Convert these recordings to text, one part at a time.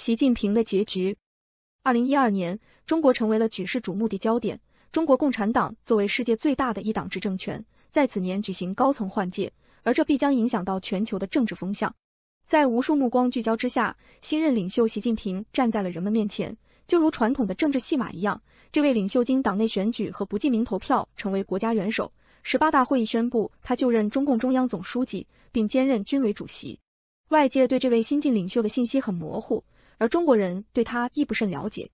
习近平的结局。二零一二年，中国成为了举世瞩目的焦点。中国共产党作为世界最大的一党制政权，在此年举行高层换届，而这必将影响到全球的政治风向。在无数目光聚焦之下，新任领袖习近平站在了人们面前。就如传统的政治戏码一样，这位领袖经党内选举和不记名投票成为国家元首。十八大会议宣布他就任中共中央总书记，并兼任军委主席。外界对这位新晋领袖的信息很模糊。而中国人对他亦不甚了解。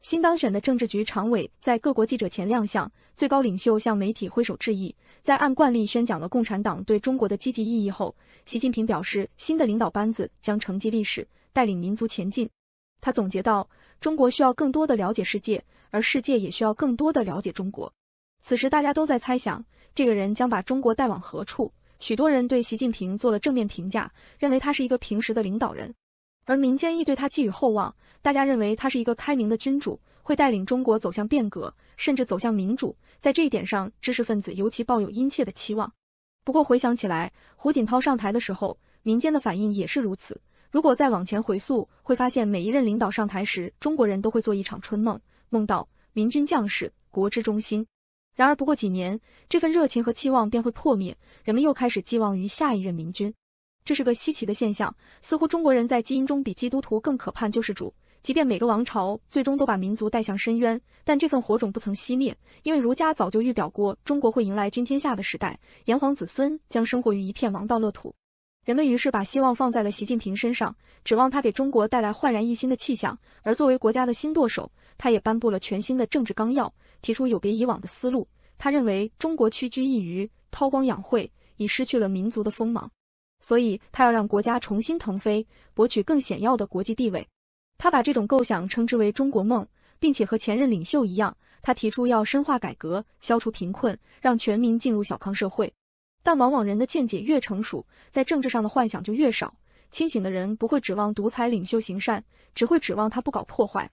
新当选的政治局常委在各国记者前亮相，最高领袖向媒体挥手致意，在按惯例宣讲了共产党对中国的积极意义后，习近平表示，新的领导班子将承继历史，带领民族前进。他总结道：“中国需要更多的了解世界，而世界也需要更多的了解中国。此时大家都在猜想，这个人将把中国带往何处。许多人对习近平做了正面评价，认为他是一个平实的领导人。而民间亦对他寄予厚望，大家认为他是一个开明的君主，会带领中国走向变革，甚至走向民主。在这一点上，知识分子尤其抱有殷切的期望。不过回想起来，胡锦涛上台的时候，民间的反应也是如此。如果再往前回溯，会发现每一任领导上台时，中国人都会做一场春梦，梦到明君将士、国之中心。然而不过几年，这份热情和期望便会破灭，人们又开始寄望于下一任明君。这是个稀奇的现象，似乎中国人在基因中比基督徒更可盼救世主。即便每个王朝最终都把民族带向深渊，但这份火种不曾熄灭，因为儒家早就预表过中国会迎来君天下的时代，炎黄子孙将生活于一片王道乐土。人们于是把希望放在了习近平身上，指望他给中国带来焕然一新的气象。而作为国家的新舵手，他也颁布了全新的政治纲要，提出有别以往的思路。他认为中国屈居一隅，韬光养晦，已失去了民族的锋芒。所以，他要让国家重新腾飞，博取更显要的国际地位。他把这种构想称之为“中国梦”，并且和前任领袖一样，他提出要深化改革，消除贫困，让全民进入小康社会。但往往人的见解越成熟，在政治上的幻想就越少。清醒的人不会指望独裁领袖行善，只会指望他不搞破坏。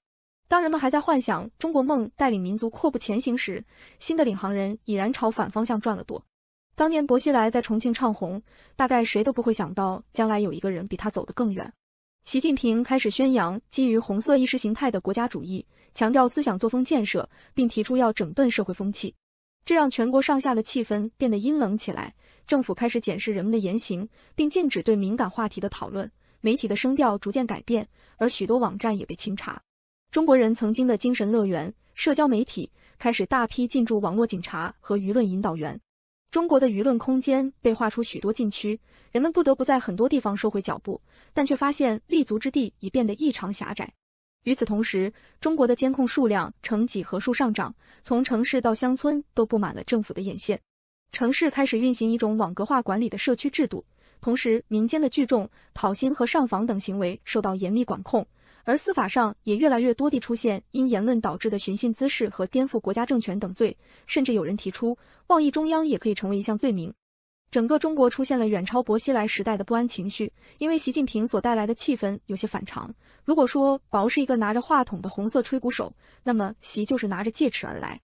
当人们还在幻想中国梦带领民族阔步前行时，新的领航人已然朝反方向转了舵。当年薄熙来在重庆唱红，大概谁都不会想到，将来有一个人比他走得更远。习近平开始宣扬基于红色意识形态的国家主义，强调思想作风建设，并提出要整顿社会风气，这让全国上下的气氛变得阴冷起来。政府开始检视人们的言行，并禁止对敏感话题的讨论，媒体的声调逐渐改变，而许多网站也被清查。中国人曾经的精神乐园——社交媒体，开始大批进驻网络警察和舆论引导员。中国的舆论空间被划出许多禁区，人们不得不在很多地方收回脚步，但却发现立足之地已变得异常狭窄。与此同时，中国的监控数量呈几何数上涨，从城市到乡村都布满了政府的眼线。城市开始运行一种网格化管理的社区制度，同时民间的聚众、讨薪和上访等行为受到严密管控。而司法上也越来越多地出现因言论导致的寻衅滋事和颠覆国家政权等罪，甚至有人提出，妄议中央也可以成为一项罪名。整个中国出现了远超薄熙来时代的不安情绪，因为习近平所带来的气氛有些反常。如果说薄是一个拿着话筒的红色吹鼓手，那么习就是拿着戒尺而来。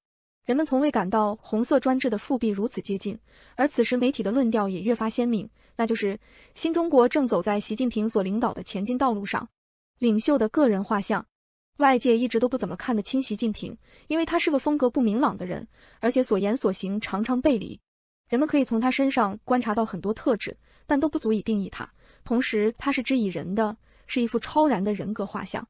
人们从未感到红色专制的复辟如此接近，而此时媒体的论调也越发鲜明，那就是新中国正走在习近平所领导的前进道路上。领袖的个人画像，外界一直都不怎么看得清习近平，因为他是个风格不明朗的人，而且所言所行常常背离。人们可以从他身上观察到很多特质，但都不足以定义他。同时，他是知以人的，是一幅超然的人格画像。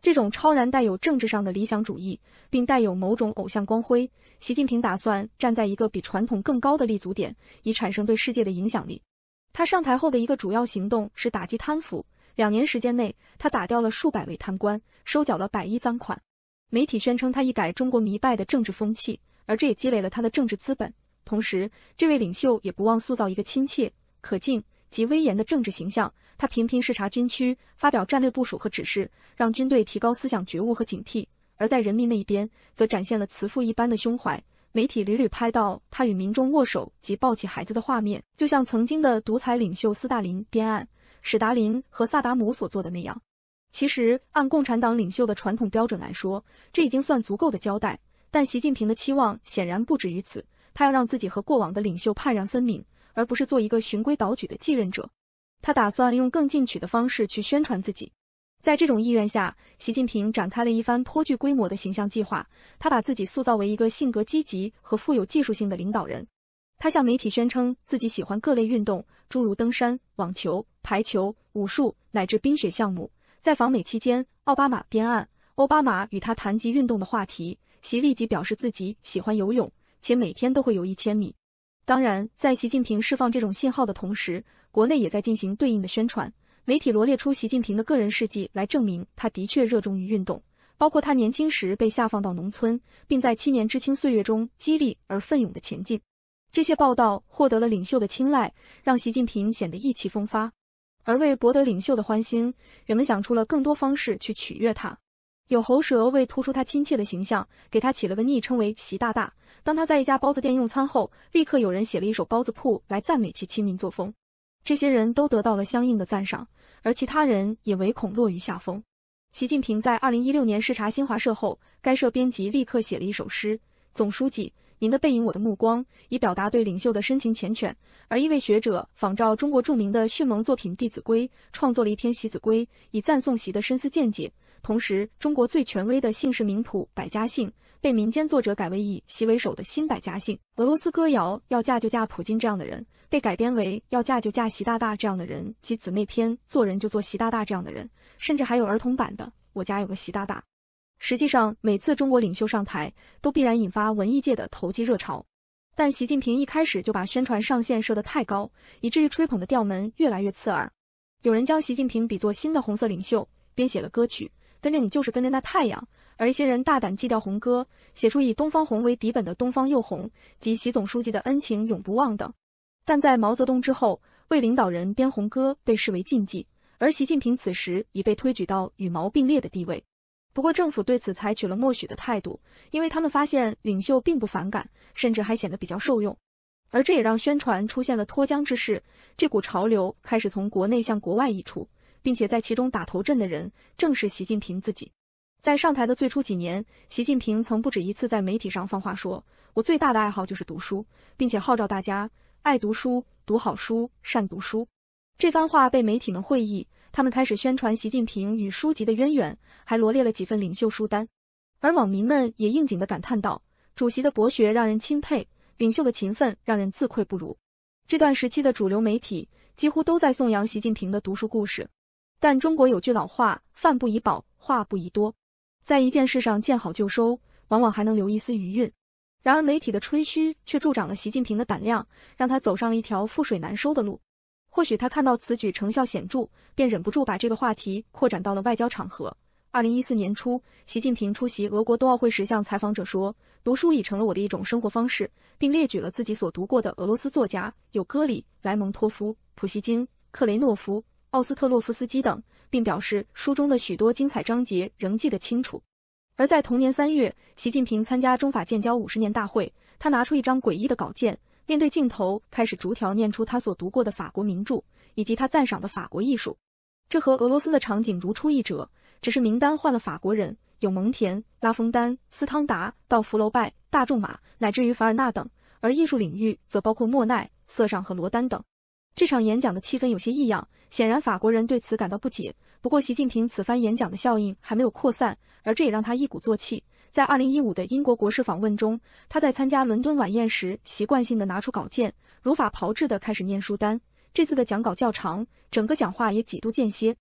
这种超然带有政治上的理想主义，并带有某种偶像光辉。习近平打算站在一个比传统更高的立足点，以产生对世界的影响力。他上台后的一个主要行动是打击贪腐。两年时间内，他打掉了数百位贪官，收缴了百亿赃款。媒体宣称他一改中国糜败的政治风气，而这也积累了他的政治资本。同时，这位领袖也不忘塑造一个亲切、可敬及威严的政治形象。他频频视察军区，发表战略部署和指示，让军队提高思想觉悟和警惕。而在人民那一边，则展现了慈父一般的胸怀。媒体屡屡拍到他与民众握手及抱起孩子的画面，就像曾经的独裁领袖斯大林。编案。史达林和萨达姆所做的那样，其实按共产党领袖的传统标准来说，这已经算足够的交代。但习近平的期望显然不止于此，他要让自己和过往的领袖判然分明，而不是做一个循规蹈矩的继任者。他打算用更进取的方式去宣传自己。在这种意愿下，习近平展开了一番颇具规模的形象计划，他把自己塑造为一个性格积极和富有技术性的领导人。他向媒体宣称自己喜欢各类运动，诸如登山、网球、排球、武术乃至冰雪项目。在访美期间，奥巴马边案，奥巴马与他谈及运动的话题，习立即表示自己喜欢游泳，且每天都会游一千米。当然，在习近平释放这种信号的同时，国内也在进行对应的宣传。媒体罗列出习近平的个人事迹来证明他的确热衷于运动，包括他年轻时被下放到农村，并在七年知青岁月中激励而奋勇的前进。这些报道获得了领袖的青睐，让习近平显得意气风发。而为博得领袖的欢心，人们想出了更多方式去取悦他。有喉舌为突出他亲切的形象，给他起了个昵称为“习大大”。当他在一家包子店用餐后，立刻有人写了一首包子铺来赞美其亲民作风。这些人都得到了相应的赞赏，而其他人也唯恐落于下风。习近平在二零一六年视察新华社后，该社编辑立刻写了一首诗，总书记。您的背影，我的目光，以表达对领袖的深情缱绻。而一位学者仿照中国著名的迅蒙作品《弟子规》，创作了一篇《习子规》，以赞颂习的深思见解。同时，中国最权威的姓氏名谱《百家姓》，被民间作者改为以“习”为首的新百家姓。俄罗斯歌谣“要嫁就嫁普京这样的人”，被改编为“要嫁就嫁习大大这样的人”。及姊妹篇《做人就做习大大这样的人》，甚至还有儿童版的“我家有个习大大”。实际上，每次中国领袖上台，都必然引发文艺界的投机热潮。但习近平一开始就把宣传上限设得太高，以至于吹捧的调门越来越刺耳。有人将习近平比作新的红色领袖，编写了歌曲《跟着你就是跟着那太阳》，而一些人大胆祭掉红歌，写出以东方红为底本的《东方又红》及“习总书记的恩情永不忘”等。但在毛泽东之后，为领导人编红歌被视为禁忌，而习近平此时已被推举到与毛并列的地位。不过，政府对此采取了默许的态度，因为他们发现领袖并不反感，甚至还显得比较受用。而这也让宣传出现了脱缰之势，这股潮流开始从国内向国外溢出，并且在其中打头阵的人正是习近平自己。在上台的最初几年，习近平曾不止一次在媒体上放话说：“我最大的爱好就是读书，并且号召大家爱读书、读好书、善读书。”这番话被媒体们会意。他们开始宣传习近平与书籍的渊源，还罗列了几份领袖书单，而网民们也应景地感叹道：“主席的博学让人钦佩，领袖的勤奋让人自愧不如。”这段时期的主流媒体几乎都在颂扬习近平的读书故事，但中国有句老话：“饭不宜饱，话不宜多。”在一件事上见好就收，往往还能留一丝余韵。然而，媒体的吹嘘却助长了习近平的胆量，让他走上了一条覆水难收的路。或许他看到此举成效显著，便忍不住把这个话题扩展到了外交场合。二零一四年初，习近平出席俄国冬奥会时向采访者说：“读书已成了我的一种生活方式。”并列举了自己所读过的俄罗斯作家，有歌里、莱蒙托夫、普希金、克雷诺夫、奥斯特洛夫斯基等，并表示书中的许多精彩章节仍记得清楚。而在同年三月，习近平参加中法建交五十年大会，他拿出一张诡异的稿件。面对镜头，开始逐条念出他所读过的法国名著，以及他赞赏的法国艺术。这和俄罗斯的场景如出一辙，只是名单换了法国人，有蒙田、拉风丹、斯汤达到福楼拜、大仲马，乃至于凡尔纳等；而艺术领域则包括莫奈、色尚和罗丹等。这场演讲的气氛有些异样，显然法国人对此感到不解。不过，习近平此番演讲的效应还没有扩散，而这也让他一鼓作气。在二零一五的英国国事访问中，他在参加伦敦晚宴时，习惯性的拿出稿件，如法炮制的开始念书单。这次的讲稿较长，整个讲话也几度间歇。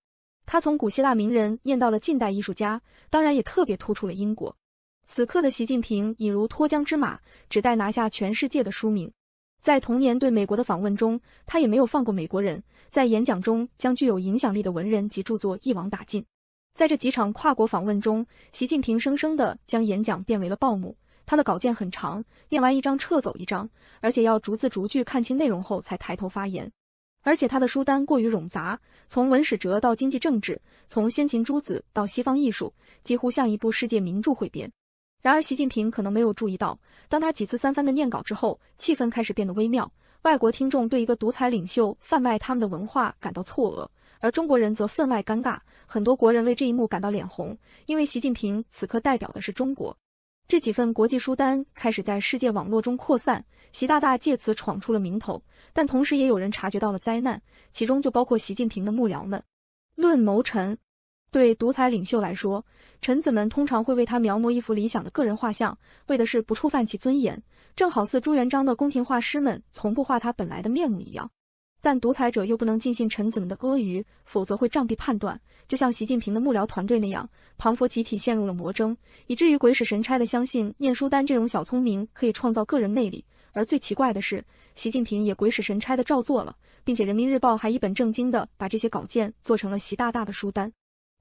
他从古希腊名人念到了近代艺术家，当然也特别突出了英国。此刻的习近平已如脱缰之马，只待拿下全世界的书名。在同年对美国的访问中，他也没有放过美国人，在演讲中将具有影响力的文人及著作一网打尽。在这几场跨国访问中，习近平生生地将演讲变为了报幕。他的稿件很长，念完一张撤走一张，而且要逐字逐句看清内容后才抬头发言。而且他的书单过于冗杂，从文史哲到经济政治，从先秦诸子到西方艺术，几乎像一部世界名著汇编。然而，习近平可能没有注意到，当他几次三番的念稿之后，气氛开始变得微妙。外国听众对一个独裁领袖贩卖他们的文化感到错愕，而中国人则分外尴尬。很多国人为这一幕感到脸红，因为习近平此刻代表的是中国。这几份国际书单开始在世界网络中扩散，习大大借此闯出了名头，但同时也有人察觉到了灾难，其中就包括习近平的幕僚们。论谋臣，对独裁领袖来说，臣子们通常会为他描摹一幅理想的个人画像，为的是不触犯其尊严，正好似朱元璋的宫廷画师们从不画他本来的面目一样。但独裁者又不能尽信臣子们的阿谀，否则会杖毙判断。就像习近平的幕僚团队那样，庞佛集体陷入了魔怔，以至于鬼使神差的相信念书单这种小聪明可以创造个人魅力。而最奇怪的是，习近平也鬼使神差的照做了，并且人民日报还一本正经的把这些稿件做成了习大大的书单。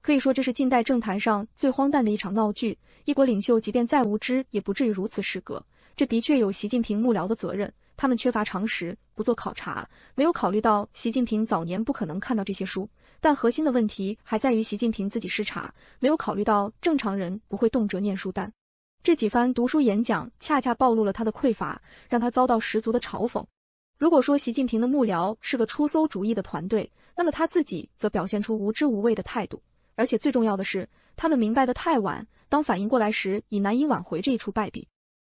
可以说，这是近代政坛上最荒诞的一场闹剧。一国领袖即便再无知，也不至于如此失格。这的确有习近平幕僚的责任。他们缺乏常识，不做考察，没有考虑到习近平早年不可能看到这些书。但核心的问题还在于习近平自己失察，没有考虑到正常人不会动辄念书单。这几番读书演讲恰恰暴露了他的匮乏，让他遭到十足的嘲讽。如果说习近平的幕僚是个出馊主意的团队，那么他自己则表现出无知无畏的态度。而且最重要的是，他们明白的太晚，当反应过来时，已难以挽回这一处败笔。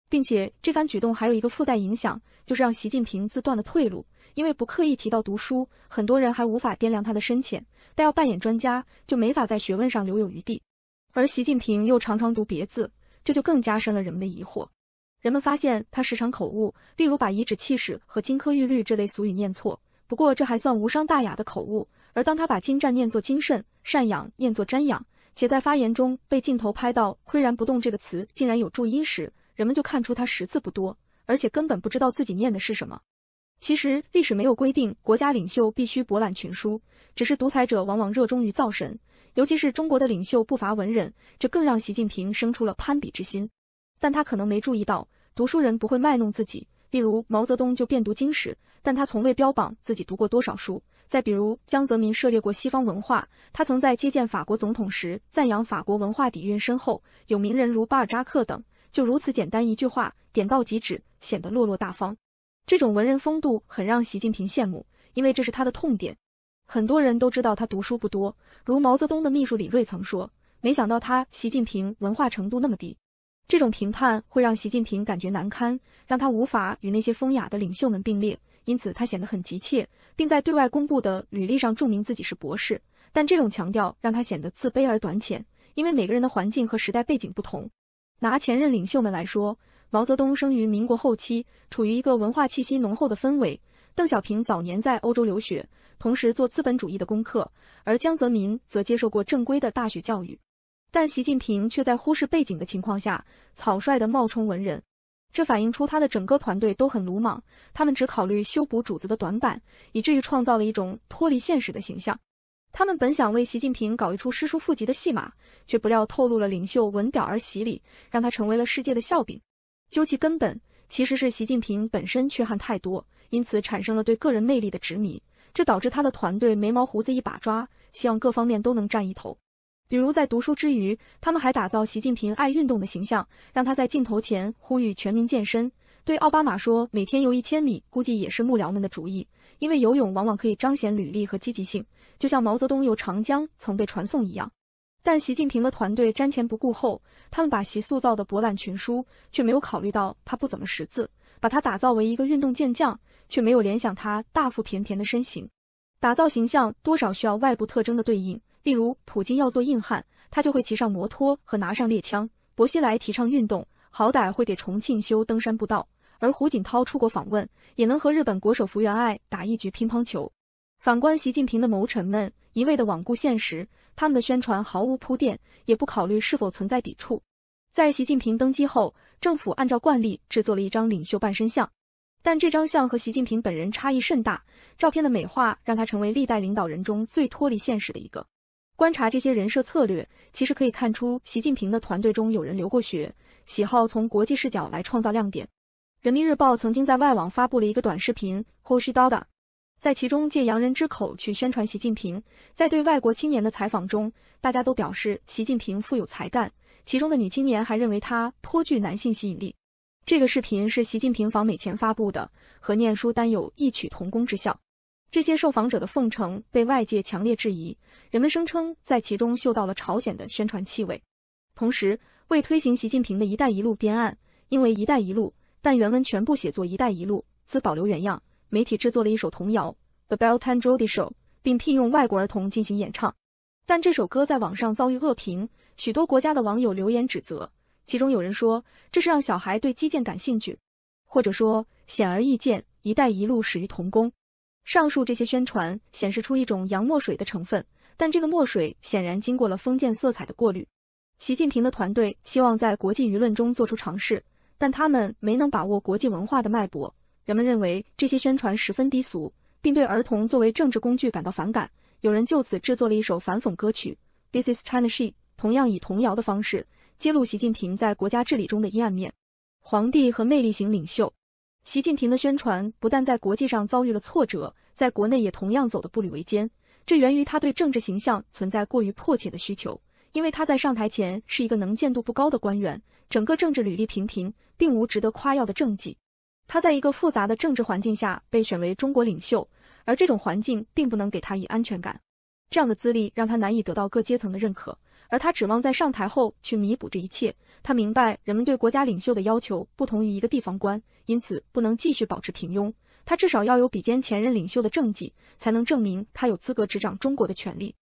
并且这番举动还有一个附带影响，就是让习近平自断了退路。因为不刻意提到读书，很多人还无法掂量他的深浅；但要扮演专家，就没法在学问上留有余地。而习近平又常常读别字，这就更加深了人们的疑惑。人们发现他时常口误，例如把“颐指气使”和“金科玉律”这类俗语念错。不过这还算无伤大雅的口误。而当他把“精湛”念作“精慎”，“赡养”念作“瞻仰，且在发言中被镜头拍到“岿然不动”这个词竟然有注音时，人们就看出他识字不多，而且根本不知道自己念的是什么。其实历史没有规定国家领袖必须博览群书，只是独裁者往往热衷于造神，尤其是中国的领袖不乏文人，这更让习近平生出了攀比之心。但他可能没注意到，读书人不会卖弄自己，例如毛泽东就遍读经史，但他从未标榜自己读过多少书。再比如江泽民涉猎过西方文化，他曾在接见法国总统时赞扬法国文化底蕴深厚，有名人如巴尔扎克等。就如此简单一句话，点到即止，显得落落大方。这种文人风度很让习近平羡慕，因为这是他的痛点。很多人都知道他读书不多，如毛泽东的秘书李瑞曾说：“没想到他习近平文化程度那么低。”这种评判会让习近平感觉难堪，让他无法与那些风雅的领袖们并列。因此他显得很急切，并在对外公布的履历上注明自己是博士。但这种强调让他显得自卑而短浅，因为每个人的环境和时代背景不同。拿前任领袖们来说，毛泽东生于民国后期，处于一个文化气息浓厚的氛围；邓小平早年在欧洲留学，同时做资本主义的功课；而江泽民则接受过正规的大学教育。但习近平却在忽视背景的情况下，草率地冒充文人，这反映出他的整个团队都很鲁莽，他们只考虑修补主子的短板，以至于创造了一种脱离现实的形象。他们本想为习近平搞一出诗书赋集的戏码，却不料透露了领袖文表而洗礼，让他成为了世界的笑柄。究其根本，其实是习近平本身缺憾太多，因此产生了对个人魅力的执迷，这导致他的团队眉毛胡子一把抓，希望各方面都能占一头。比如在读书之余，他们还打造习近平爱运动的形象，让他在镜头前呼吁全民健身。对奥巴马说每天游一千米，估计也是幕僚们的主意，因为游泳往往可以彰显履历和积极性。就像毛泽东游长江曾被传颂一样，但习近平的团队瞻前不顾后，他们把习塑造的博览群书，却没有考虑到他不怎么识字；把他打造为一个运动健将，却没有联想他大腹便便的身形。打造形象多少需要外部特征的对应，例如普京要做硬汉，他就会骑上摩托和拿上猎枪；薄熙来提倡运动，好歹会给重庆修登山步道；而胡锦涛出国访问，也能和日本国手福原爱打一局乒乓球。反观习近平的谋臣们，一味的罔顾现实，他们的宣传毫无铺垫，也不考虑是否存在抵触。在习近平登基后，政府按照惯例制作了一张领袖半身像，但这张像和习近平本人差异甚大，照片的美化让他成为历代领导人中最脱离现实的一个。观察这些人设策略，其实可以看出，习近平的团队中有人留过学，喜好从国际视角来创造亮点。人民日报曾经在外网发布了一个短视频，后续到的。在其中借洋人之口去宣传习近平，在对外国青年的采访中，大家都表示习近平富有才干，其中的女青年还认为他颇具男性吸引力。这个视频是习近平访美前发布的，和念书单有异曲同工之效。这些受访者的奉承被外界强烈质疑，人们声称在其中嗅到了朝鲜的宣传气味。同时，为推行习近平的一带一路编案，因为“一带一路”，但原文全部写作“一带一路”，自保留原样。媒体制作了一首童谣《The Belt l and Road Show》，并聘用外国儿童进行演唱，但这首歌在网上遭遇恶评，许多国家的网友留言指责，其中有人说这是让小孩对基建感兴趣，或者说显而易见，一带一路始于童工。上述这些宣传显示出一种洋墨水的成分，但这个墨水显然经过了封建色彩的过滤。习近平的团队希望在国际舆论中做出尝试，但他们没能把握国际文化的脉搏。人们认为这些宣传十分低俗，并对儿童作为政治工具感到反感。有人就此制作了一首反讽歌曲《This Is China She》，同样以童谣的方式揭露习近平在国家治理中的阴暗面。皇帝和魅力型领袖，习近平的宣传不但在国际上遭遇了挫折，在国内也同样走得步履维艰。这源于他对政治形象存在过于迫切的需求，因为他在上台前是一个能见度不高的官员，整个政治履历平平，并无值得夸耀的政绩。他在一个复杂的政治环境下被选为中国领袖，而这种环境并不能给他以安全感。这样的资历让他难以得到各阶层的认可，而他指望在上台后去弥补这一切。他明白人们对国家领袖的要求不同于一个地方官，因此不能继续保持平庸。他至少要有比肩前任领袖的政绩，才能证明他有资格执掌中国的权力。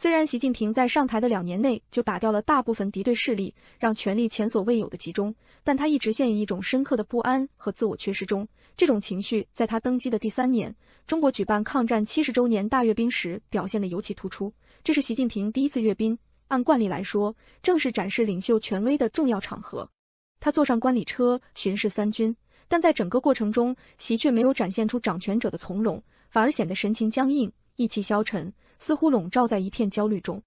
虽然习近平在上台的两年内就打掉了大部分敌对势力，让权力前所未有的集中，但他一直陷于一种深刻的不安和自我缺失中。这种情绪在他登基的第三年，中国举办抗战七十周年大阅兵时表现得尤其突出。这是习近平第一次阅兵，按惯例来说，正是展示领袖权威的重要场合。他坐上观礼车巡视三军，但在整个过程中，习却没有展现出掌权者的从容，反而显得神情僵硬，意气消沉。似乎笼罩在一片焦虑中，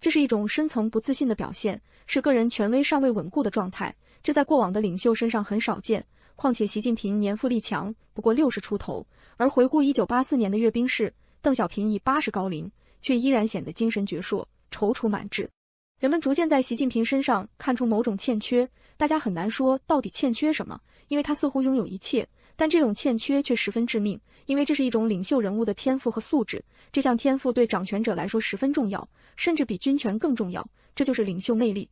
这是一种深层不自信的表现，是个人权威尚未稳固的状态。这在过往的领袖身上很少见，况且习近平年富力强，不过六十出头。而回顾一九八四年的阅兵式，邓小平已八十高龄，却依然显得精神矍铄、踌躇满志。人们逐渐在习近平身上看出某种欠缺，大家很难说到底欠缺什么，因为他似乎拥有一切。但这种欠缺却十分致命，因为这是一种领袖人物的天赋和素质。这项天赋对掌权者来说十分重要，甚至比军权更重要。这就是领袖魅力。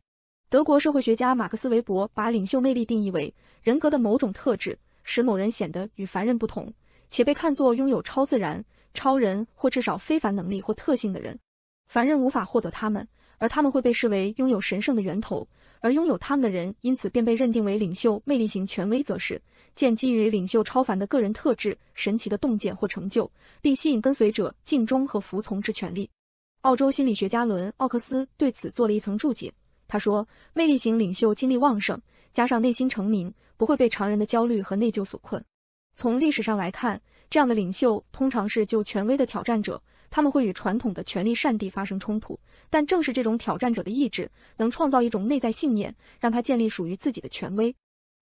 德国社会学家马克思·韦伯把领袖魅力定义为人格的某种特质，使某人显得与凡人不同，且被看作拥有超自然、超人或至少非凡能力或特性的人。凡人无法获得他们，而他们会被视为拥有神圣的源头，而拥有他们的人因此便被认定为领袖魅力型权威，则是。建基于领袖超凡的个人特质、神奇的洞见或成就，并吸引跟随者敬忠和服从之权利。澳洲心理学家伦·奥克斯对此做了一层注解。他说，魅力型领袖精力旺盛，加上内心成名，不会被常人的焦虑和内疚所困。从历史上来看，这样的领袖通常是就权威的挑战者，他们会与传统的权力善地发生冲突。但正是这种挑战者的意志，能创造一种内在信念，让他建立属于自己的权威。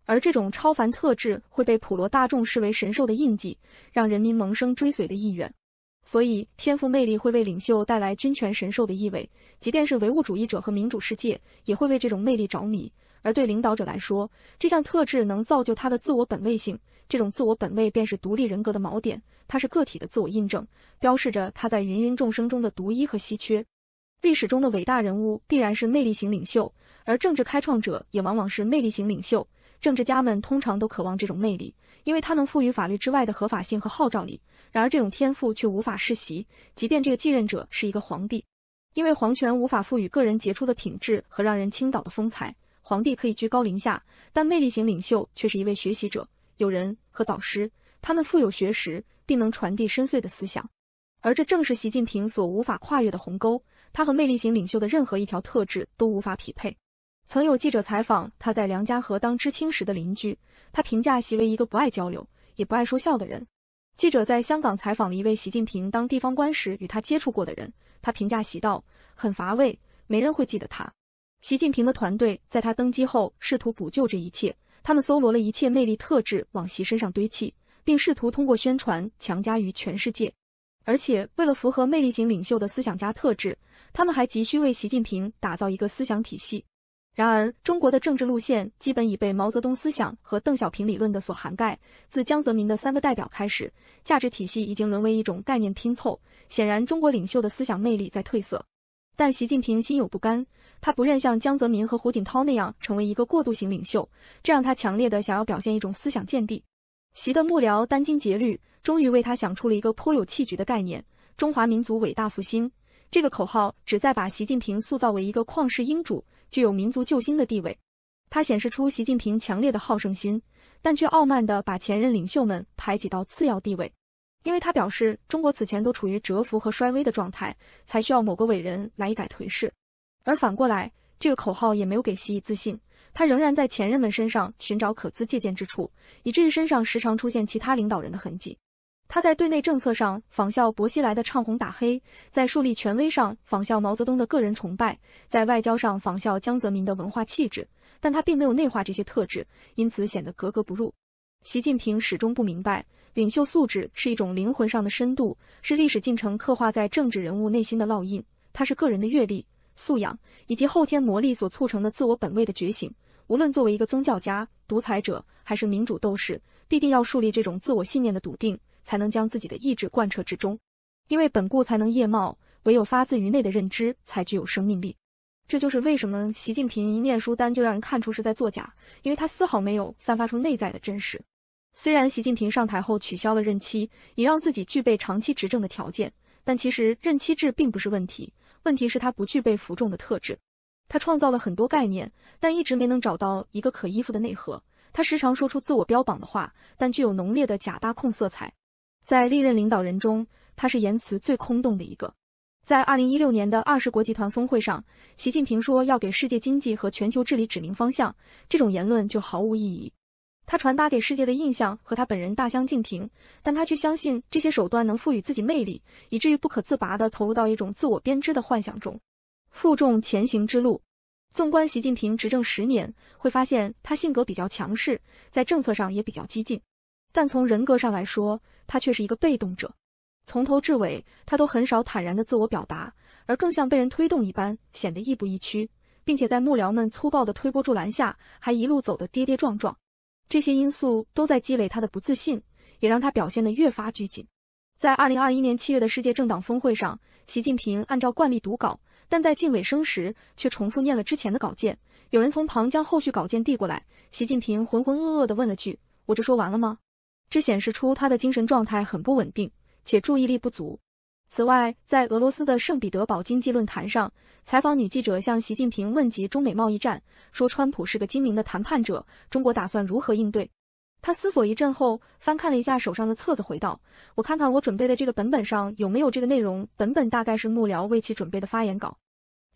而这种超凡特质会被普罗大众视为神兽的印记，让人民萌生追随的意愿。所以，天赋魅力会为领袖带来君权神兽的意味。即便是唯物主义者和民主世界，也会为这种魅力着迷。而对领导者来说，这项特质能造就他的自我本位性。这种自我本位便是独立人格的锚点，它是个体的自我印证，标示着他在芸芸众生中的独一和稀缺。历史中的伟大人物必然是魅力型领袖，而政治开创者也往往是魅力型领袖。政治家们通常都渴望这种魅力，因为它能赋予法律之外的合法性和号召力。然而，这种天赋却无法世袭，即便这个继任者是一个皇帝，因为皇权无法赋予个人杰出的品质和让人倾倒的风采。皇帝可以居高临下，但魅力型领袖却是一位学习者、友人和导师。他们富有学识，并能传递深邃的思想，而这正是习近平所无法跨越的鸿沟。他和魅力型领袖的任何一条特质都无法匹配。曾有记者采访他在梁家河当知青时的邻居，他评价习为一个不爱交流也不爱说笑的人。记者在香港采访了一位习近平当地方官时与他接触过的人，他评价习道很乏味，没人会记得他。习近平的团队在他登基后试图补救这一切，他们搜罗了一切魅力特质往习身上堆砌，并试图通过宣传强加于全世界。而且为了符合魅力型领袖的思想家特质，他们还急需为习近平打造一个思想体系。然而，中国的政治路线基本已被毛泽东思想和邓小平理论的所涵盖。自江泽民的三个代表开始，价值体系已经沦为一种概念拼凑。显然，中国领袖的思想魅力在褪色。但习近平心有不甘，他不愿像江泽民和胡锦涛那样成为一个过渡型领袖，这让他强烈的想要表现一种思想见地。习的幕僚殚精竭虑，终于为他想出了一个颇有气局的概念：中华民族伟大复兴。这个口号旨在把习近平塑造为一个旷世英主。具有民族救星的地位，他显示出习近平强烈的好胜心，但却傲慢地把前任领袖们排挤到次要地位，因为他表示中国此前都处于蛰伏和衰微的状态，才需要某个伟人来一改颓势。而反过来，这个口号也没有给习以自信，他仍然在前任们身上寻找可资借鉴之处，以至于身上时常出现其他领导人的痕迹。他在对内政策上仿效薄熙来的唱红打黑，在树立权威上仿效毛泽东的个人崇拜，在外交上仿效江泽民的文化气质，但他并没有内化这些特质，因此显得格格不入。习近平始终不明白，领袖素质是一种灵魂上的深度，是历史进程刻画在政治人物内心的烙印，它是个人的阅历、素养以及后天磨砺所促成的自我本位的觉醒。无论作为一个宗教家、独裁者还是民主斗士，必定要树立这种自我信念的笃定。才能将自己的意志贯彻之中，因为本固才能叶茂，唯有发自于内的认知才具有生命力。这就是为什么习近平一念书单就让人看出是在作假，因为他丝毫没有散发出内在的真实。虽然习近平上台后取消了任期，以让自己具备长期执政的条件，但其实任期制并不是问题，问题是他不具备服众的特质。他创造了很多概念，但一直没能找到一个可依附的内核。他时常说出自我标榜的话，但具有浓烈的假大空色彩。在历任领导人中，他是言辞最空洞的一个。在二零一六年的二十国集团峰会上，习近平说要给世界经济和全球治理指明方向，这种言论就毫无意义。他传达给世界的印象和他本人大相径庭，但他却相信这些手段能赋予自己魅力，以至于不可自拔地投入到一种自我编织的幻想中。负重前行之路，纵观习近平执政十年，会发现他性格比较强势，在政策上也比较激进。但从人格上来说，他却是一个被动者。从头至尾，他都很少坦然的自我表达，而更像被人推动一般，显得亦步亦趋，并且在幕僚们粗暴的推波助澜下，还一路走得跌跌撞撞。这些因素都在积累他的不自信，也让他表现得越发拘谨。在二零二一年七月的世界政党峰会上，习近平按照惯例读稿，但在近尾声时却重复念了之前的稿件。有人从旁将后续稿件递过来，习近平浑浑噩噩的问了句：“我这说完了吗？”这显示出他的精神状态很不稳定，且注意力不足。此外，在俄罗斯的圣彼得堡经济论坛上，采访女记者向习近平问及中美贸易战，说川普是个精明的谈判者，中国打算如何应对？他思索一阵后，翻看了一下手上的册子，回道：“我看看我准备的这个本本上有没有这个内容。本本大概是幕僚为其准备的发言稿。”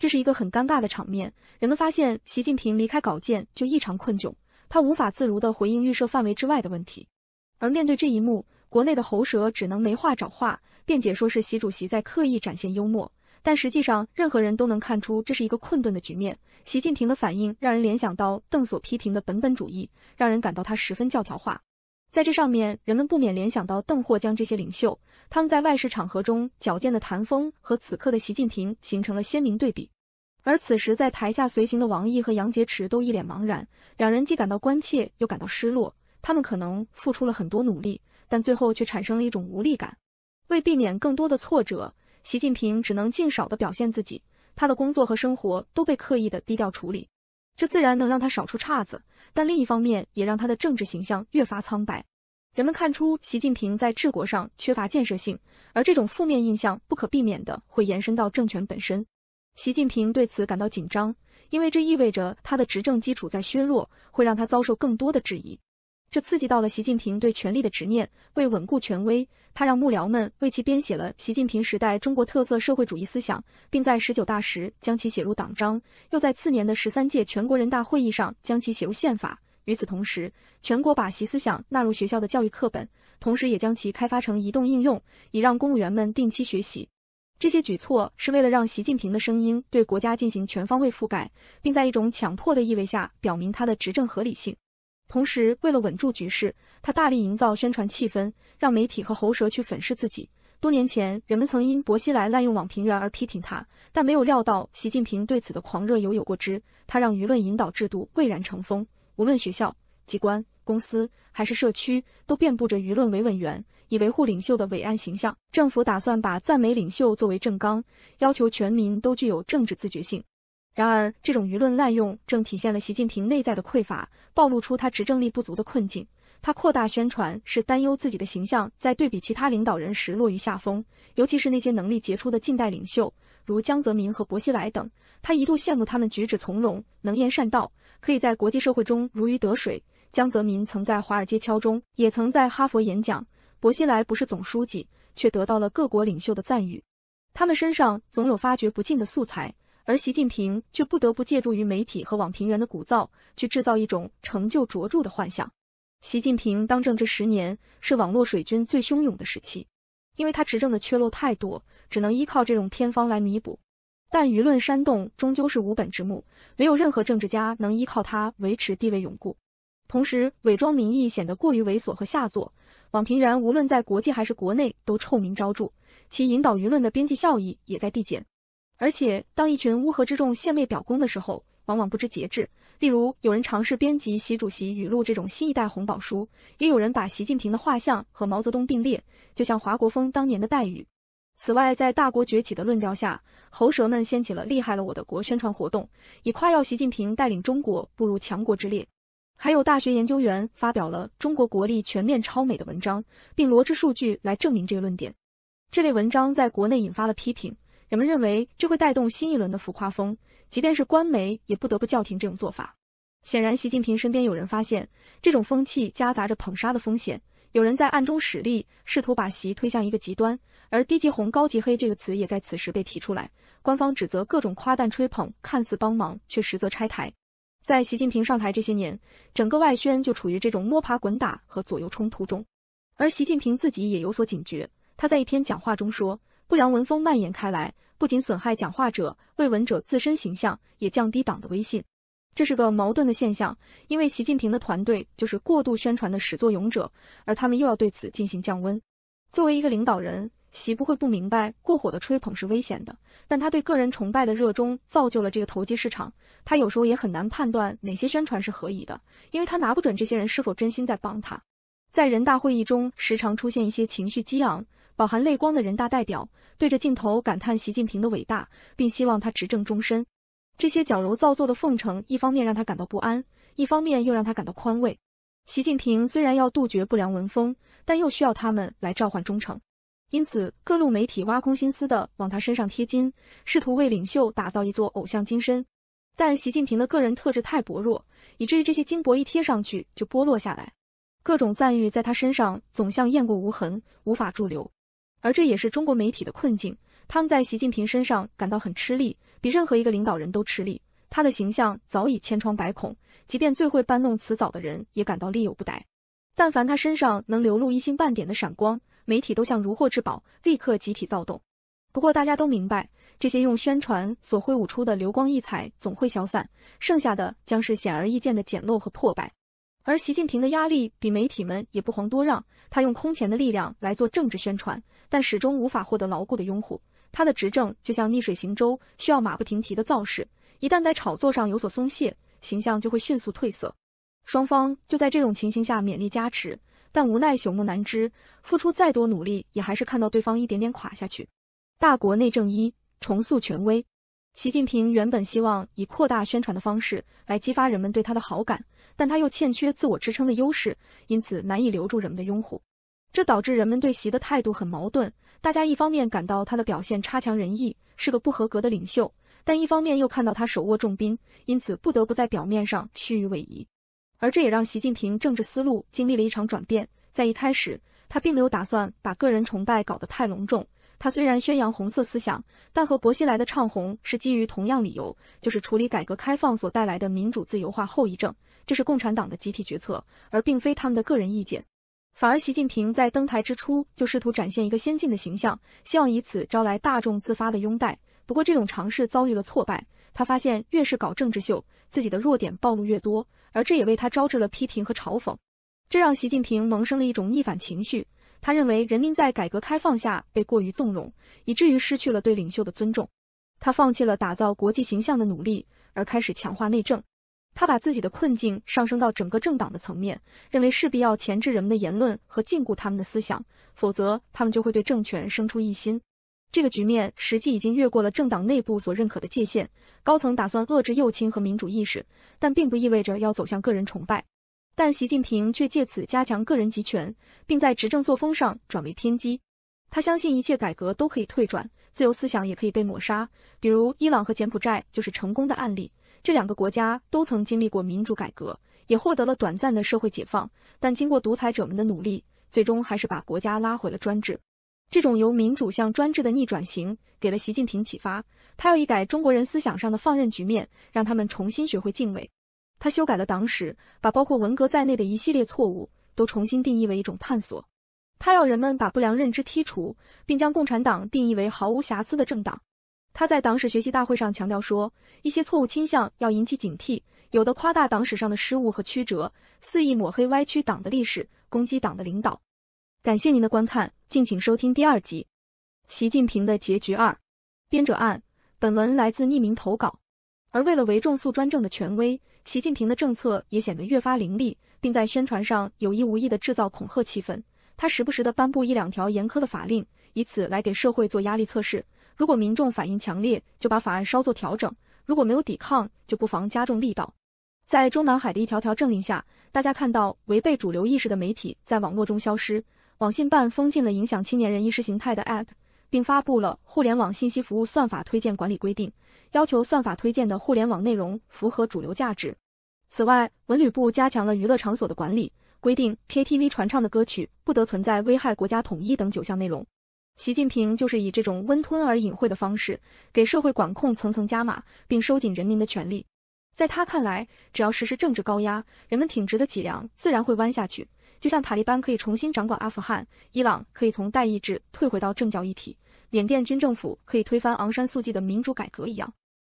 这是一个很尴尬的场面。人们发现，习近平离开稿件就异常困窘，他无法自如地回应预设范围之外的问题。而面对这一幕，国内的喉舌只能没话找话辩解，说是习主席在刻意展现幽默。但实际上，任何人都能看出这是一个困顿的局面。习近平的反应让人联想到邓所批评的本本主义，让人感到他十分教条化。在这上面，人们不免联想到邓、霍江这些领袖，他们在外事场合中矫健的谈风和此刻的习近平形成了鲜明对比。而此时，在台下随行的王毅和杨洁篪都一脸茫然，两人既感到关切，又感到失落。他们可能付出了很多努力，但最后却产生了一种无力感。为避免更多的挫折，习近平只能尽少的表现自己，他的工作和生活都被刻意的低调处理，这自然能让他少出岔子，但另一方面也让他的政治形象越发苍白。人们看出习近平在治国上缺乏建设性，而这种负面印象不可避免的会延伸到政权本身。习近平对此感到紧张，因为这意味着他的执政基础在削弱，会让他遭受更多的质疑。这刺激到了习近平对权力的执念。为稳固权威，他让幕僚们为其编写了《习近平时代中国特色社会主义思想》，并在十九大时将其写入党章，又在次年的十三届全国人大会议上将其写入宪法。与此同时，全国把习思想纳入学校的教育课本，同时也将其开发成移动应用，以让公务员们定期学习。这些举措是为了让习近平的声音对国家进行全方位覆盖，并在一种强迫的意味下表明他的执政合理性。同时，为了稳住局势，他大力营造宣传气氛，让媒体和喉舌去粉饰自己。多年前，人们曾因薄熙来滥用网评员而批评他，但没有料到习近平对此的狂热犹有过之。他让舆论引导制度蔚然成风，无论学校、机关、公司还是社区，都遍布着舆论维稳员，以维护领袖的伟岸形象。政府打算把赞美领袖作为正纲，要求全民都具有政治自觉性。然而，这种舆论滥用正体现了习近平内在的匮乏，暴露出他执政力不足的困境。他扩大宣传是担忧自己的形象在对比其他领导人时落于下风，尤其是那些能力杰出的近代领袖，如江泽民和薄熙来等。他一度羡慕他们举止从容、能言善道，可以在国际社会中如鱼得水。江泽民曾在华尔街敲钟，也曾在哈佛演讲；薄熙来不是总书记，却得到了各国领袖的赞誉。他们身上总有发掘不尽的素材。而习近平却不得不借助于媒体和网评员的鼓噪，去制造一种成就卓著的幻想。习近平当政这十年是网络水军最汹涌的时期，因为他执政的缺漏太多，只能依靠这种偏方来弥补。但舆论煽动终究是无本之木，没有任何政治家能依靠它维持地位永固。同时，伪装民意显得过于猥琐和下作，网评员无论在国际还是国内都臭名昭著，其引导舆论的边际效益也在递减。而且，当一群乌合之众献媚表功的时候，往往不知节制。例如，有人尝试编辑《习主席语录》这种新一代红宝书，也有人把习近平的画像和毛泽东并列，就像华国锋当年的待遇。此外，在大国崛起的论调下，喉舌们掀起了“厉害了我的国”宣传活动，以夸耀习近平带领中国步入强国之列。还有大学研究员发表了“中国国力全面超美”的文章，并罗织数据来证明这个论点。这类文章在国内引发了批评。人们认为这会带动新一轮的浮夸风，即便是官媒也不得不叫停这种做法。显然，习近平身边有人发现这种风气夹杂着捧杀的风险，有人在暗中使力，试图把习推向一个极端。而“低级红，高级黑”这个词也在此时被提出来，官方指责各种夸赞吹捧，看似帮忙却实则拆台。在习近平上台这些年，整个外宣就处于这种摸爬滚打和左右冲突中，而习近平自己也有所警觉。他在一篇讲话中说。不良文风蔓延开来，不仅损害讲话者、为文者自身形象，也降低党的威信。这是个矛盾的现象，因为习近平的团队就是过度宣传的始作俑者，而他们又要对此进行降温。作为一个领导人，习不会不明白过火的吹捧是危险的，但他对个人崇拜的热衷造就了这个投机市场。他有时候也很难判断哪些宣传是合宜的，因为他拿不准这些人是否真心在帮他。在人大会议中，时常出现一些情绪激昂。饱含泪光的人大代表对着镜头感叹习近平的伟大，并希望他执政终身。这些矫揉造作的奉承，一方面让他感到不安，一方面又让他感到宽慰。习近平虽然要杜绝不良文风，但又需要他们来召唤忠诚。因此，各路媒体挖空心思地往他身上贴金，试图为领袖打造一座偶像金身。但习近平的个人特质太薄弱，以至于这些金箔一贴上去就剥落下来。各种赞誉在他身上总像雁过无痕，无法驻留。而这也是中国媒体的困境，他们在习近平身上感到很吃力，比任何一个领导人都吃力。他的形象早已千疮百孔，即便最会搬弄辞藻的人也感到力有不逮。但凡他身上能流露一星半点的闪光，媒体都像如获至宝，立刻集体躁动。不过大家都明白，这些用宣传所挥舞出的流光溢彩总会消散，剩下的将是显而易见的简陋和破败。而习近平的压力比媒体们也不遑多让，他用空前的力量来做政治宣传。但始终无法获得牢固的拥护，他的执政就像逆水行舟，需要马不停蹄的造势。一旦在炒作上有所松懈，形象就会迅速褪色。双方就在这种情形下勉力加持，但无奈朽木难支，付出再多努力，也还是看到对方一点点垮下去。大国内政一重塑权威，习近平原本希望以扩大宣传的方式来激发人们对他的好感，但他又欠缺自我支撑的优势，因此难以留住人们的拥护。这导致人们对习的态度很矛盾，大家一方面感到他的表现差强人意，是个不合格的领袖，但一方面又看到他手握重兵，因此不得不在表面上虚与委蛇。而这也让习近平政治思路经历了一场转变，在一开始，他并没有打算把个人崇拜搞得太隆重。他虽然宣扬红色思想，但和薄熙来的唱红是基于同样理由，就是处理改革开放所带来的民主自由化后遗症。这是共产党的集体决策，而并非他们的个人意见。反而，习近平在登台之初就试图展现一个先进的形象，希望以此招来大众自发的拥戴。不过，这种尝试遭遇了挫败。他发现，越是搞政治秀，自己的弱点暴露越多，而这也为他招致了批评和嘲讽。这让习近平萌生了一种逆反情绪。他认为，人民在改革开放下被过于纵容，以至于失去了对领袖的尊重。他放弃了打造国际形象的努力，而开始强化内政。他把自己的困境上升到整个政党的层面，认为势必要钳制人们的言论和禁锢他们的思想，否则他们就会对政权生出异心。这个局面实际已经越过了政党内部所认可的界限。高层打算遏制右倾和民主意识，但并不意味着要走向个人崇拜。但习近平却借此加强个人集权，并在执政作风上转为偏激。他相信一切改革都可以退转，自由思想也可以被抹杀。比如伊朗和柬埔寨就是成功的案例。这两个国家都曾经历过民主改革，也获得了短暂的社会解放，但经过独裁者们的努力，最终还是把国家拉回了专制。这种由民主向专制的逆转型，给了习近平启发，他要一改中国人思想上的放任局面，让他们重新学会敬畏。他修改了党史，把包括文革在内的一系列错误都重新定义为一种探索。他要人们把不良认知剔除，并将共产党定义为毫无瑕疵的政党。他在党史学习大会上强调说，一些错误倾向要引起警惕，有的夸大党史上的失误和曲折，肆意抹黑歪曲党的历史，攻击党的领导。感谢您的观看，敬请收听第二集《习近平的结局二》。编者按：本文来自匿名投稿。而为了维重塑专政的权威，习近平的政策也显得越发凌厉，并在宣传上有意无意的制造恐吓气氛。他时不时的颁布一两条严苛的法令，以此来给社会做压力测试。如果民众反应强烈，就把法案稍作调整；如果没有抵抗，就不妨加重力道。在中南海的一条条政令下，大家看到违背主流意识的媒体在网络中消失，网信办封禁了影响青年人意识形态的 App，并发布了《互联网信息服务算法推荐管理规定》，要求算法推荐的互联网内容符合主流价值。此外，文旅部加强了娱乐场所的管理，规定 KTV 传唱的歌曲不得存在危害国家统一等九项内容。习近平就是以这种温吞而隐晦的方式，给社会管控层层加码，并收紧人民的权利。在他看来，只要实施政治高压，人们挺直的脊梁自然会弯下去。就像塔利班可以重新掌管阿富汗，伊朗可以从代议制退回到政教一体，缅甸军政府可以推翻昂山素季的民主改革一样。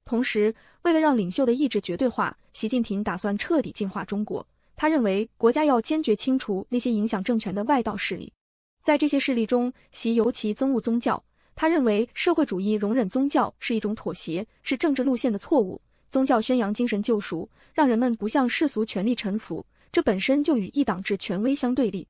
同时，为了让领袖的意志绝对化，习近平打算彻底净化中国。他认为，国家要坚决清除那些影响政权的外道势力。在这些事例中，习尤其憎恶宗教。他认为，社会主义容忍宗教是一种妥协，是政治路线的错误。宗教宣扬精神救赎，让人们不向世俗权力臣服，这本身就与一党制权威相对立。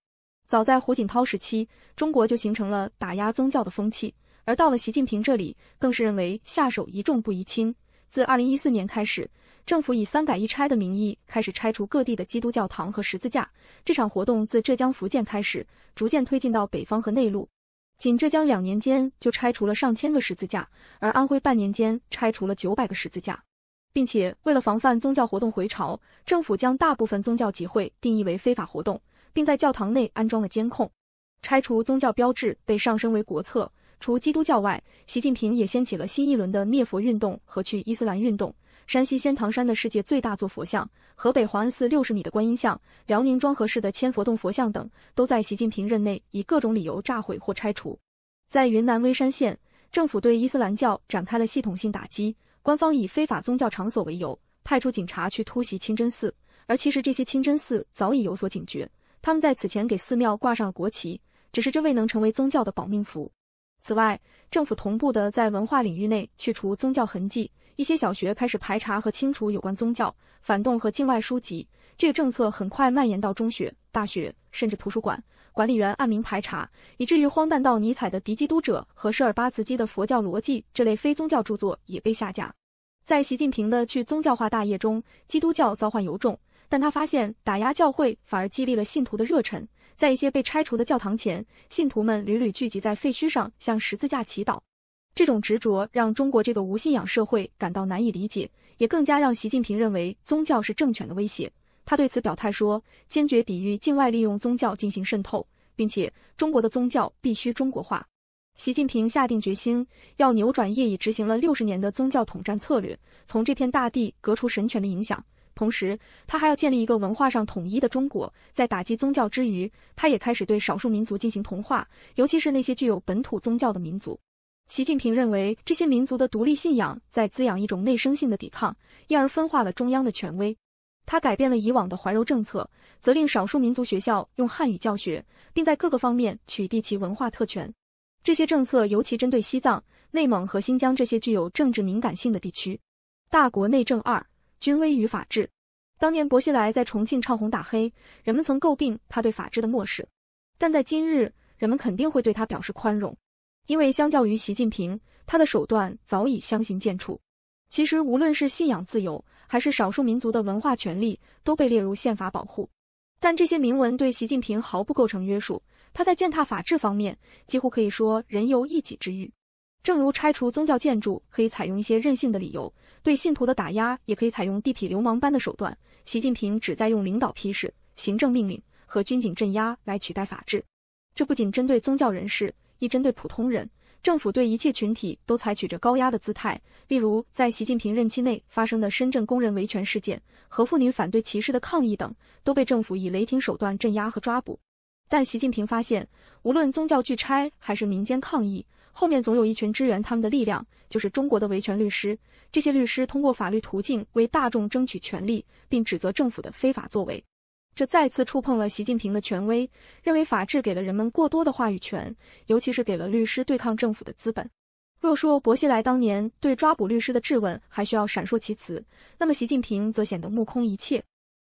早在胡锦涛时期，中国就形成了打压宗教的风气，而到了习近平这里，更是认为下手一重不宜轻。自二零一四年开始。政府以“三改一拆”的名义开始拆除各地的基督教堂和十字架。这场活动自浙江、福建开始，逐渐推进到北方和内陆。仅浙江两年间就拆除了上千个十字架，而安徽半年间拆除了九百个十字架。并且为了防范宗教活动回潮，政府将大部分宗教集会定义为非法活动，并在教堂内安装了监控。拆除宗教标志被上升为国策。除基督教外，习近平也掀起了新一轮的灭佛运动和去伊斯兰运动。山西仙堂山的世界最大座佛像，河北黄安寺六十米的观音像，辽宁庄河市的千佛洞佛像等，都在习近平任内以各种理由炸毁或拆除。在云南威山县，政府对伊斯兰教展开了系统性打击，官方以非法宗教场所为由，派出警察去突袭清真寺，而其实这些清真寺早已有所警觉，他们在此前给寺庙挂上了国旗，只是这未能成为宗教的保命符。此外，政府同步的在文化领域内去除宗教痕迹。一些小学开始排查和清除有关宗教、反动和境外书籍，这个政策很快蔓延到中学、大学，甚至图书馆。管理员按名排查，以至于荒诞到尼采的《敌基督者》和舍尔巴茨基的《佛教逻辑》这类非宗教著作也被下架。在习近平的去宗教化大业中，基督教遭患尤重，但他发现打压教会反而激励了信徒的热忱。在一些被拆除的教堂前，信徒们屡屡聚集在废墟上向十字架祈祷。这种执着让中国这个无信仰社会感到难以理解，也更加让习近平认为宗教是政权的威胁。他对此表态说：“坚决抵御境外利用宗教进行渗透，并且中国的宗教必须中国化。”习近平下定决心要扭转业已执行了六十年的宗教统战策略，从这片大地革除神权的影响。同时，他还要建立一个文化上统一的中国。在打击宗教之余，他也开始对少数民族进行同化，尤其是那些具有本土宗教的民族。习近平认为，这些民族的独立信仰在滋养一种内生性的抵抗，因而分化了中央的权威。他改变了以往的怀柔政策，责令少数民族学校用汉语教学，并在各个方面取缔其文化特权。这些政策尤其针对西藏、内蒙和新疆这些具有政治敏感性的地区。大国内政二：军威与法治。当年薄熙来在重庆唱红打黑，人们曾诟病他对法治的漠视，但在今日，人们肯定会对他表示宽容。因为相较于习近平，他的手段早已相形见绌。其实，无论是信仰自由，还是少数民族的文化权利，都被列入宪法保护。但这些铭文对习近平毫不构成约束，他在践踏法治方面几乎可以说人由一己之欲。正如拆除宗教建筑可以采用一些任性的理由，对信徒的打压也可以采用地痞流氓般的手段。习近平只在用领导批示、行政命令和军警镇压来取代法治，这不仅针对宗教人士。一针对普通人，政府对一切群体都采取着高压的姿态。例如，在习近平任期内发生的深圳工人维权事件和妇女反对歧视的抗议等，都被政府以雷霆手段镇压和抓捕。但习近平发现，无论宗教拒差还是民间抗议，后面总有一群支援他们的力量，就是中国的维权律师。这些律师通过法律途径为大众争取权利，并指责政府的非法作为。这再次触碰了习近平的权威，认为法治给了人们过多的话语权，尤其是给了律师对抗政府的资本。若说薄熙来当年对抓捕律师的质问还需要闪烁其词，那么习近平则显得目空一切。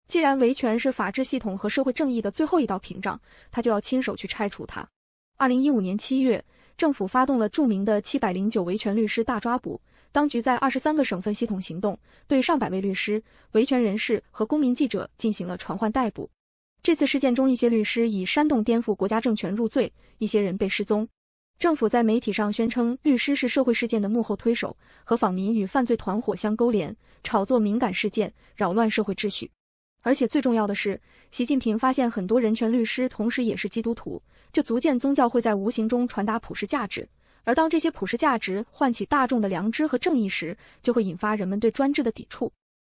既然维权是法治系统和社会正义的最后一道屏障，他就要亲手去拆除它。二零一五年七月，政府发动了著名的七百零九维权律师大抓捕。当局在二十三个省份系统行动，对上百位律师、维权人士和公民记者进行了传唤逮捕。这次事件中，一些律师以煽动颠覆国家政权入罪，一些人被失踪。政府在媒体上宣称，律师是社会事件的幕后推手，和访民与犯罪团伙相勾连，炒作敏感事件，扰乱社会秩序。而且最重要的是，习近平发现很多人权律师同时也是基督徒，这足见宗教会在无形中传达普世价值。而当这些普世价值唤起大众的良知和正义时，就会引发人们对专制的抵触。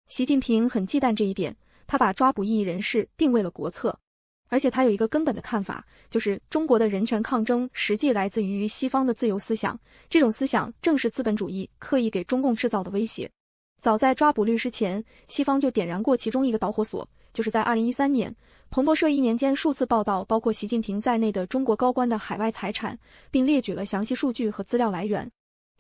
习近平很忌惮这一点，他把抓捕异议人士定位了国策。而且他有一个根本的看法，就是中国的人权抗争实际来自于西方的自由思想，这种思想正是资本主义刻意给中共制造的威胁。早在抓捕律师前，西方就点燃过其中一个导火索，就是在二零一三年。彭博社一年间数次报道包括习近平在内的中国高官的海外财产，并列举了详细数据和资料来源。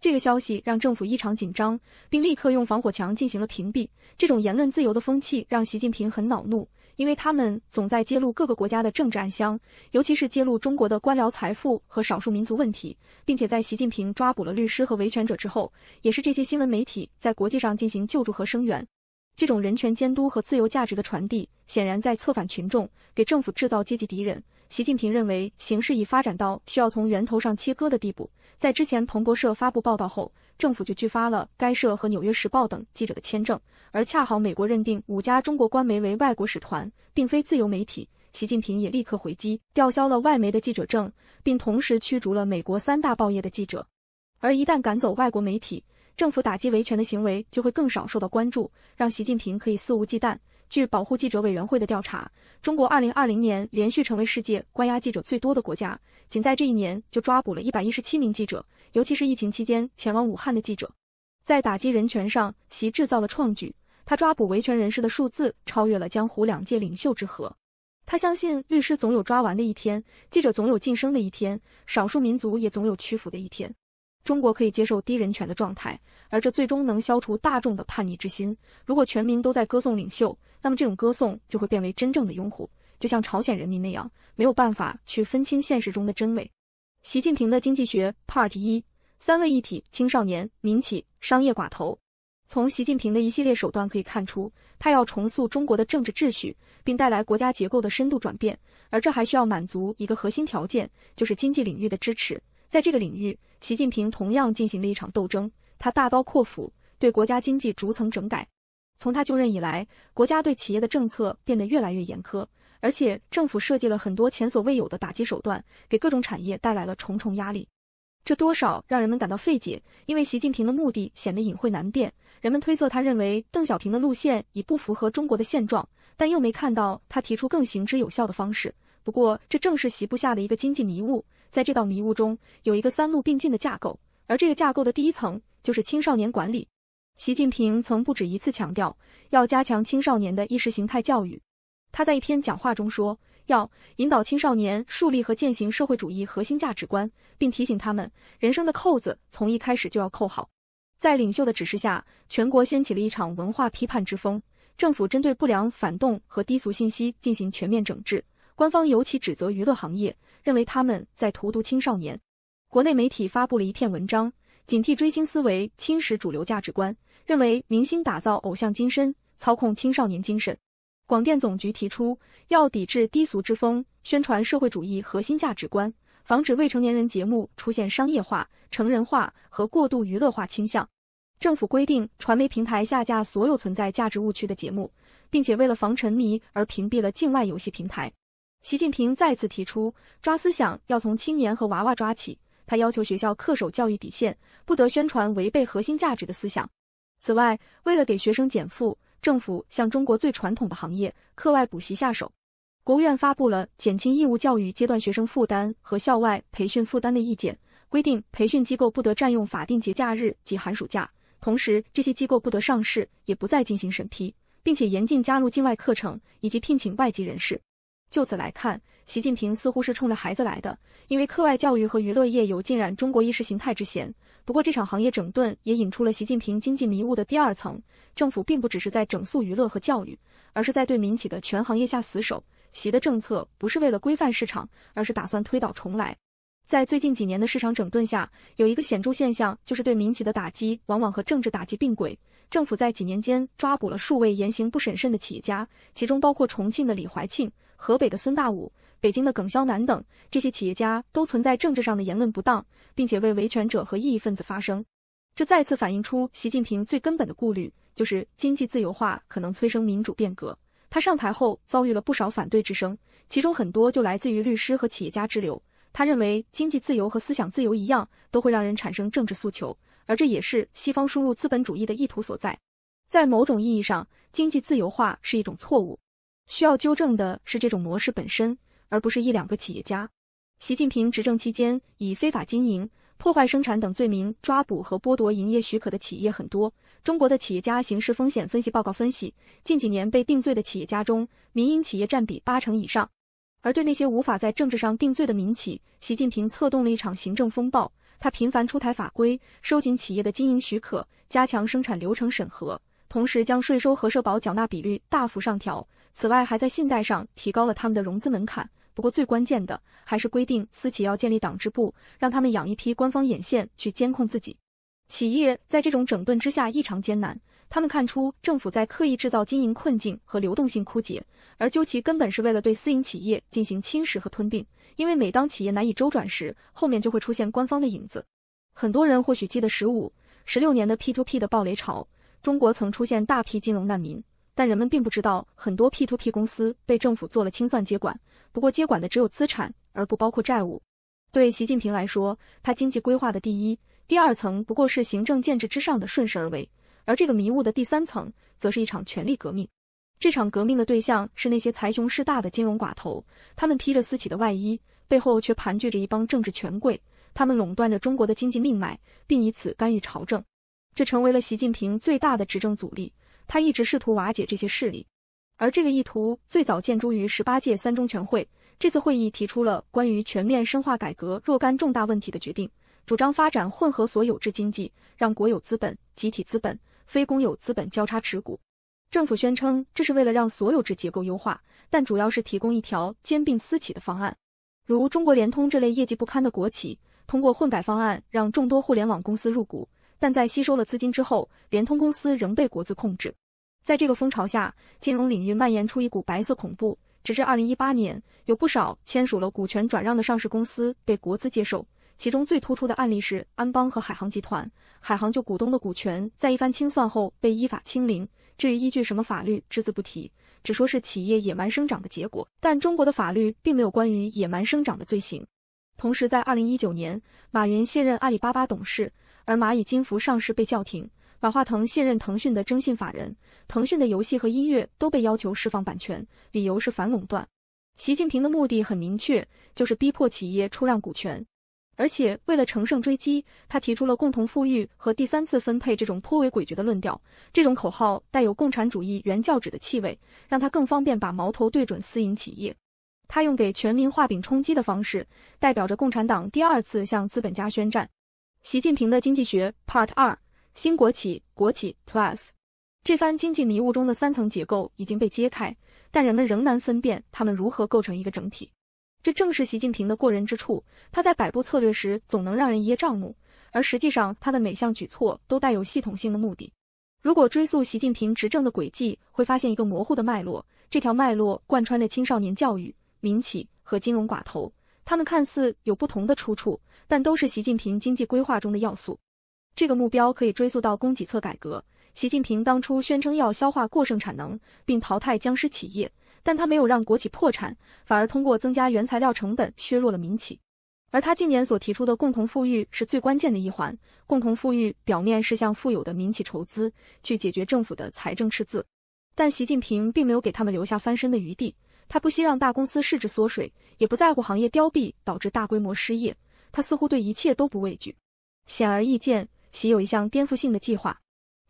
这个消息让政府异常紧张，并立刻用防火墙进行了屏蔽。这种言论自由的风气让习近平很恼怒，因为他们总在揭露各个国家的政治暗箱，尤其是揭露中国的官僚财富和少数民族问题，并且在习近平抓捕了律师和维权者之后，也是这些新闻媒体在国际上进行救助和声援。这种人权监督和自由价值的传递，显然在策反群众，给政府制造阶级敌人。习近平认为形势已发展到需要从源头上切割的地步。在之前彭博社发布报道后，政府就拒发了该社和纽约时报等记者的签证。而恰好美国认定五家中国官媒为外国使团，并非自由媒体。习近平也立刻回击，吊销了外媒的记者证，并同时驱逐了美国三大报业的记者。而一旦赶走外国媒体，政府打击维权的行为就会更少受到关注，让习近平可以肆无忌惮。据保护记者委员会的调查，中国二零二零年连续成为世界关押记者最多的国家，仅在这一年就抓捕了一百一十七名记者，尤其是疫情期间前往武汉的记者。在打击人权上，习制造了创举，他抓捕维权人士的数字超越了江湖两届领袖之和。他相信律师总有抓完的一天，记者总有晋升的一天，少数民族也总有屈服的一天。中国可以接受低人权的状态，而这最终能消除大众的叛逆之心。如果全民都在歌颂领袖，那么这种歌颂就会变为真正的拥护，就像朝鲜人民那样，没有办法去分清现实中的真伪。习近平的经济学 Part 一：三位一体青少年、民企、商业寡头。从习近平的一系列手段可以看出，他要重塑中国的政治秩序，并带来国家结构的深度转变，而这还需要满足一个核心条件，就是经济领域的支持。在这个领域，习近平同样进行了一场斗争，他大刀阔斧对国家经济逐层整改。从他就任以来，国家对企业的政策变得越来越严苛，而且政府设计了很多前所未有的打击手段，给各种产业带来了重重压力。这多少让人们感到费解，因为习近平的目的显得隐晦难辨。人们推测他认为邓小平的路线已不符合中国的现状，但又没看到他提出更行之有效的方式。不过，这正是习不下的一个经济迷雾。在这道迷雾中，有一个三路并进的架构，而这个架构的第一层就是青少年管理。习近平曾不止一次强调，要加强青少年的意识形态教育。他在一篇讲话中说，要引导青少年树立和践行社会主义核心价值观，并提醒他们人生的扣子从一开始就要扣好。在领袖的指示下，全国掀起了一场文化批判之风，政府针对不良、反动和低俗信息进行全面整治，官方尤其指责娱乐行业。认为他们在荼毒青少年。国内媒体发布了一篇文章，警惕追星思维侵蚀主流价值观，认为明星打造偶像金身，操控青少年精神。广电总局提出要抵制低俗之风，宣传社会主义核心价值观，防止未成年人节目出现商业化、成人化和过度娱乐化倾向。政府规定传媒平台下架所有存在价值误区的节目，并且为了防沉迷而屏蔽了境外游戏平台。习近平再次提出抓思想要从青年和娃娃抓起。他要求学校恪守教育底线，不得宣传违背核心价值的思想。此外，为了给学生减负，政府向中国最传统的行业——课外补习下手。国务院发布了减轻义务教育阶段学生负担和校外培训负担的意见，规定培训机构不得占用法定节假日及寒暑假，同时这些机构不得上市，也不再进行审批，并且严禁加入境外课程以及聘请外籍人士。就此来看，习近平似乎是冲着孩子来的，因为课外教育和娱乐业有浸染中国意识形态之嫌。不过，这场行业整顿也引出了习近平经济迷雾的第二层：政府并不只是在整肃娱乐和教育，而是在对民企的全行业下死手。习的政策不是为了规范市场，而是打算推倒重来。在最近几年的市场整顿下，有一个显著现象就是对民企的打击往往和政治打击并轨。政府在几年间抓捕了数位言行不审慎的企业家，其中包括重庆的李怀庆。河北的孙大武、北京的耿潇南等这些企业家都存在政治上的言论不当，并且为维权者和异议分子发声，这再次反映出习近平最根本的顾虑就是经济自由化可能催生民主变革。他上台后遭遇了不少反对之声，其中很多就来自于律师和企业家之流。他认为经济自由和思想自由一样，都会让人产生政治诉求，而这也是西方输入资本主义的意图所在。在某种意义上，经济自由化是一种错误。需要纠正的是这种模式本身，而不是一两个企业家。习近平执政期间，以非法经营、破坏生产等罪名抓捕和剥夺营业许可的企业很多。中国的企业家刑事风险分析报告分析，近几年被定罪的企业家中，民营企业占比八成以上。而对那些无法在政治上定罪的民企，习近平策动了一场行政风暴。他频繁出台法规，收紧企业的经营许可，加强生产流程审核，同时将税收和社保缴纳比率大幅上调。此外，还在信贷上提高了他们的融资门槛。不过，最关键的还是规定私企要建立党支部，让他们养一批官方眼线去监控自己。企业在这种整顿之下异常艰难，他们看出政府在刻意制造经营困境和流动性枯竭，而究其根本是为了对私营企业进行侵蚀和吞并。因为每当企业难以周转时，后面就会出现官方的影子。很多人或许记得十五、十六年的 P2P 的暴雷潮，中国曾出现大批金融难民。但人们并不知道，很多 P to P 公司被政府做了清算接管。不过接管的只有资产，而不包括债务。对习近平来说，他经济规划的第一、第二层不过是行政建制之上的顺势而为，而这个迷雾的第三层，则是一场权力革命。这场革命的对象是那些财雄势大的金融寡头，他们披着私企的外衣，背后却盘踞着一帮政治权贵，他们垄断着中国的经济命脉，并以此干预朝政，这成为了习近平最大的执政阻力。他一直试图瓦解这些势力，而这个意图最早见诸于十八届三中全会。这次会议提出了关于全面深化改革若干重大问题的决定，主张发展混合所有制经济，让国有资本、集体资本、非公有资本交叉持股。政府宣称这是为了让所有制结构优化，但主要是提供一条兼并私企的方案，如中国联通这类业绩不堪的国企，通过混改方案让众多互联网公司入股。但在吸收了资金之后，联通公司仍被国资控制。在这个风潮下，金融领域蔓延出一股白色恐怖。直至二零一八年，有不少签署了股权转让的上市公司被国资接受。其中最突出的案例是安邦和海航集团。海航就股东的股权在一番清算后被依法清零，至于依据什么法律，只字不提，只说是企业野蛮生长的结果。但中国的法律并没有关于野蛮生长的罪行。同时，在二零一九年，马云卸任阿里巴巴董事。而蚂蚁金服上市被叫停，马化腾卸任腾讯的征信法人，腾讯的游戏和音乐都被要求释放版权，理由是反垄断。习近平的目的很明确，就是逼迫企业出让股权。而且为了乘胜追击，他提出了共同富裕和第三次分配这种颇为诡谲的论调。这种口号带有共产主义原教旨的气味，让他更方便把矛头对准私营企业。他用给全民画饼充饥的方式，代表着共产党第二次向资本家宣战。习近平的经济学 Part 二：新国企、国企 Plus，这番经济迷雾中的三层结构已经被揭开，但人们仍难分辨它们如何构成一个整体。这正是习近平的过人之处，他在摆布策略时总能让人一叶障目，而实际上他的每项举措都带有系统性的目的。如果追溯习近平执政的轨迹，会发现一个模糊的脉络，这条脉络贯穿着青少年教育、民企和金融寡头，他们看似有不同的出处。但都是习近平经济规划中的要素。这个目标可以追溯到供给侧改革。习近平当初宣称要消化过剩产能，并淘汰僵尸企业，但他没有让国企破产，反而通过增加原材料成本削弱了民企。而他近年所提出的共同富裕是最关键的一环。共同富裕表面是向富有的民企筹资，去解决政府的财政赤字，但习近平并没有给他们留下翻身的余地。他不惜让大公司市值缩水，也不在乎行业凋敝导致大规模失业。他似乎对一切都不畏惧，显而易见，习有一项颠覆性的计划。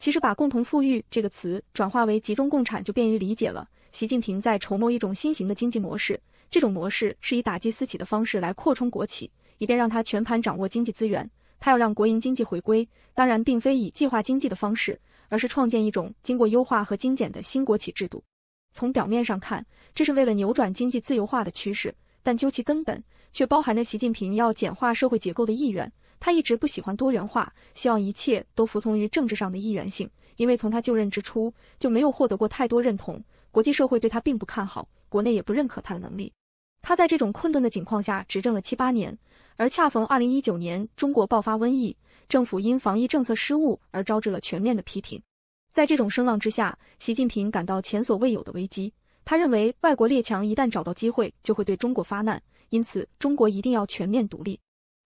其实把“共同富裕”这个词转化为集中共产就便于理解了。习近平在筹谋一种新型的经济模式，这种模式是以打击私企的方式来扩充国企，以便让他全盘掌握经济资源。他要让国营经济回归，当然并非以计划经济的方式，而是创建一种经过优化和精简的新国企制度。从表面上看，这是为了扭转经济自由化的趋势。但究其根本，却包含着习近平要简化社会结构的意愿。他一直不喜欢多元化，希望一切都服从于政治上的意愿性。因为从他就任之初就没有获得过太多认同，国际社会对他并不看好，国内也不认可他的能力。他在这种困顿的情况下执政了七八年，而恰逢二零一九年中国爆发瘟疫，政府因防疫政策失误而招致了全面的批评。在这种声浪之下，习近平感到前所未有的危机。他认为外国列强一旦找到机会，就会对中国发难，因此中国一定要全面独立。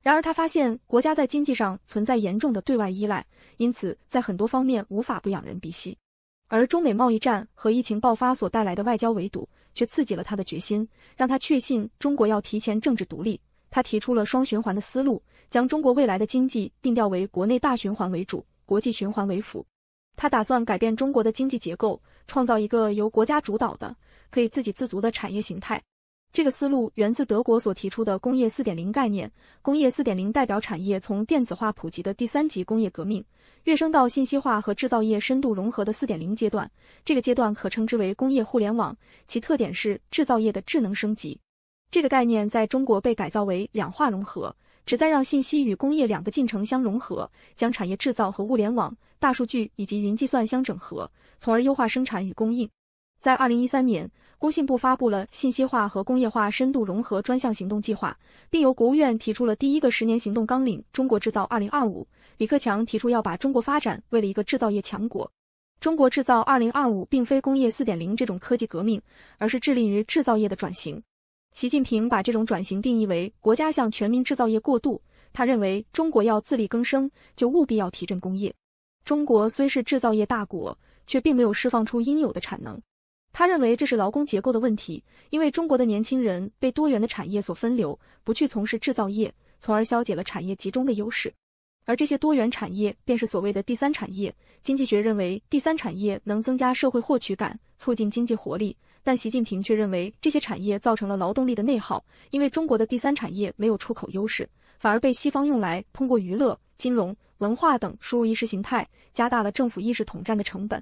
然而他发现国家在经济上存在严重的对外依赖，因此在很多方面无法不仰人鼻息。而中美贸易战和疫情爆发所带来的外交围堵，却刺激了他的决心，让他确信中国要提前政治独立。他提出了双循环的思路，将中国未来的经济定调为国内大循环为主，国际循环为辅。他打算改变中国的经济结构，创造一个由国家主导的。可以自给自足的产业形态，这个思路源自德国所提出的工业四点零概念。工业四点零代表产业从电子化普及的第三级工业革命，跃升到信息化和制造业深度融合的四点零阶段。这个阶段可称之为工业互联网，其特点是制造业的智能升级。这个概念在中国被改造为两化融合，旨在让信息与工业两个进程相融合，将产业制造和物联网、大数据以及云计算相整合，从而优化生产与供应。在二零一三年，工信部发布了信息化和工业化深度融合专项行动计划，并由国务院提出了第一个十年行动纲领《中国制造二零二五》。李克强提出要把中国发展为了一个制造业强国。《中国制造二零二五》并非工业四点零这种科技革命，而是致力于制造业的转型。习近平把这种转型定义为国家向全民制造业过渡。他认为中国要自力更生，就务必要提振工业。中国虽是制造业大国，却并没有释放出应有的产能。他认为这是劳工结构的问题，因为中国的年轻人被多元的产业所分流，不去从事制造业，从而消解了产业集中的优势。而这些多元产业便是所谓的第三产业。经济学认为，第三产业能增加社会获取感，促进经济活力。但习近平却认为这些产业造成了劳动力的内耗，因为中国的第三产业没有出口优势，反而被西方用来通过娱乐、金融、文化等输入意识形态，加大了政府意识统战的成本。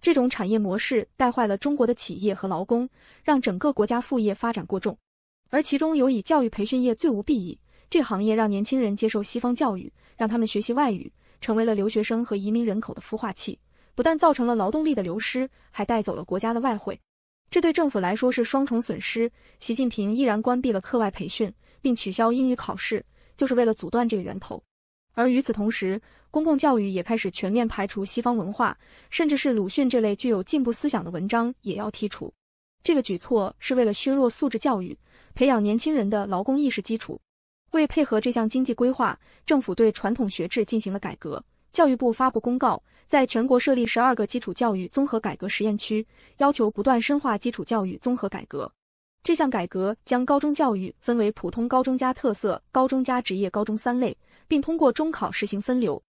这种产业模式带坏了中国的企业和劳工，让整个国家副业发展过重，而其中尤以教育培训业最无裨益。这行业让年轻人接受西方教育，让他们学习外语，成为了留学生和移民人口的孵化器，不但造成了劳动力的流失，还带走了国家的外汇，这对政府来说是双重损失。习近平依然关闭了课外培训，并取消英语考试，就是为了阻断这个源头。而与此同时，公共教育也开始全面排除西方文化，甚至是鲁迅这类具有进步思想的文章也要剔除。这个举措是为了削弱素质教育，培养年轻人的劳工意识基础。为配合这项经济规划，政府对传统学制进行了改革。教育部发布公告，在全国设立十二个基础教育综合改革实验区，要求不断深化基础教育综合改革。这项改革将高中教育分为普通高中、加特色高中、加职业高中三类，并通过中考实行分流。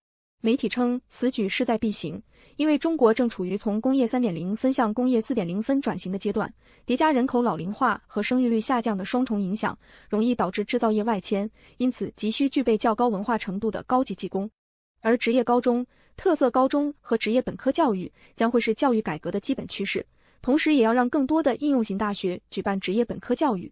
媒体称，此举势在必行，因为中国正处于从工业三点零分向工业四点零分转型的阶段，叠加人口老龄化和生育率下降的双重影响，容易导致制造业外迁，因此急需具备较高文化程度的高级技工。而职业高中、特色高中和职业本科教育将会是教育改革的基本趋势。同时，也要让更多的应用型大学举办职业本科教育。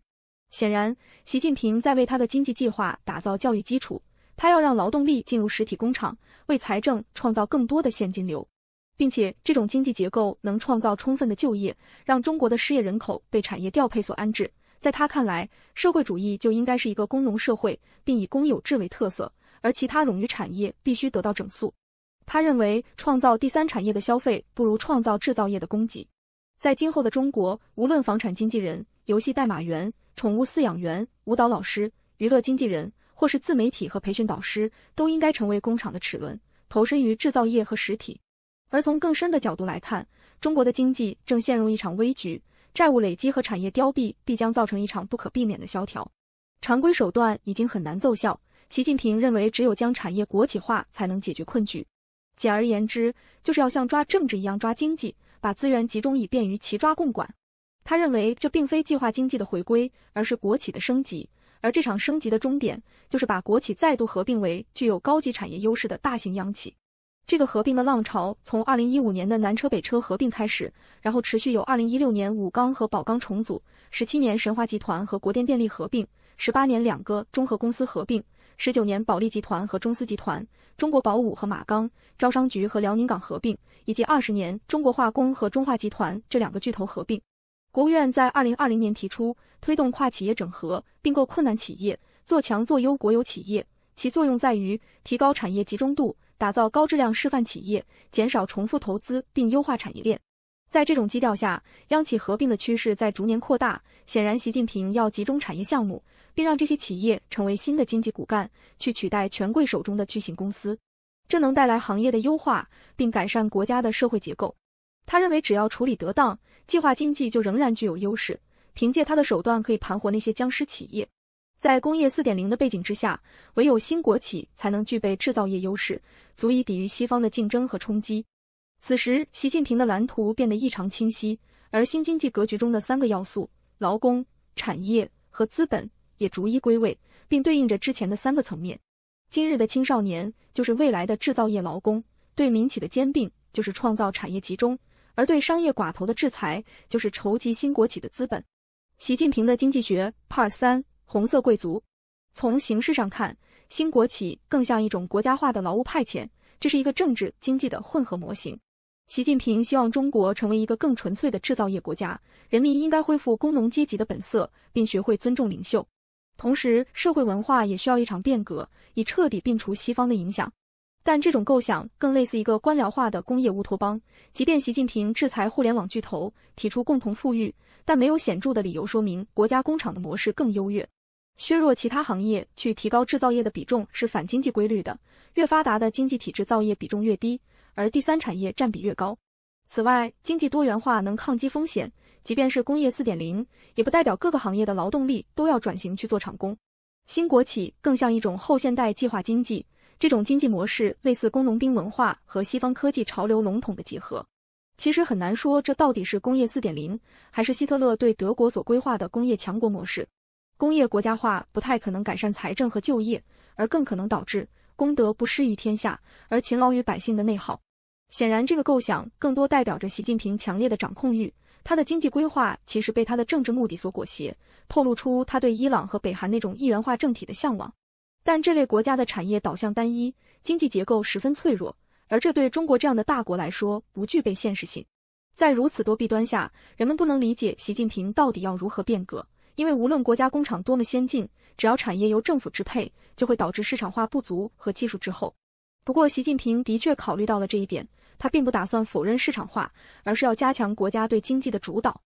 显然，习近平在为他的经济计划打造教育基础。他要让劳动力进入实体工厂，为财政创造更多的现金流，并且这种经济结构能创造充分的就业，让中国的失业人口被产业调配所安置。在他看来，社会主义就应该是一个工农社会，并以公有制为特色，而其他冗余产业必须得到整肃。他认为，创造第三产业的消费不如创造制造业的供给。在今后的中国，无论房产经纪人、游戏代码员、宠物饲养员、舞蹈老师、娱乐经纪人，或是自媒体和培训导师，都应该成为工厂的齿轮，投身于制造业和实体。而从更深的角度来看，中国的经济正陷入一场危局，债务累积和产业凋敝必将造成一场不可避免的萧条。常规手段已经很难奏效，习近平认为，只有将产业国企化才能解决困局。简而言之，就是要像抓政治一样抓经济。把资源集中，以便于齐抓共管。他认为这并非计划经济的回归，而是国企的升级。而这场升级的终点，就是把国企再度合并为具有高级产业优势的大型央企。这个合并的浪潮从二零一五年的南车北车合并开始，然后持续有二零一六年武钢和宝钢重组，十七年神华集团和国电电力合并，十八年两个中核公司合并。十九年，保利集团和中丝集团、中国宝武和马钢、招商局和辽宁港合并，以及二十年中国化工和中化集团这两个巨头合并。国务院在二零二零年提出推动跨企业整合，并购困难企业，做强做优国有企业，其作用在于提高产业集中度，打造高质量示范企业，减少重复投资并优化产业链。在这种基调下，央企合并的趋势在逐年扩大。显然，习近平要集中产业项目。并让这些企业成为新的经济骨干，去取代权贵手中的巨型公司，这能带来行业的优化，并改善国家的社会结构。他认为，只要处理得当，计划经济就仍然具有优势。凭借他的手段，可以盘活那些僵尸企业。在工业四点零的背景之下，唯有新国企才能具备制造业优势，足以抵御西方的竞争和冲击。此时，习近平的蓝图变得异常清晰，而新经济格局中的三个要素：劳工、产业和资本。也逐一归位，并对应着之前的三个层面。今日的青少年就是未来的制造业劳工，对民企的兼并就是创造产业集中，而对商业寡头的制裁就是筹集新国企的资本。习近平的经济学 Part 三：红色贵族。从形式上看，新国企更像一种国家化的劳务派遣，这是一个政治经济的混合模型。习近平希望中国成为一个更纯粹的制造业国家，人民应该恢复工农阶级的本色，并学会尊重领袖。同时，社会文化也需要一场变革，以彻底摒除西方的影响。但这种构想更类似一个官僚化的工业乌托邦。即便习近平制裁互联网巨头，提出共同富裕，但没有显著的理由说明国家工厂的模式更优越。削弱其他行业去提高制造业的比重是反经济规律的。越发达的经济体，制造业比重越低，而第三产业占比越高。此外，经济多元化能抗击风险。即便是工业四点零，也不代表各个行业的劳动力都要转型去做厂工。新国企更像一种后现代计划经济，这种经济模式类似工农兵文化和西方科技潮流笼统的结合。其实很难说这到底是工业四点零，还是希特勒对德国所规划的工业强国模式。工业国家化不太可能改善财政和就业，而更可能导致功德不施于天下，而勤劳于百姓的内耗。显然，这个构想更多代表着习近平强烈的掌控欲。他的经济规划其实被他的政治目的所裹挟，透露出他对伊朗和北韩那种一元化政体的向往。但这类国家的产业导向单一，经济结构十分脆弱，而这对中国这样的大国来说不具备现实性。在如此多弊端下，人们不能理解习近平到底要如何变革，因为无论国家工厂多么先进，只要产业由政府支配，就会导致市场化不足和技术滞后。不过，习近平的确考虑到了这一点。他并不打算否认市场化，而是要加强国家对经济的主导，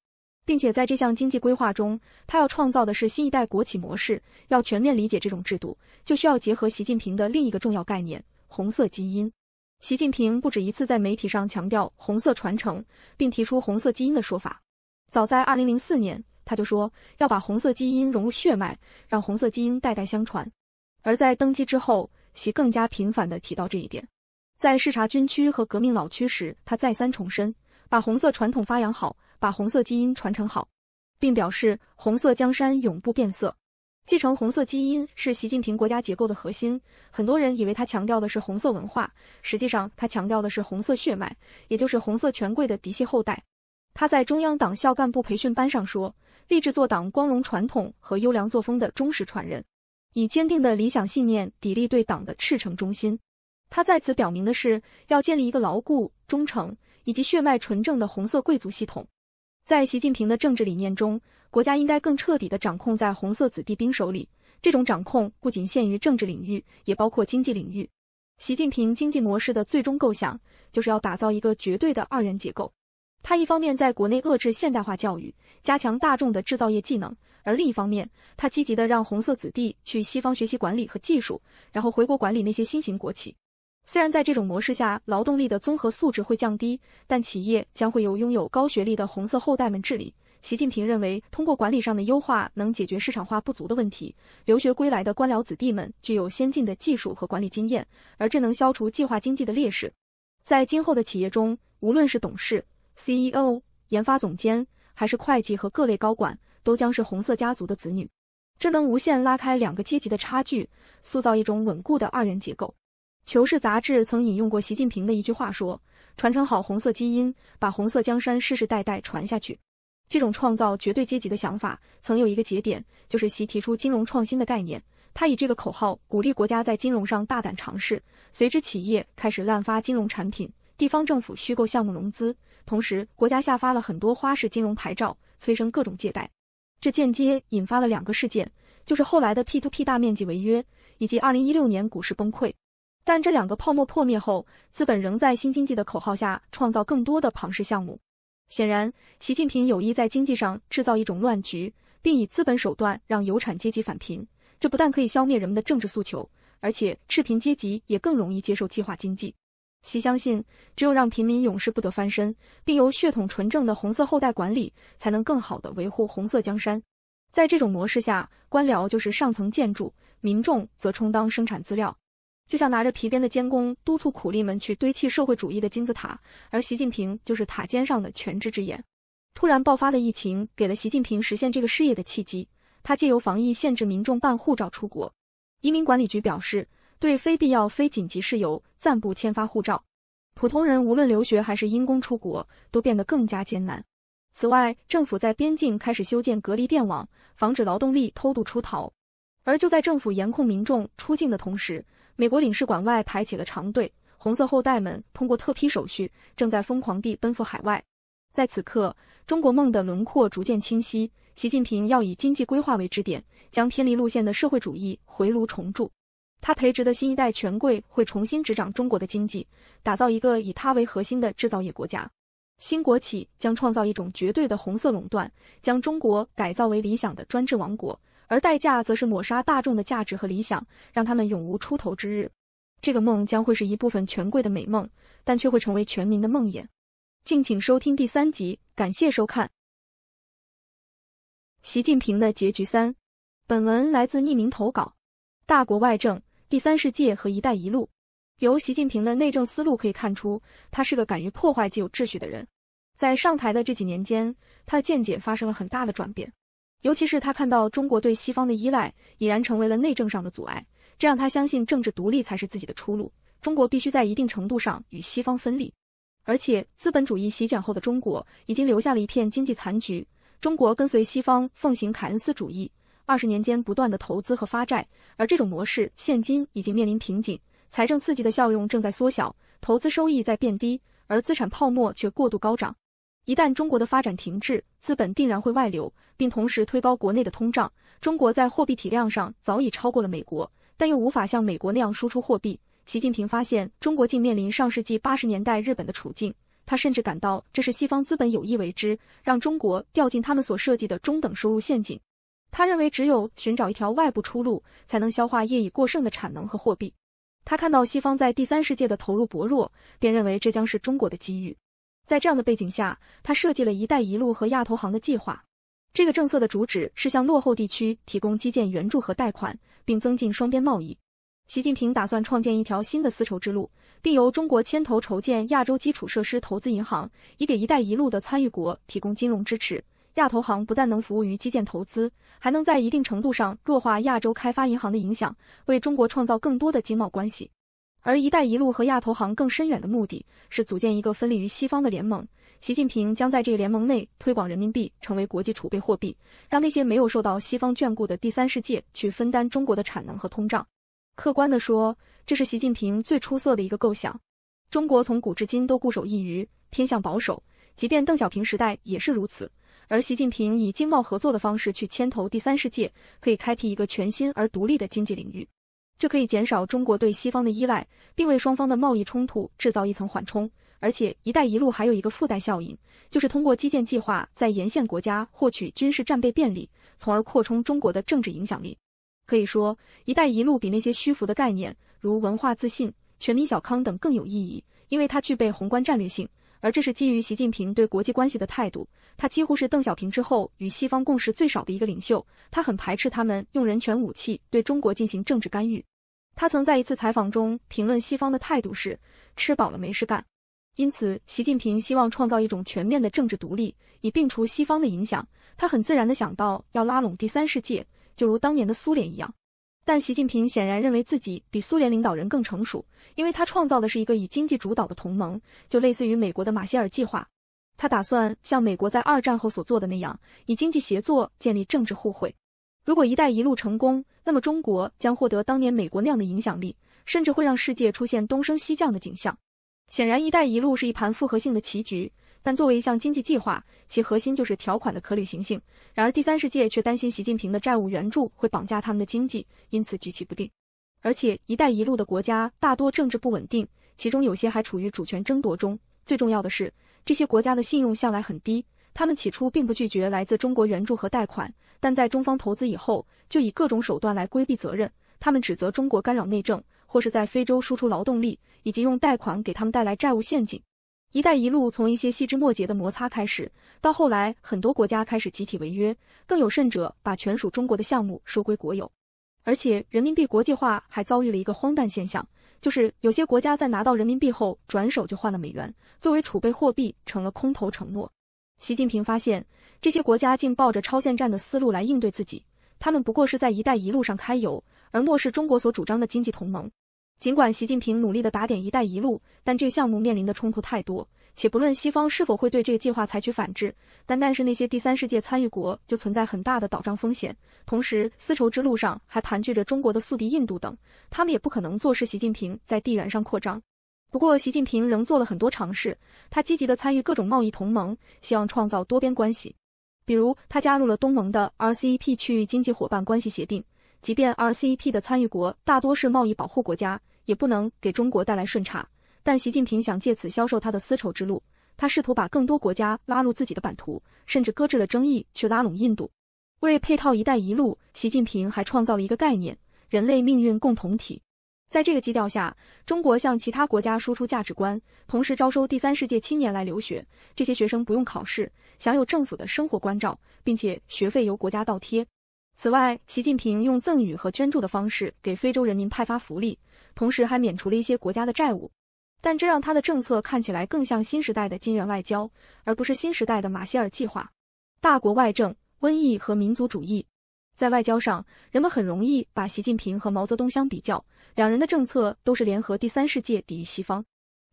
并且在这项经济规划中，他要创造的是新一代国企模式。要全面理解这种制度，就需要结合习近平的另一个重要概念——红色基因。习近平不止一次在媒体上强调红色传承，并提出“红色基因”的说法。早在2004年，他就说要把红色基因融入血脉，让红色基因代代相传。而在登基之后，习更加频繁地提到这一点。在视察军区和革命老区时，他再三重申，把红色传统发扬好，把红色基因传承好，并表示红色江山永不变色。继承红色基因是习近平国家结构的核心。很多人以为他强调的是红色文化，实际上他强调的是红色血脉，也就是红色权贵的嫡系后代。他在中央党校干部培训班上说，立志做党光荣传统和优良作风的忠实传人，以坚定的理想信念砥砺对党的赤诚忠心。他在此表明的是，要建立一个牢固、忠诚以及血脉纯正的红色贵族系统。在习近平的政治理念中，国家应该更彻底的掌控在红色子弟兵手里。这种掌控不仅限于政治领域，也包括经济领域。习近平经济模式的最终构想，就是要打造一个绝对的二元结构。他一方面在国内遏制现代化教育，加强大众的制造业技能，而另一方面，他积极的让红色子弟去西方学习管理和技术，然后回国管理那些新型国企。虽然在这种模式下，劳动力的综合素质会降低，但企业将会由拥有高学历的红色后代们治理。习近平认为，通过管理上的优化，能解决市场化不足的问题。留学归来的官僚子弟们具有先进的技术和管理经验，而这能消除计划经济的劣势。在今后的企业中，无论是董事、CEO、研发总监，还是会计和各类高管，都将是红色家族的子女。这能无限拉开两个阶级的差距，塑造一种稳固的二元结构。《求是》杂志曾引用过习近平的一句话，说：“传承好红色基因，把红色江山世世代代传下去。”这种创造绝对阶级的想法，曾有一个节点，就是习提出金融创新的概念。他以这个口号鼓励国家在金融上大胆尝试，随之企业开始滥发金融产品，地方政府虚构项目融资，同时国家下发了很多花式金融牌照，催生各种借贷。这间接引发了两个事件，就是后来的 p to p 大面积违约，以及二零一六年股市崩溃。但这两个泡沫破灭后，资本仍在新经济的口号下创造更多的庞氏项目。显然，习近平有意在经济上制造一种乱局，并以资本手段让有产阶级返贫。这不但可以消灭人们的政治诉求，而且赤贫阶级也更容易接受计划经济。习相信，只有让贫民永世不得翻身，并由血统纯正的红色后代管理，才能更好地维护红色江山。在这种模式下，官僚就是上层建筑，民众则充当生产资料。就像拿着皮鞭的监工督促苦力们去堆砌社会主义的金字塔，而习近平就是塔尖上的全知之眼。突然爆发的疫情给了习近平实现这个事业的契机，他借由防疫限制民众办护照出国。移民管理局表示，对非必要、非紧急事由暂不签发护照。普通人无论留学还是因公出国，都变得更加艰难。此外，政府在边境开始修建隔离电网，防止劳动力偷渡出逃。而就在政府严控民众出境的同时，美国领事馆外排起了长队，红色后代们通过特批手续，正在疯狂地奔赴海外。在此刻，中国梦的轮廓逐渐清晰。习近平要以经济规划为支点，将偏离路线的社会主义回炉重铸。他培植的新一代权贵会重新执掌中国的经济，打造一个以他为核心的制造业国家。新国企将创造一种绝对的红色垄断，将中国改造为理想的专制王国。而代价则是抹杀大众的价值和理想，让他们永无出头之日。这个梦将会是一部分权贵的美梦，但却会成为全民的梦魇。敬请收听第三集，感谢收看《习近平的结局三》。本文来自匿名投稿。大国外政、第三世界和“一带一路”，由习近平的内政思路可以看出，他是个敢于破坏既有秩序的人。在上台的这几年间，他的见解发生了很大的转变。尤其是他看到中国对西方的依赖已然成为了内政上的阻碍，这让他相信政治独立才是自己的出路。中国必须在一定程度上与西方分立，而且资本主义席卷后的中国已经留下了一片经济残局。中国跟随西方奉行凯恩斯主义，二十年间不断的投资和发债，而这种模式现今已经面临瓶颈，财政刺激的效用正在缩小，投资收益在变低，而资产泡沫却过度高涨。一旦中国的发展停滞，资本定然会外流，并同时推高国内的通胀。中国在货币体量上早已超过了美国，但又无法像美国那样输出货币。习近平发现中国竟面临上世纪八十年代日本的处境，他甚至感到这是西方资本有意为之，让中国掉进他们所设计的中等收入陷阱。他认为只有寻找一条外部出路，才能消化业已过剩的产能和货币。他看到西方在第三世界的投入薄弱，便认为这将是中国的机遇。在这样的背景下，他设计了一带一路和亚投行的计划。这个政策的主旨是向落后地区提供基建援助和贷款，并增进双边贸易。习近平打算创建一条新的丝绸之路，并由中国牵头筹建亚洲基础设施投资银行，以给“一带一路”的参与国提供金融支持。亚投行不但能服务于基建投资，还能在一定程度上弱化亚洲开发银行的影响，为中国创造更多的经贸关系。而“一带一路”和亚投行更深远的目的是组建一个分立于西方的联盟。习近平将在这个联盟内推广人民币成为国际储备货币，让那些没有受到西方眷顾的第三世界去分担中国的产能和通胀。客观的说，这是习近平最出色的一个构想。中国从古至今都固守一隅，偏向保守，即便邓小平时代也是如此。而习近平以经贸合作的方式去牵头第三世界，可以开辟一个全新而独立的经济领域。这可以减少中国对西方的依赖，并为双方的贸易冲突制造一层缓冲。而且“一带一路”还有一个附带效应，就是通过基建计划在沿线国家获取军事战备便利，从而扩充中国的政治影响力。可以说，“一带一路”比那些虚浮的概念，如文化自信、全民小康等更有意义，因为它具备宏观战略性。而这是基于习近平对国际关系的态度，他几乎是邓小平之后与西方共识最少的一个领袖，他很排斥他们用人权武器对中国进行政治干预。他曾在一次采访中评论西方的态度是吃饱了没事干，因此习近平希望创造一种全面的政治独立，以摒除西方的影响。他很自然地想到要拉拢第三世界，就如当年的苏联一样。但习近平显然认为自己比苏联领导人更成熟，因为他创造的是一个以经济主导的同盟，就类似于美国的马歇尔计划。他打算像美国在二战后所做的那样，以经济协作建立政治互惠。如果“一带一路”成功，那么中国将获得当年美国那样的影响力，甚至会让世界出现东升西降的景象。显然，“一带一路”是一盘复合性的棋局，但作为一项经济计划，其核心就是条款的可履行性。然而，第三世界却担心习近平的债务援助会绑架他们的经济，因此举棋不定。而且，“一带一路”的国家大多政治不稳定，其中有些还处于主权争夺中。最重要的是，这些国家的信用向来很低，他们起初并不拒绝来自中国援助和贷款。但在中方投资以后，就以各种手段来规避责任。他们指责中国干扰内政，或是在非洲输出劳动力，以及用贷款给他们带来债务陷阱。“一带一路”从一些细枝末节的摩擦开始，到后来很多国家开始集体违约，更有甚者把全属中国的项目收归国有。而且人民币国际化还遭遇了一个荒诞现象，就是有些国家在拿到人民币后，转手就换了美元，作为储备货币成了空头承诺。习近平发现。这些国家竟抱着超限战的思路来应对自己，他们不过是在“一带一路”上开油，而漠视中国所主张的经济同盟。尽管习近平努力的打点“一带一路”，但这个项目面临的冲突太多，且不论西方是否会对这个计划采取反制，单单是那些第三世界参与国就存在很大的倒账风险。同时，丝绸之路上还盘踞着中国的宿敌印度等，他们也不可能坐视习近平在地缘上扩张。不过，习近平仍做了很多尝试，他积极的参与各种贸易同盟，希望创造多边关系。比如，他加入了东盟的 RCEP 区域经济伙伴关系协定，即便 RCEP 的参与国大多是贸易保护国家，也不能给中国带来顺差。但习近平想借此销售他的丝绸之路，他试图把更多国家拉入自己的版图，甚至搁置了争议去拉拢印度。为配套“一带一路”，习近平还创造了一个概念——人类命运共同体。在这个基调下，中国向其他国家输出价值观，同时招收第三世界青年来留学。这些学生不用考试，享有政府的生活关照，并且学费由国家倒贴。此外，习近平用赠与和捐助的方式给非洲人民派发福利，同时还免除了一些国家的债务。但这让他的政策看起来更像新时代的金元外交，而不是新时代的马歇尔计划、大国外政、瘟疫和民族主义。在外交上，人们很容易把习近平和毛泽东相比较，两人的政策都是联合第三世界抵御西方。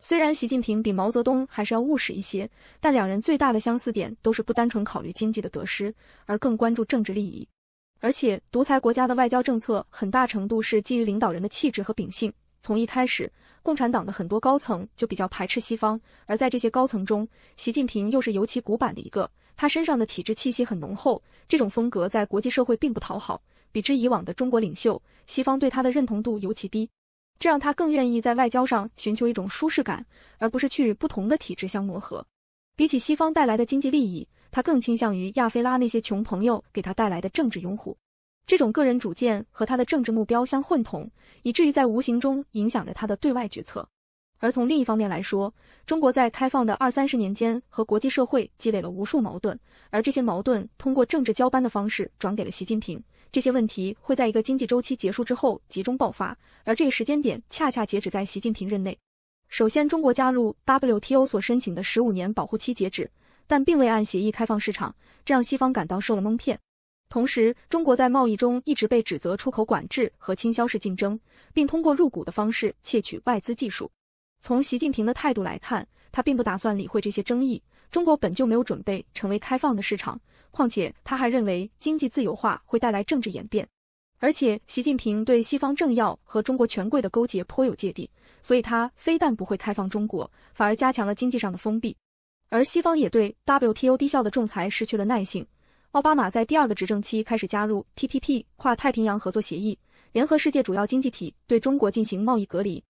虽然习近平比毛泽东还是要务实一些，但两人最大的相似点都是不单纯考虑经济的得失，而更关注政治利益。而且，独裁国家的外交政策很大程度是基于领导人的气质和秉性。从一开始，共产党的很多高层就比较排斥西方，而在这些高层中，习近平又是尤其古板的一个。他身上的体制气息很浓厚，这种风格在国际社会并不讨好。比之以往的中国领袖，西方对他的认同度尤其低，这让他更愿意在外交上寻求一种舒适感，而不是去与不同的体制相磨合。比起西方带来的经济利益，他更倾向于亚非拉那些穷朋友给他带来的政治拥护。这种个人主见和他的政治目标相混同，以至于在无形中影响着他的对外决策。而从另一方面来说，中国在开放的二三十年间和国际社会积累了无数矛盾，而这些矛盾通过政治交班的方式转给了习近平。这些问题会在一个经济周期结束之后集中爆发，而这个时间点恰恰截止在习近平任内。首先，中国加入 WTO 所申请的十五年保护期截止，但并未按协议开放市场，这让西方感到受了蒙骗。同时，中国在贸易中一直被指责出口管制和倾销式竞争，并通过入股的方式窃取外资技术。从习近平的态度来看，他并不打算理会这些争议。中国本就没有准备成为开放的市场，况且他还认为经济自由化会带来政治演变。而且，习近平对西方政要和中国权贵的勾结颇有芥蒂，所以他非但不会开放中国，反而加强了经济上的封闭。而西方也对 WTO 低效的仲裁失去了耐性。奥巴马在第二个执政期开始加入 TPP 跨太平洋合作协议，联合世界主要经济体对中国进行贸易隔离。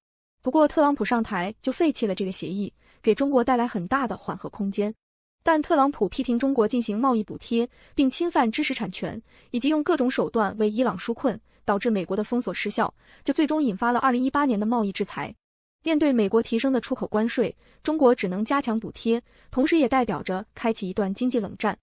不过，特朗普上台就废弃了这个协议，给中国带来很大的缓和空间。但特朗普批评中国进行贸易补贴，并侵犯知识产权，以及用各种手段为伊朗纾困，导致美国的封锁失效，这最终引发了二零一八年的贸易制裁。面对美国提升的出口关税，中国只能加强补贴，同时也代表着开启一段经济冷战。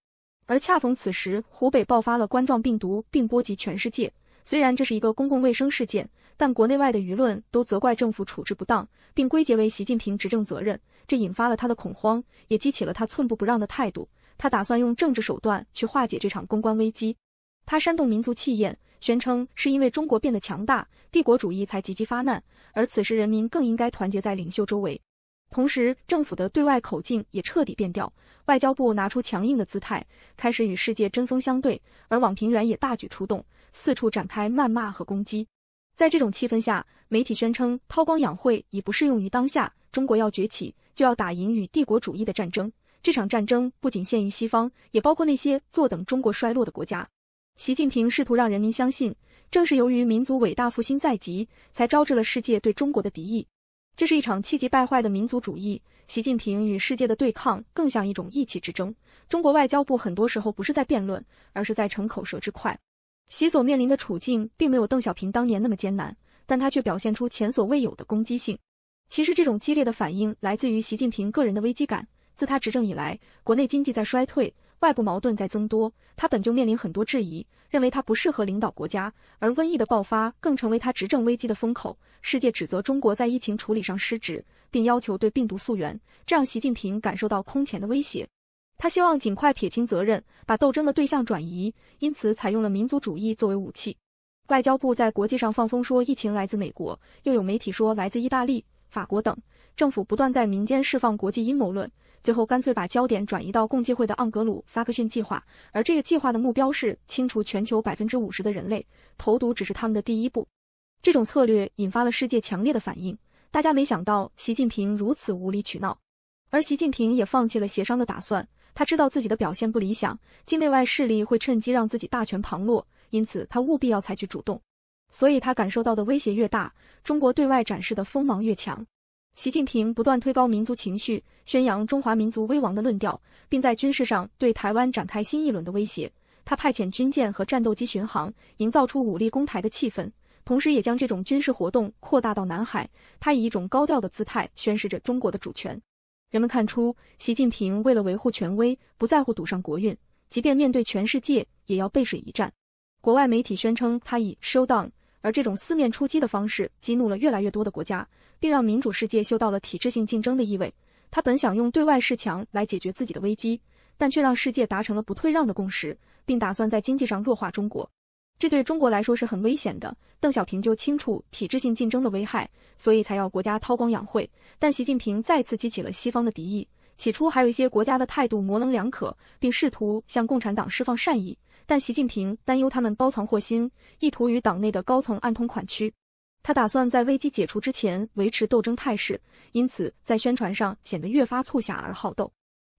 而恰逢此时，湖北爆发了冠状病毒，并波及全世界。虽然这是一个公共卫生事件。但国内外的舆论都责怪政府处置不当，并归结为习近平执政责任，这引发了他的恐慌，也激起了他寸步不让的态度。他打算用政治手段去化解这场公关危机。他煽动民族气焰，宣称是因为中国变得强大，帝国主义才积极发难，而此时人民更应该团结在领袖周围。同时，政府的对外口径也彻底变调，外交部拿出强硬的姿态，开始与世界针锋相对。而网评员也大举出动，四处展开谩骂和攻击。在这种气氛下，媒体宣称“韬光养晦”已不适用于当下。中国要崛起，就要打赢与帝国主义的战争。这场战争不仅限于西方，也包括那些坐等中国衰落的国家。习近平试图让人民相信，正是由于民族伟大复兴在即，才招致了世界对中国的敌意。这是一场气急败坏的民族主义。习近平与世界的对抗更像一种意气之争。中国外交部很多时候不是在辩论，而是在逞口舌之快。习所面临的处境并没有邓小平当年那么艰难，但他却表现出前所未有的攻击性。其实，这种激烈的反应来自于习近平个人的危机感。自他执政以来，国内经济在衰退，外部矛盾在增多，他本就面临很多质疑，认为他不适合领导国家。而瘟疫的爆发更成为他执政危机的风口。世界指责中国在疫情处理上失职，并要求对病毒溯源，这让习近平感受到空前的威胁。他希望尽快撇清责任，把斗争的对象转移，因此采用了民族主义作为武器。外交部在国际上放风说疫情来自美国，又有媒体说来自意大利、法国等。政府不断在民间释放国际阴谋论，最后干脆把焦点转移到共济会的盎格鲁撒克逊计划，而这个计划的目标是清除全球百分之五十的人类。投毒只是他们的第一步。这种策略引发了世界强烈的反应，大家没想到习近平如此无理取闹，而习近平也放弃了协商的打算。他知道自己的表现不理想，境内外势力会趁机让自己大权旁落，因此他务必要采取主动。所以他感受到的威胁越大，中国对外展示的锋芒越强。习近平不断推高民族情绪，宣扬中华民族危亡的论调，并在军事上对台湾展开新一轮的威胁。他派遣军舰和战斗机巡航，营造出武力攻台的气氛，同时也将这种军事活动扩大到南海。他以一种高调的姿态宣示着中国的主权。人们看出，习近平为了维护权威，不在乎赌上国运，即便面对全世界，也要背水一战。国外媒体宣称他已 s h o w down”，而这种四面出击的方式激怒了越来越多的国家，并让民主世界嗅到了体制性竞争的意味。他本想用对外示强来解决自己的危机，但却让世界达成了不退让的共识，并打算在经济上弱化中国。这对中国来说是很危险的。邓小平就清楚体制性竞争的危害，所以才要国家韬光养晦。但习近平再次激起了西方的敌意。起初还有一些国家的态度模棱两可，并试图向共产党释放善意。但习近平担忧他们包藏祸心，意图与党内的高层暗通款曲。他打算在危机解除之前维持斗争态势，因此在宣传上显得越发促狭而好斗。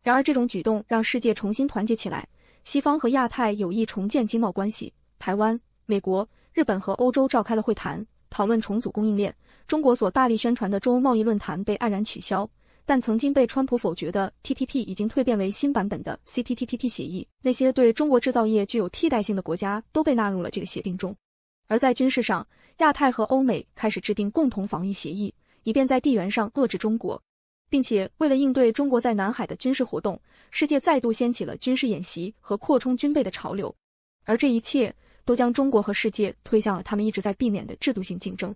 然而这种举动让世界重新团结起来，西方和亚太有意重建经贸关系。台湾、美国、日本和欧洲召开了会谈，讨论重组供应链。中国所大力宣传的中欧贸易论坛被黯然取消。但曾经被川普否决的 TPP 已经蜕变为新版本的 CPTPP 协议。那些对中国制造业具有替代性的国家都被纳入了这个协定中。而在军事上，亚太和欧美开始制定共同防御协议，以便在地缘上遏制中国。并且为了应对中国在南海的军事活动，世界再度掀起了军事演习和扩充军备的潮流。而这一切。都将中国和世界推向了他们一直在避免的制度性竞争，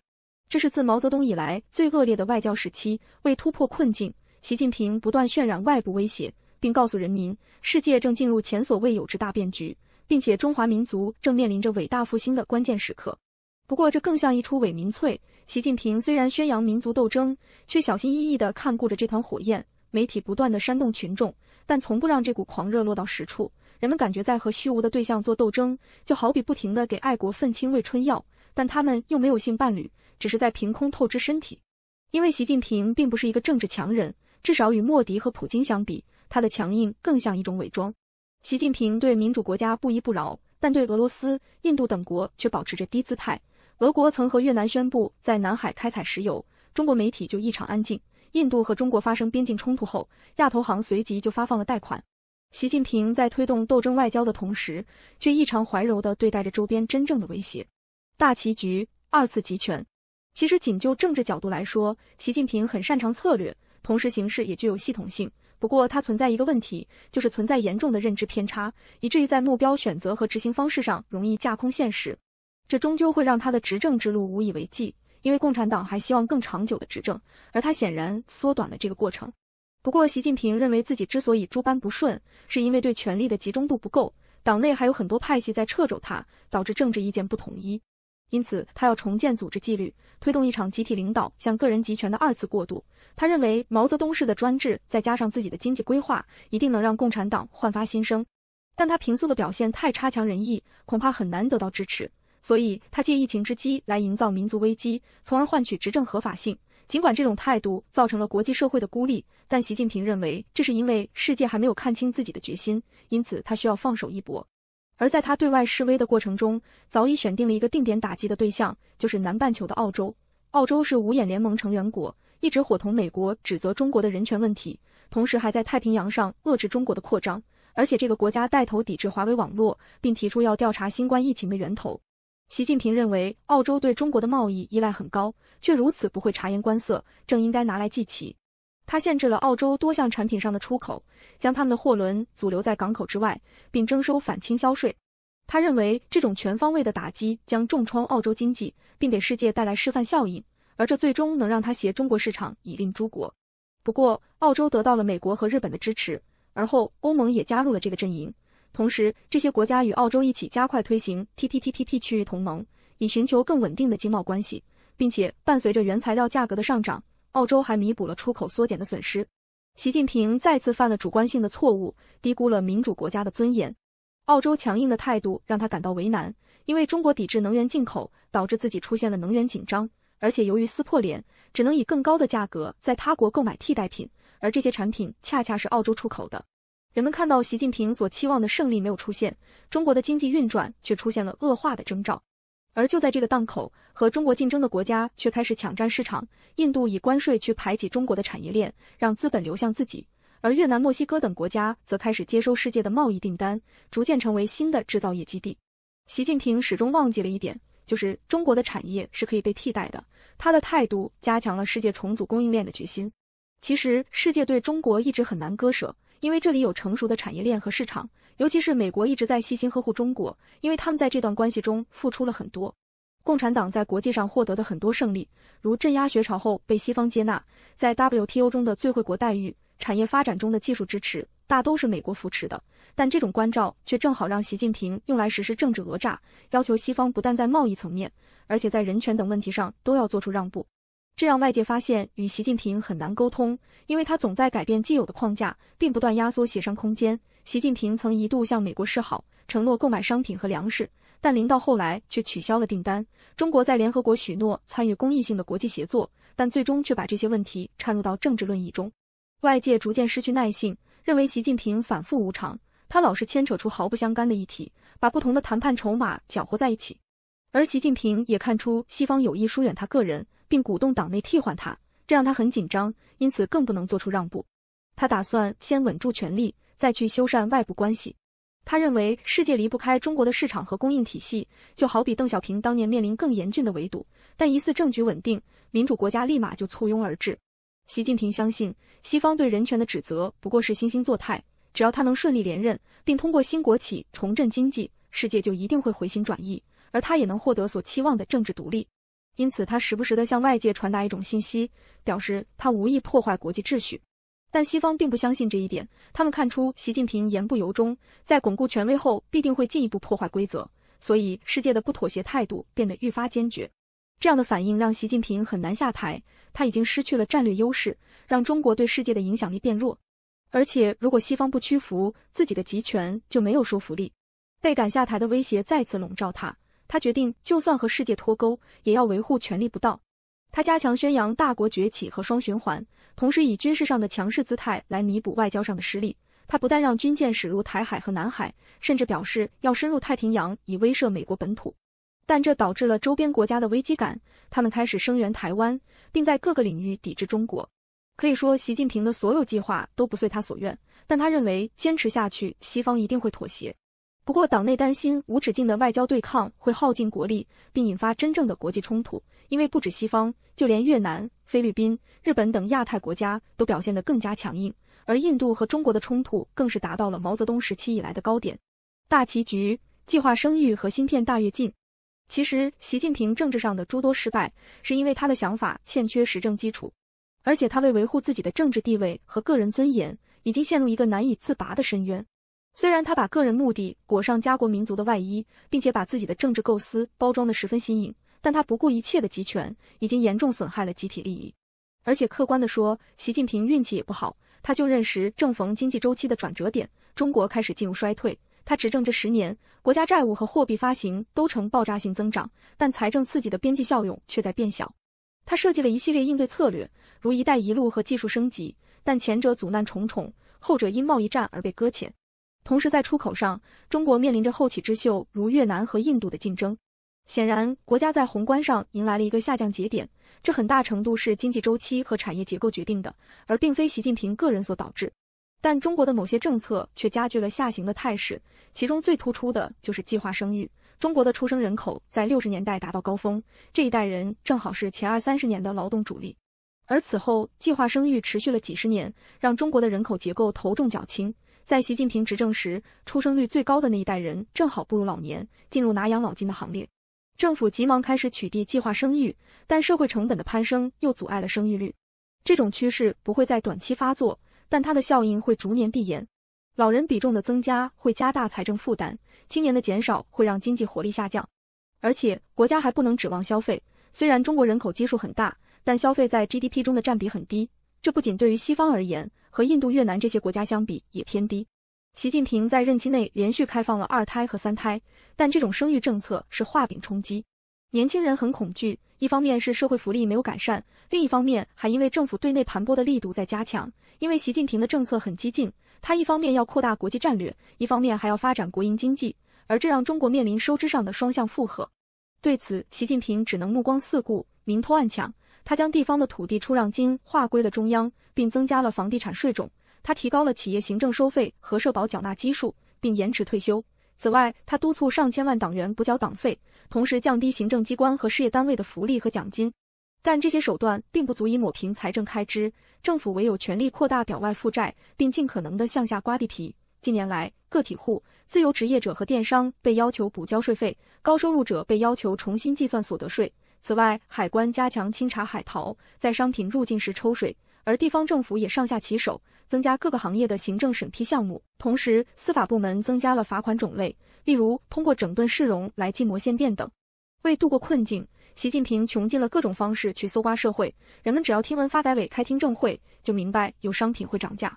这是自毛泽东以来最恶劣的外交时期。为突破困境，习近平不断渲染外部威胁，并告诉人民，世界正进入前所未有之大变局，并且中华民族正面临着伟大复兴的关键时刻。不过，这更像一出伪民粹。习近平虽然宣扬民族斗争，却小心翼翼的看顾着这团火焰。媒体不断的煽动群众，但从不让这股狂热落到实处。人们感觉在和虚无的对象做斗争，就好比不停地给爱国愤青喂春药，但他们又没有性伴侣，只是在凭空透支身体。因为习近平并不是一个政治强人，至少与莫迪和普京相比，他的强硬更像一种伪装。习近平对民主国家不依不饶，但对俄罗斯、印度等国却保持着低姿态。俄国曾和越南宣布在南海开采石油，中国媒体就异常安静。印度和中国发生边境冲突后，亚投行随即就发放了贷款。习近平在推动斗争外交的同时，却异常怀柔地对待着周边真正的威胁。大棋局，二次集权。其实仅就政治角度来说，习近平很擅长策略，同时形势也具有系统性。不过他存在一个问题，就是存在严重的认知偏差，以至于在目标选择和执行方式上容易架空现实。这终究会让他的执政之路无以为继，因为共产党还希望更长久的执政，而他显然缩短了这个过程。不过，习近平认为自己之所以诸般不顺，是因为对权力的集中度不够，党内还有很多派系在掣肘他，导致政治意见不统一。因此，他要重建组织纪律，推动一场集体领导向个人集权的二次过渡。他认为毛泽东式的专制再加上自己的经济规划，一定能让共产党焕发新生。但他平素的表现太差强人意，恐怕很难得到支持。所以他借疫情之机来营造民族危机，从而换取执政合法性。尽管这种态度造成了国际社会的孤立，但习近平认为这是因为世界还没有看清自己的决心，因此他需要放手一搏。而在他对外示威的过程中，早已选定了一个定点打击的对象，就是南半球的澳洲。澳洲是五眼联盟成员国，一直伙同美国指责中国的人权问题，同时还在太平洋上遏制中国的扩张。而且这个国家带头抵制华为网络，并提出要调查新冠疫情的源头。习近平认为，澳洲对中国的贸易依赖很高，却如此不会察言观色，正应该拿来祭旗。他限制了澳洲多项产品上的出口，将他们的货轮阻留在港口之外，并征收反倾销税。他认为，这种全方位的打击将重创澳洲经济，并给世界带来示范效应，而这最终能让他携中国市场以令诸国。不过，澳洲得到了美国和日本的支持，而后欧盟也加入了这个阵营。同时，这些国家与澳洲一起加快推行 TPTPP 区域同盟，以寻求更稳定的经贸关系，并且伴随着原材料价格的上涨，澳洲还弥补了出口缩减的损失。习近平再次犯了主观性的错误，低估了民主国家的尊严。澳洲强硬的态度让他感到为难，因为中国抵制能源进口，导致自己出现了能源紧张，而且由于撕破脸，只能以更高的价格在他国购买替代品，而这些产品恰恰是澳洲出口的。人们看到习近平所期望的胜利没有出现，中国的经济运转却出现了恶化的征兆。而就在这个档口，和中国竞争的国家却开始抢占市场。印度以关税去排挤中国的产业链，让资本流向自己；而越南、墨西哥等国家则开始接收世界的贸易订单，逐渐成为新的制造业基地。习近平始终忘记了一点，就是中国的产业是可以被替代的。他的态度加强了世界重组供应链的决心。其实，世界对中国一直很难割舍。因为这里有成熟的产业链和市场，尤其是美国一直在细心呵护中国，因为他们在这段关系中付出了很多。共产党在国际上获得的很多胜利，如镇压学潮后被西方接纳，在 WTO 中的最惠国待遇，产业发展中的技术支持，大都是美国扶持的。但这种关照却正好让习近平用来实施政治讹诈，要求西方不但在贸易层面，而且在人权等问题上都要做出让步。这让外界发现与习近平很难沟通，因为他总在改变既有的框架，并不断压缩协商空间。习近平曾一度向美国示好，承诺购买商品和粮食，但临到后来却取消了订单。中国在联合国许诺参与公益性的国际协作，但最终却把这些问题掺入到政治论议中。外界逐渐失去耐性，认为习近平反复无常，他老是牵扯出毫不相干的议题，把不同的谈判筹码搅和在一起。而习近平也看出西方有意疏远他个人。并鼓动党内替换他，这让他很紧张，因此更不能做出让步。他打算先稳住权力，再去修缮外部关系。他认为世界离不开中国的市场和供应体系，就好比邓小平当年面临更严峻的围堵，但一次政局稳定，民主国家立马就簇拥而至。习近平相信，西方对人权的指责不过是惺惺作态，只要他能顺利连任，并通过新国企重振经济，世界就一定会回心转意，而他也能获得所期望的政治独立。因此，他时不时地向外界传达一种信息，表示他无意破坏国际秩序。但西方并不相信这一点，他们看出习近平言不由衷，在巩固权威后必定会进一步破坏规则，所以世界的不妥协态度变得愈发坚决。这样的反应让习近平很难下台，他已经失去了战略优势，让中国对世界的影响力变弱。而且，如果西方不屈服，自己的集权就没有说服力。被赶下台的威胁再次笼罩他。他决定，就算和世界脱钩，也要维护权力不倒。他加强宣扬大国崛起和双循环，同时以军事上的强势姿态来弥补外交上的失利。他不但让军舰驶入台海和南海，甚至表示要深入太平洋以威慑美国本土。但这导致了周边国家的危机感，他们开始声援台湾，并在各个领域抵制中国。可以说，习近平的所有计划都不遂他所愿，但他认为坚持下去，西方一定会妥协。不过，党内担心无止境的外交对抗会耗尽国力，并引发真正的国际冲突，因为不止西方，就连越南、菲律宾、日本等亚太国家都表现得更加强硬，而印度和中国的冲突更是达到了毛泽东时期以来的高点。大棋局、计划生育和芯片大跃进，其实习近平政治上的诸多失败，是因为他的想法欠缺实政基础，而且他为维护自己的政治地位和个人尊严，已经陷入一个难以自拔的深渊。虽然他把个人目的裹上家国民族的外衣，并且把自己的政治构思包装得十分新颖，但他不顾一切的集权已经严重损害了集体利益。而且客观地说，习近平运气也不好，他就任时正逢经济周期的转折点，中国开始进入衰退。他执政这十年，国家债务和货币发行都呈爆炸性增长，但财政刺激的边际效用却在变小。他设计了一系列应对策略，如“一带一路”和技术升级，但前者阻难重重，后者因贸易战而被搁浅。同时，在出口上，中国面临着后起之秀如越南和印度的竞争。显然，国家在宏观上迎来了一个下降节点，这很大程度是经济周期和产业结构决定的，而并非习近平个人所导致。但中国的某些政策却加剧了下行的态势，其中最突出的就是计划生育。中国的出生人口在六十年代达到高峰，这一代人正好是前二三十年的劳动主力，而此后计划生育持续了几十年，让中国的人口结构头重脚轻。在习近平执政时，出生率最高的那一代人正好步入老年，进入拿养老金的行列。政府急忙开始取缔计划生育，但社会成本的攀升又阻碍了生育率。这种趋势不会在短期发作，但它的效应会逐年递延。老人比重的增加会加大财政负担，青年的减少会让经济活力下降。而且国家还不能指望消费，虽然中国人口基数很大，但消费在 GDP 中的占比很低。这不仅对于西方而言。和印度、越南这些国家相比也偏低。习近平在任期内连续开放了二胎和三胎，但这种生育政策是画饼充饥。年轻人很恐惧，一方面是社会福利没有改善，另一方面还因为政府对内盘剥的力度在加强。因为习近平的政策很激进，他一方面要扩大国际战略，一方面还要发展国营经济，而这让中国面临收支上的双向负荷。对此，习近平只能目光四顾，明偷暗抢。他将地方的土地出让金划归了中央，并增加了房地产税种。他提高了企业行政收费和社保缴纳基数，并延迟退休。此外，他督促上千万党员补缴党费，同时降低行政机关和事业单位的福利和奖金。但这些手段并不足以抹平财政开支，政府唯有全力扩大表外负债，并尽可能的向下刮地皮。近年来，个体户、自由职业者和电商被要求补交税费，高收入者被要求重新计算所得税。此外，海关加强清查海淘，在商品入境时抽水，而地方政府也上下其手，增加各个行业的行政审批项目。同时，司法部门增加了罚款种类，例如通过整顿市容来禁摩限电等。为度过困境，习近平穷尽了各种方式去搜刮社会，人们只要听闻发改委开听证会，就明白有商品会涨价。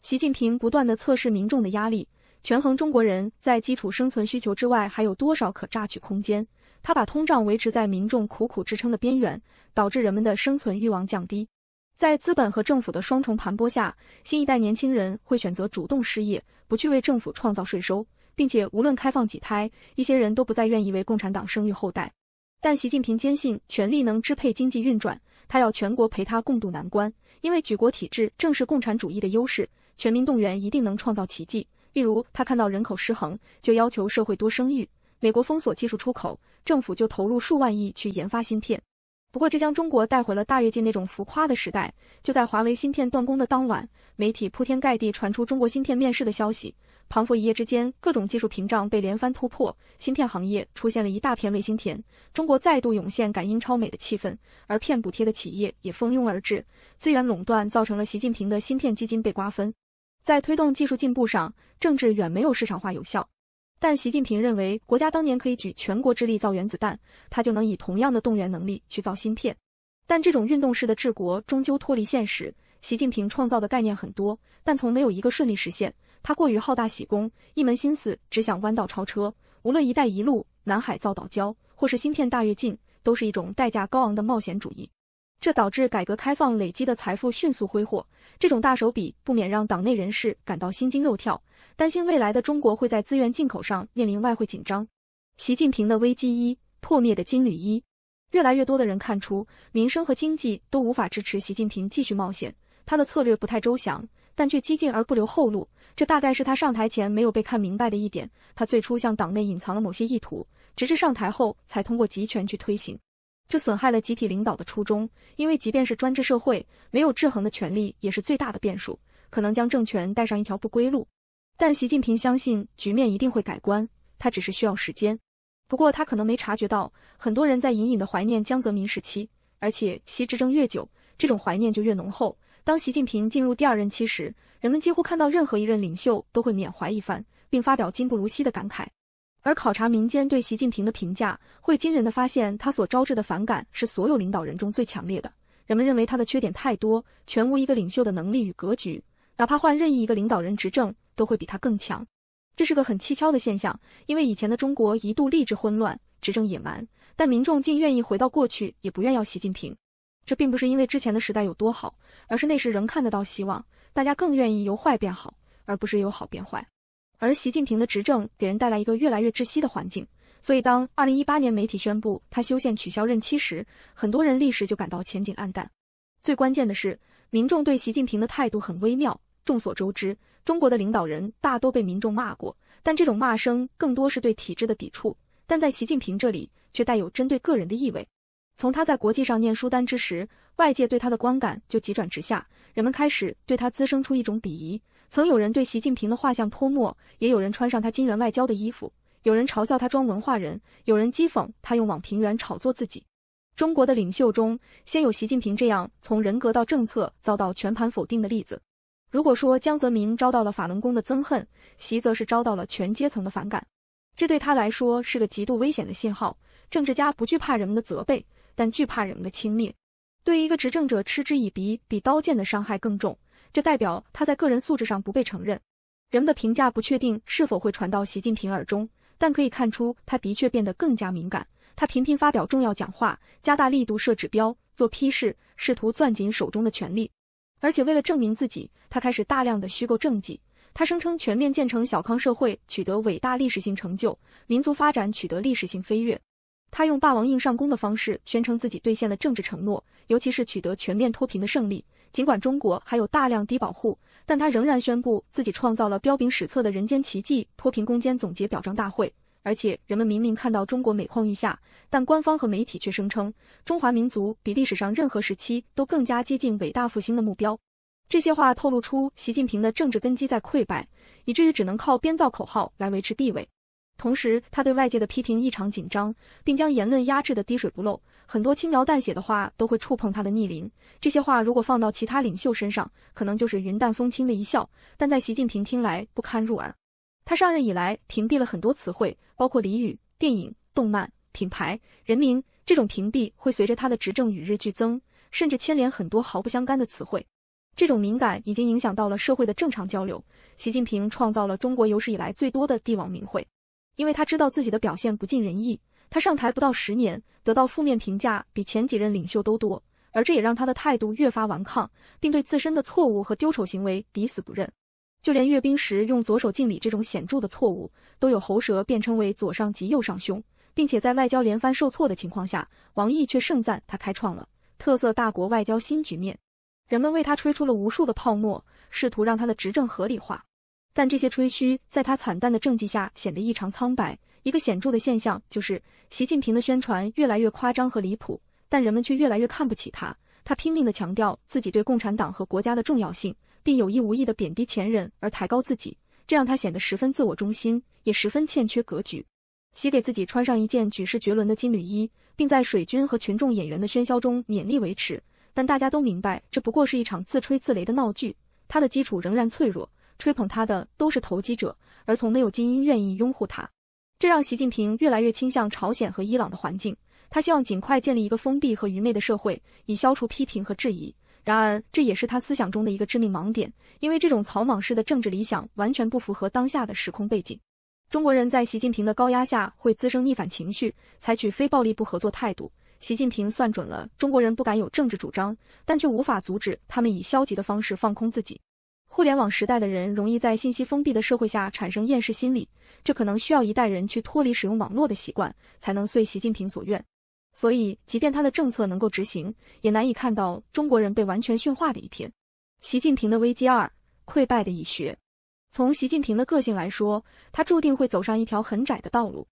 习近平不断的测试民众的压力，权衡中国人在基础生存需求之外还有多少可榨取空间。他把通胀维持在民众苦苦支撑的边缘，导致人们的生存欲望降低。在资本和政府的双重盘剥下，新一代年轻人会选择主动失业，不去为政府创造税收，并且无论开放几胎，一些人都不再愿意为共产党生育后代。但习近平坚信权力能支配经济运转，他要全国陪他共度难关，因为举国体制正是共产主义的优势，全民动员一定能创造奇迹。例如，他看到人口失衡，就要求社会多生育。美国封锁技术出口，政府就投入数万亿去研发芯片。不过，这将中国带回了大跃进那种浮夸的时代。就在华为芯片断供的当晚，媒体铺天盖地传出中国芯片面世的消息。仿佛一夜之间，各种技术屏障被连番突破，芯片行业出现了一大片卫星田。中国再度涌现赶英超美的气氛，而骗补贴的企业也蜂拥而至。资源垄断造成了习近平的芯片基金被瓜分，在推动技术进步上，政治远没有市场化有效。但习近平认为，国家当年可以举全国之力造原子弹，他就能以同样的动员能力去造芯片。但这种运动式的治国终究脱离现实。习近平创造的概念很多，但从没有一个顺利实现。他过于好大喜功，一门心思只想弯道超车。无论“一带一路”、南海造岛礁，或是芯片大跃进，都是一种代价高昂的冒险主义。这导致改革开放累积的财富迅速挥霍，这种大手笔不免让党内人士感到心惊肉跳，担心未来的中国会在资源进口上面临外汇紧张。习近平的危机一破灭的金缕衣。越来越多的人看出民生和经济都无法支持习近平继续冒险，他的策略不太周详，但却激进而不留后路。这大概是他上台前没有被看明白的一点，他最初向党内隐藏了某些意图，直至上台后才通过集权去推行。这损害了集体领导的初衷，因为即便是专制社会，没有制衡的权利也是最大的变数，可能将政权带上一条不归路。但习近平相信局面一定会改观，他只是需要时间。不过他可能没察觉到，很多人在隐隐的怀念江泽民时期，而且习执政越久，这种怀念就越浓厚。当习近平进入第二任期时，人们几乎看到任何一任领袖都会缅怀一番，并发表“今不如昔”的感慨。而考察民间对习近平的评价，会惊人的发现，他所招致的反感是所有领导人中最强烈的。人们认为他的缺点太多，全无一个领袖的能力与格局，哪怕换任意一个领导人执政，都会比他更强。这是个很蹊跷的现象，因为以前的中国一度吏治混乱，执政野蛮，但民众竟愿意回到过去，也不愿要习近平。这并不是因为之前的时代有多好，而是那时仍看得到希望，大家更愿意由坏变好，而不是由好变坏。而习近平的执政给人带来一个越来越窒息的环境，所以当二零一八年媒体宣布他修宪取消任期时，很多人立时就感到前景暗淡。最关键的是，民众对习近平的态度很微妙。众所周知，中国的领导人大都被民众骂过，但这种骂声更多是对体制的抵触，但在习近平这里却带有针对个人的意味。从他在国际上念书单之时，外界对他的观感就急转直下，人们开始对他滋生出一种鄙夷。曾有人对习近平的画像泼墨，也有人穿上他金元外交的衣服，有人嘲笑他装文化人，有人讥讽他用网评员炒作自己。中国的领袖中，先有习近平这样从人格到政策遭到全盘否定的例子。如果说江泽民遭到了法轮功的憎恨，习则是遭到了全阶层的反感。这对他来说是个极度危险的信号。政治家不惧怕人们的责备，但惧怕人们的轻蔑。对一个执政者嗤之以鼻，比刀剑的伤害更重。这代表他在个人素质上不被承认，人们的评价不确定是否会传到习近平耳中，但可以看出他的确变得更加敏感。他频频发表重要讲话，加大力度设指标、做批示，试图攥紧手中的权力。而且为了证明自己，他开始大量的虚构政绩。他声称全面建成小康社会取得伟大历史性成就，民族发展取得历史性飞跃。他用霸王硬上弓的方式宣称自己兑现了政治承诺，尤其是取得全面脱贫的胜利。尽管中国还有大量低保户，但他仍然宣布自己创造了彪炳史册的人间奇迹。脱贫攻坚总结表彰大会，而且人们明明看到中国每况愈下，但官方和媒体却声称中华民族比历史上任何时期都更加接近伟大复兴的目标。这些话透露出习近平的政治根基在溃败，以至于只能靠编造口号来维持地位。同时，他对外界的批评异常紧张，并将言论压制的滴水不漏。很多轻描淡写的话都会触碰他的逆鳞，这些话如果放到其他领袖身上，可能就是云淡风轻的一笑，但在习近平听来不堪入耳。他上任以来屏蔽了很多词汇，包括俚语、电影、动漫、品牌、人名。这种屏蔽会随着他的执政与日俱增，甚至牵连很多毫不相干的词汇。这种敏感已经影响到了社会的正常交流。习近平创造了中国有史以来最多的帝王名讳，因为他知道自己的表现不尽人意。他上台不到十年，得到负面评价比前几任领袖都多，而这也让他的态度越发顽抗，并对自身的错误和丢丑行为抵死不认。就连阅兵时用左手敬礼这种显著的错误，都有喉舌辩称为左上及右上胸，并且在外交连番受挫的情况下，王毅却盛赞他开创了特色大国外交新局面。人们为他吹出了无数的泡沫，试图让他的执政合理化，但这些吹嘘在他惨淡的政绩下显得异常苍白。一个显著的现象就是，习近平的宣传越来越夸张和离谱，但人们却越来越看不起他。他拼命的强调自己对共产党和国家的重要性，并有意无意的贬低前人而抬高自己，这让他显得十分自我中心，也十分欠缺格局。习给自己穿上一件举世绝伦的金缕衣，并在水军和群众演员的喧嚣中勉力维持，但大家都明白，这不过是一场自吹自擂的闹剧。他的基础仍然脆弱，吹捧他的都是投机者，而从没有精英愿意拥护他。这让习近平越来越倾向朝鲜和伊朗的环境，他希望尽快建立一个封闭和愚昧的社会，以消除批评和质疑。然而，这也是他思想中的一个致命盲点，因为这种草莽式的政治理想完全不符合当下的时空背景。中国人在习近平的高压下会滋生逆反情绪，采取非暴力不合作态度。习近平算准了中国人不敢有政治主张，但却无法阻止他们以消极的方式放空自己。互联网时代的人容易在信息封闭的社会下产生厌世心理，这可能需要一代人去脱离使用网络的习惯，才能遂习近平所愿。所以，即便他的政策能够执行，也难以看到中国人被完全驯化的一天。习近平的危机二溃败的蚁穴。从习近平的个性来说，他注定会走上一条很窄的道路，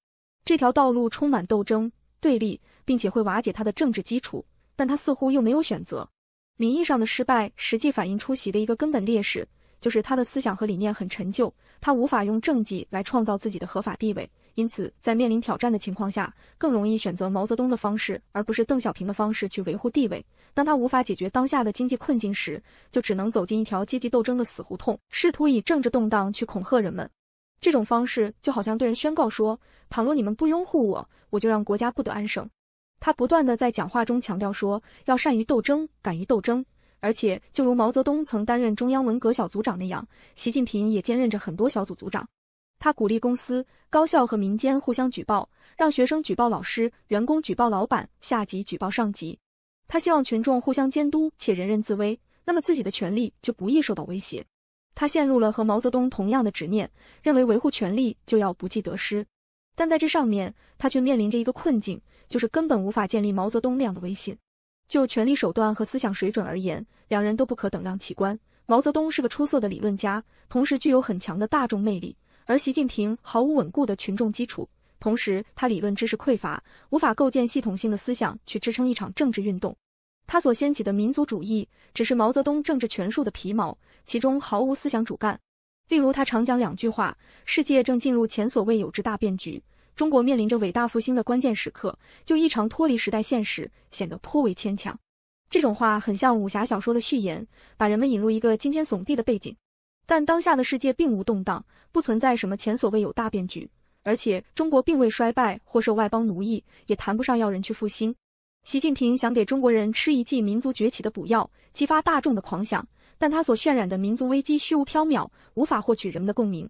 这条道路充满斗争、对立，并且会瓦解他的政治基础，但他似乎又没有选择。名义上的失败，实际反映出席的一个根本劣势，就是他的思想和理念很陈旧，他无法用政绩来创造自己的合法地位，因此在面临挑战的情况下，更容易选择毛泽东的方式，而不是邓小平的方式去维护地位。当他无法解决当下的经济困境时，就只能走进一条阶级斗争的死胡同，试图以政治动荡去恐吓人们。这种方式就好像对人宣告说：倘若你们不拥护我，我就让国家不得安生。他不断的在讲话中强调说，要善于斗争，敢于斗争。而且，就如毛泽东曾担任中央文革小组长那样，习近平也兼任着很多小组组长。他鼓励公司、高校和民间互相举报，让学生举报老师，员工举报老板，下级举报上级。他希望群众互相监督且人人自危，那么自己的权利就不易受到威胁。他陷入了和毛泽东同样的执念，认为维护权力就要不计得失。但在这上面，他却面临着一个困境，就是根本无法建立毛泽东那样的威信。就权力手段和思想水准而言，两人都不可等量齐观。毛泽东是个出色的理论家，同时具有很强的大众魅力，而习近平毫无稳固的群众基础，同时他理论知识匮乏，无法构建系统性的思想去支撑一场政治运动。他所掀起的民族主义只是毛泽东政治权术的皮毛，其中毫无思想主干。例如，他常讲两句话：世界正进入前所未有之大变局，中国面临着伟大复兴的关键时刻，就异常脱离时代现实，显得颇为牵强。这种话很像武侠小说的序言，把人们引入一个惊天耸地的背景。但当下的世界并无动荡，不存在什么前所未有大变局，而且中国并未衰败或受外邦奴役，也谈不上要人去复兴。习近平想给中国人吃一剂民族崛起的补药，激发大众的狂想。但他所渲染的民族危机虚无缥缈，无法获取人们的共鸣。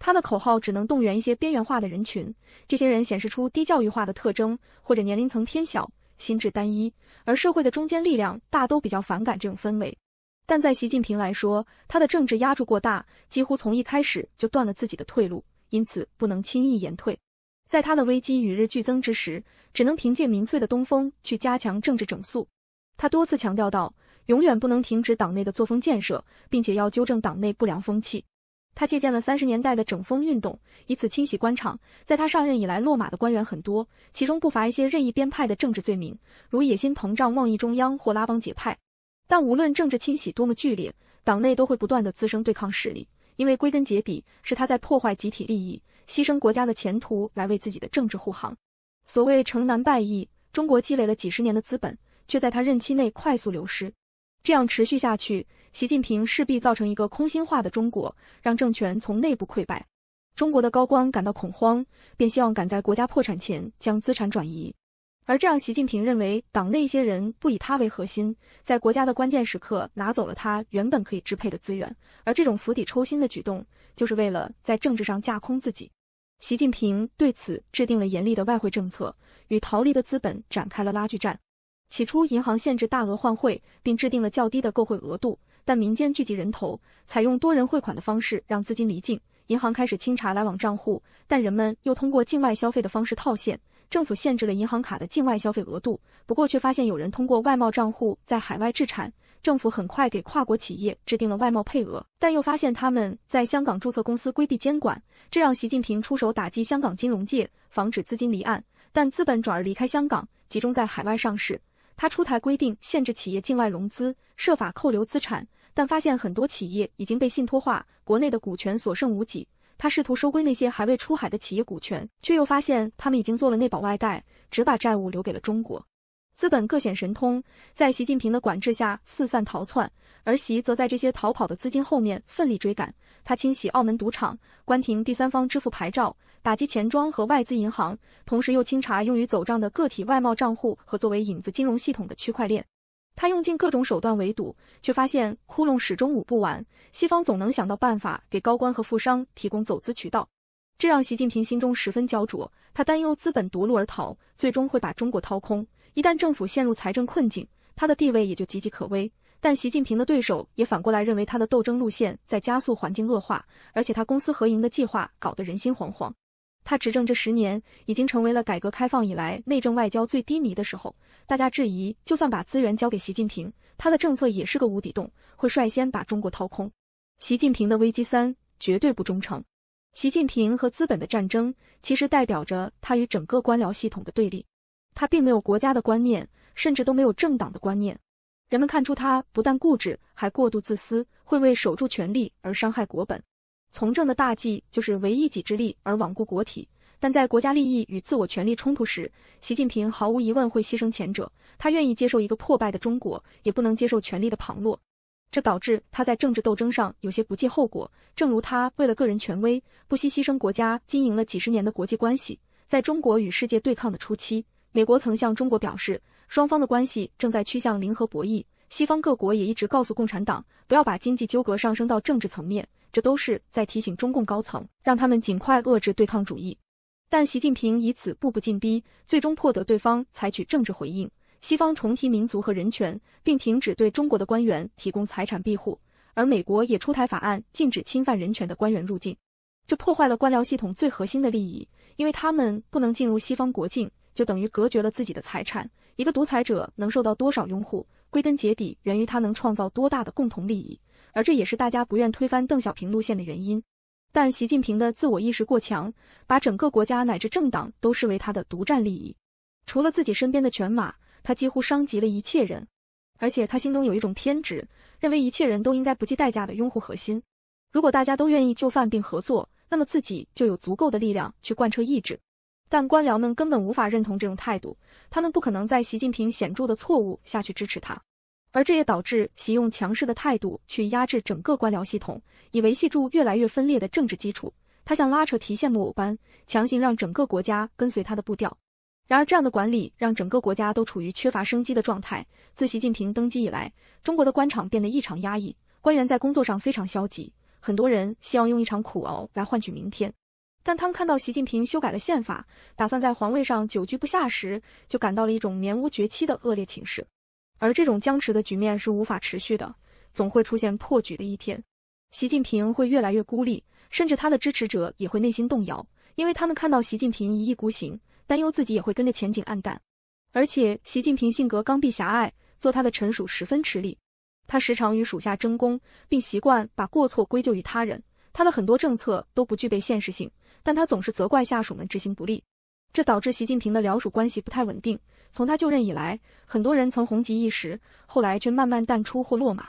他的口号只能动员一些边缘化的人群，这些人显示出低教育化的特征，或者年龄层偏小，心智单一。而社会的中间力量大都比较反感这种氛围。但在习近平来说，他的政治压住过大，几乎从一开始就断了自己的退路，因此不能轻易言退。在他的危机与日俱增之时，只能凭借民粹的东风去加强政治整肃。他多次强调到。永远不能停止党内的作风建设，并且要纠正党内不良风气。他借鉴了三十年代的整风运动，以此清洗官场。在他上任以来，落马的官员很多，其中不乏一些任意编派的政治罪名，如野心膨胀、妄议中央或拉帮结派。但无论政治清洗多么剧烈，党内都会不断的滋生对抗势力，因为归根结底是他在破坏集体利益，牺牲国家的前途来为自己的政治护航。所谓城南败易，中国积累了几十年的资本，却在他任期内快速流失。这样持续下去，习近平势必造成一个空心化的中国，让政权从内部溃败。中国的高官感到恐慌，便希望赶在国家破产前将资产转移。而这样，习近平认为党内一些人不以他为核心，在国家的关键时刻拿走了他原本可以支配的资源。而这种釜底抽薪的举动，就是为了在政治上架空自己。习近平对此制定了严厉的外汇政策，与逃离的资本展开了拉锯战。起初，银行限制大额换汇，并制定了较低的购汇额度，但民间聚集人头，采用多人汇款的方式让资金离境。银行开始清查来往账户，但人们又通过境外消费的方式套现。政府限制了银行卡的境外消费额度，不过却发现有人通过外贸账户在海外置产。政府很快给跨国企业制定了外贸配额，但又发现他们在香港注册公司规避监管，这让习近平出手打击香港金融界，防止资金离岸，但资本转而离开香港，集中在海外上市。他出台规定，限制企业境外融资，设法扣留资产，但发现很多企业已经被信托化，国内的股权所剩无几。他试图收归那些还未出海的企业股权，却又发现他们已经做了内保外贷，只把债务留给了中国资本。各显神通，在习近平的管制下四散逃窜。儿媳则在这些逃跑的资金后面奋力追赶。他清洗澳门赌场，关停第三方支付牌照，打击钱庄和外资银行，同时又清查用于走账的个体外贸账户和作为影子金融系统的区块链。他用尽各种手段围堵，却发现窟窿始终捂不完。西方总能想到办法给高官和富商提供走资渠道，这让习近平心中十分焦灼。他担忧资本夺路而逃，最终会把中国掏空。一旦政府陷入财政困境，他的地位也就岌岌可危。但习近平的对手也反过来认为，他的斗争路线在加速环境恶化，而且他公私合营的计划搞得人心惶惶。他执政这十年，已经成为了改革开放以来内政外交最低迷的时候。大家质疑，就算把资源交给习近平，他的政策也是个无底洞，会率先把中国掏空。习近平的危机三，绝对不忠诚。习近平和资本的战争，其实代表着他与整个官僚系统的对立。他并没有国家的观念，甚至都没有政党的观念。人们看出他不但固执，还过度自私，会为守住权力而伤害国本。从政的大忌就是为一己之利而罔顾国体，但在国家利益与自我权力冲突时，习近平毫无疑问会牺牲前者。他愿意接受一个破败的中国，也不能接受权力的旁落。这导致他在政治斗争上有些不计后果。正如他为了个人权威不惜牺牲国家，经营了几十年的国际关系，在中国与世界对抗的初期，美国曾向中国表示。双方的关系正在趋向零和博弈，西方各国也一直告诉共产党不要把经济纠葛上升到政治层面，这都是在提醒中共高层，让他们尽快遏制对抗主义。但习近平以此步步进逼，最终迫得对方采取政治回应，西方重提民族和人权，并停止对中国的官员提供财产庇护，而美国也出台法案禁止侵犯人权的官员入境，这破坏了官僚系统最核心的利益，因为他们不能进入西方国境，就等于隔绝了自己的财产。一个独裁者能受到多少拥护，归根结底源于他能创造多大的共同利益，而这也是大家不愿推翻邓小平路线的原因。但习近平的自我意识过强，把整个国家乃至政党都视为他的独占利益，除了自己身边的犬马，他几乎伤及了一切人。而且他心中有一种偏执，认为一切人都应该不计代价的拥护核心。如果大家都愿意就范并合作，那么自己就有足够的力量去贯彻意志。但官僚们根本无法认同这种态度，他们不可能在习近平显著的错误下去支持他，而这也导致习用强势的态度去压制整个官僚系统，以维系住越来越分裂的政治基础。他像拉扯提线木偶般，强行让整个国家跟随他的步调。然而，这样的管理让整个国家都处于缺乏生机的状态。自习近平登基以来，中国的官场变得异常压抑，官员在工作上非常消极，很多人希望用一场苦熬来换取明天。但他们看到习近平修改了宪法，打算在皇位上久居不下时，就感到了一种绵无绝期的恶劣情势。而这种僵持的局面是无法持续的，总会出现破局的一天。习近平会越来越孤立，甚至他的支持者也会内心动摇，因为他们看到习近平一意孤行，担忧自己也会跟着前景暗淡。而且，习近平性格刚愎狭隘，做他的臣属十分吃力。他时常与属下争功，并习惯把过错归咎于他人。他的很多政策都不具备现实性。但他总是责怪下属们执行不力，这导致习近平的僚属关系不太稳定。从他就任以来，很多人曾红极一时，后来却慢慢淡出或落马。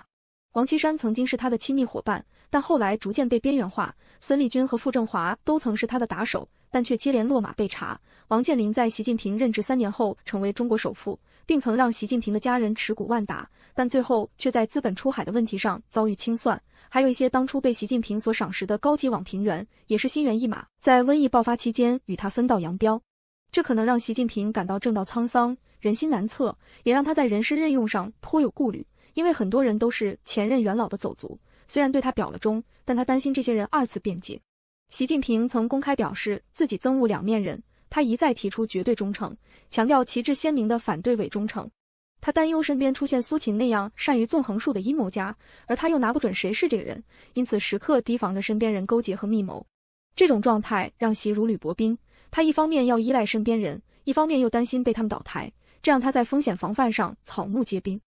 王岐山曾经是他的亲密伙伴，但后来逐渐被边缘化。孙立军和傅政华都曾是他的打手，但却接连落马被查。王健林在习近平任职三年后成为中国首富，并曾让习近平的家人持股万达，但最后却在资本出海的问题上遭遇清算。还有一些当初被习近平所赏识的高级网评员，也是心猿意马，在瘟疫爆发期间与他分道扬镳。这可能让习近平感到正道沧桑，人心难测，也让他在人事任用上颇有顾虑，因为很多人都是前任元老的走卒。虽然对他表了忠，但他担心这些人二次辩解。习近平曾公开表示自己憎恶两面人，他一再提出绝对忠诚，强调旗帜鲜明的反对伪忠诚。他担忧身边出现苏秦那样善于纵横术的阴谋家，而他又拿不准谁是这个人，因此时刻提防着身边人勾结和密谋。这种状态让习如履薄冰，他一方面要依赖身边人，一方面又担心被他们倒台，这让他在风险防范上草木皆兵。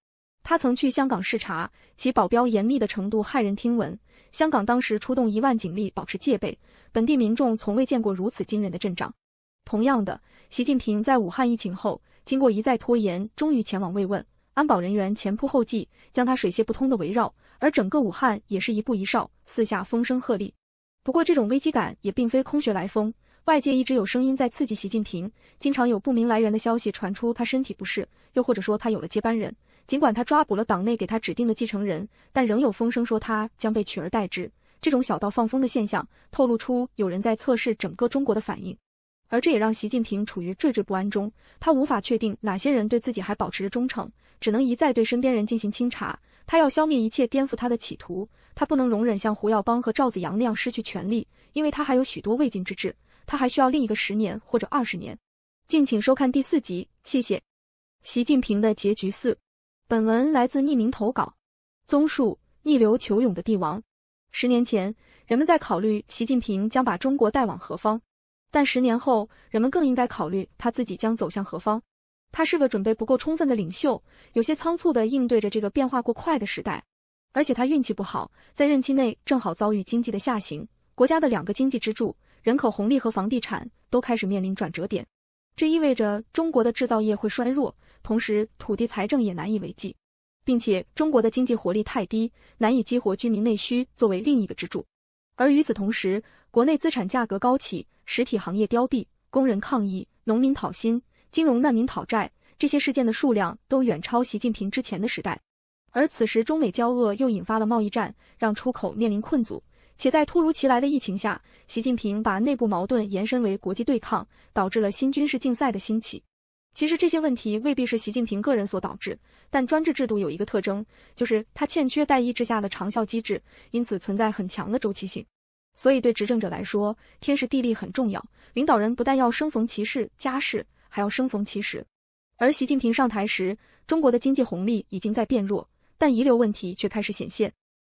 他曾去香港视察，其保镖严密的程度骇人听闻。香港当时出动一万警力保持戒备，本地民众从未见过如此惊人的阵仗。同样的，习近平在武汉疫情后，经过一再拖延，终于前往慰问，安保人员前仆后继，将他水泄不通的围绕。而整个武汉也是一步一哨，四下风声鹤唳。不过，这种危机感也并非空穴来风，外界一直有声音在刺激习近平，经常有不明来源的消息传出他身体不适，又或者说他有了接班人。尽管他抓捕了党内给他指定的继承人，但仍有风声说他将被取而代之。这种小到放风的现象透露出有人在测试整个中国的反应，而这也让习近平处于惴惴不安中。他无法确定哪些人对自己还保持着忠诚，只能一再对身边人进行清查。他要消灭一切颠覆他的企图，他不能容忍像胡耀邦和赵子阳那样失去权力，因为他还有许多未尽之志。他还需要另一个十年或者二十年。敬请收看第四集，谢谢。习近平的结局四。本文来自匿名投稿，综述逆流求勇的帝王。十年前，人们在考虑习近平将把中国带往何方，但十年后，人们更应该考虑他自己将走向何方。他是个准备不够充分的领袖，有些仓促地应对着这个变化过快的时代，而且他运气不好，在任期内正好遭遇经济的下行，国家的两个经济支柱——人口红利和房地产，都开始面临转折点。这意味着中国的制造业会衰弱。同时，土地财政也难以为继，并且中国的经济活力太低，难以激活居民内需作为另一个支柱。而与此同时，国内资产价格高企，实体行业凋敝，工人抗议，农民讨薪，金融难民讨债，这些事件的数量都远超习近平之前的时代。而此时，中美交恶又引发了贸易战，让出口面临困阻。且在突如其来的疫情下，习近平把内部矛盾延伸为国际对抗，导致了新军事竞赛的兴起。其实这些问题未必是习近平个人所导致，但专制制度有一个特征，就是它欠缺代议制下的长效机制，因此存在很强的周期性。所以对执政者来说，天时地利很重要，领导人不但要生逢其时家世，还要生逢其时。而习近平上台时，中国的经济红利已经在变弱，但遗留问题却开始显现，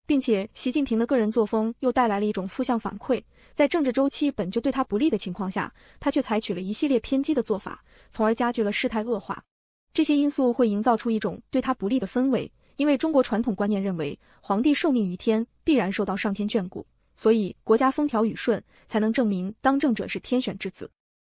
并且习近平的个人作风又带来了一种负向反馈。在政治周期本就对他不利的情况下，他却采取了一系列偏激的做法，从而加剧了事态恶化。这些因素会营造出一种对他不利的氛围，因为中国传统观念认为，皇帝受命于天，必然受到上天眷顾，所以国家风调雨顺才能证明当政者是天选之子。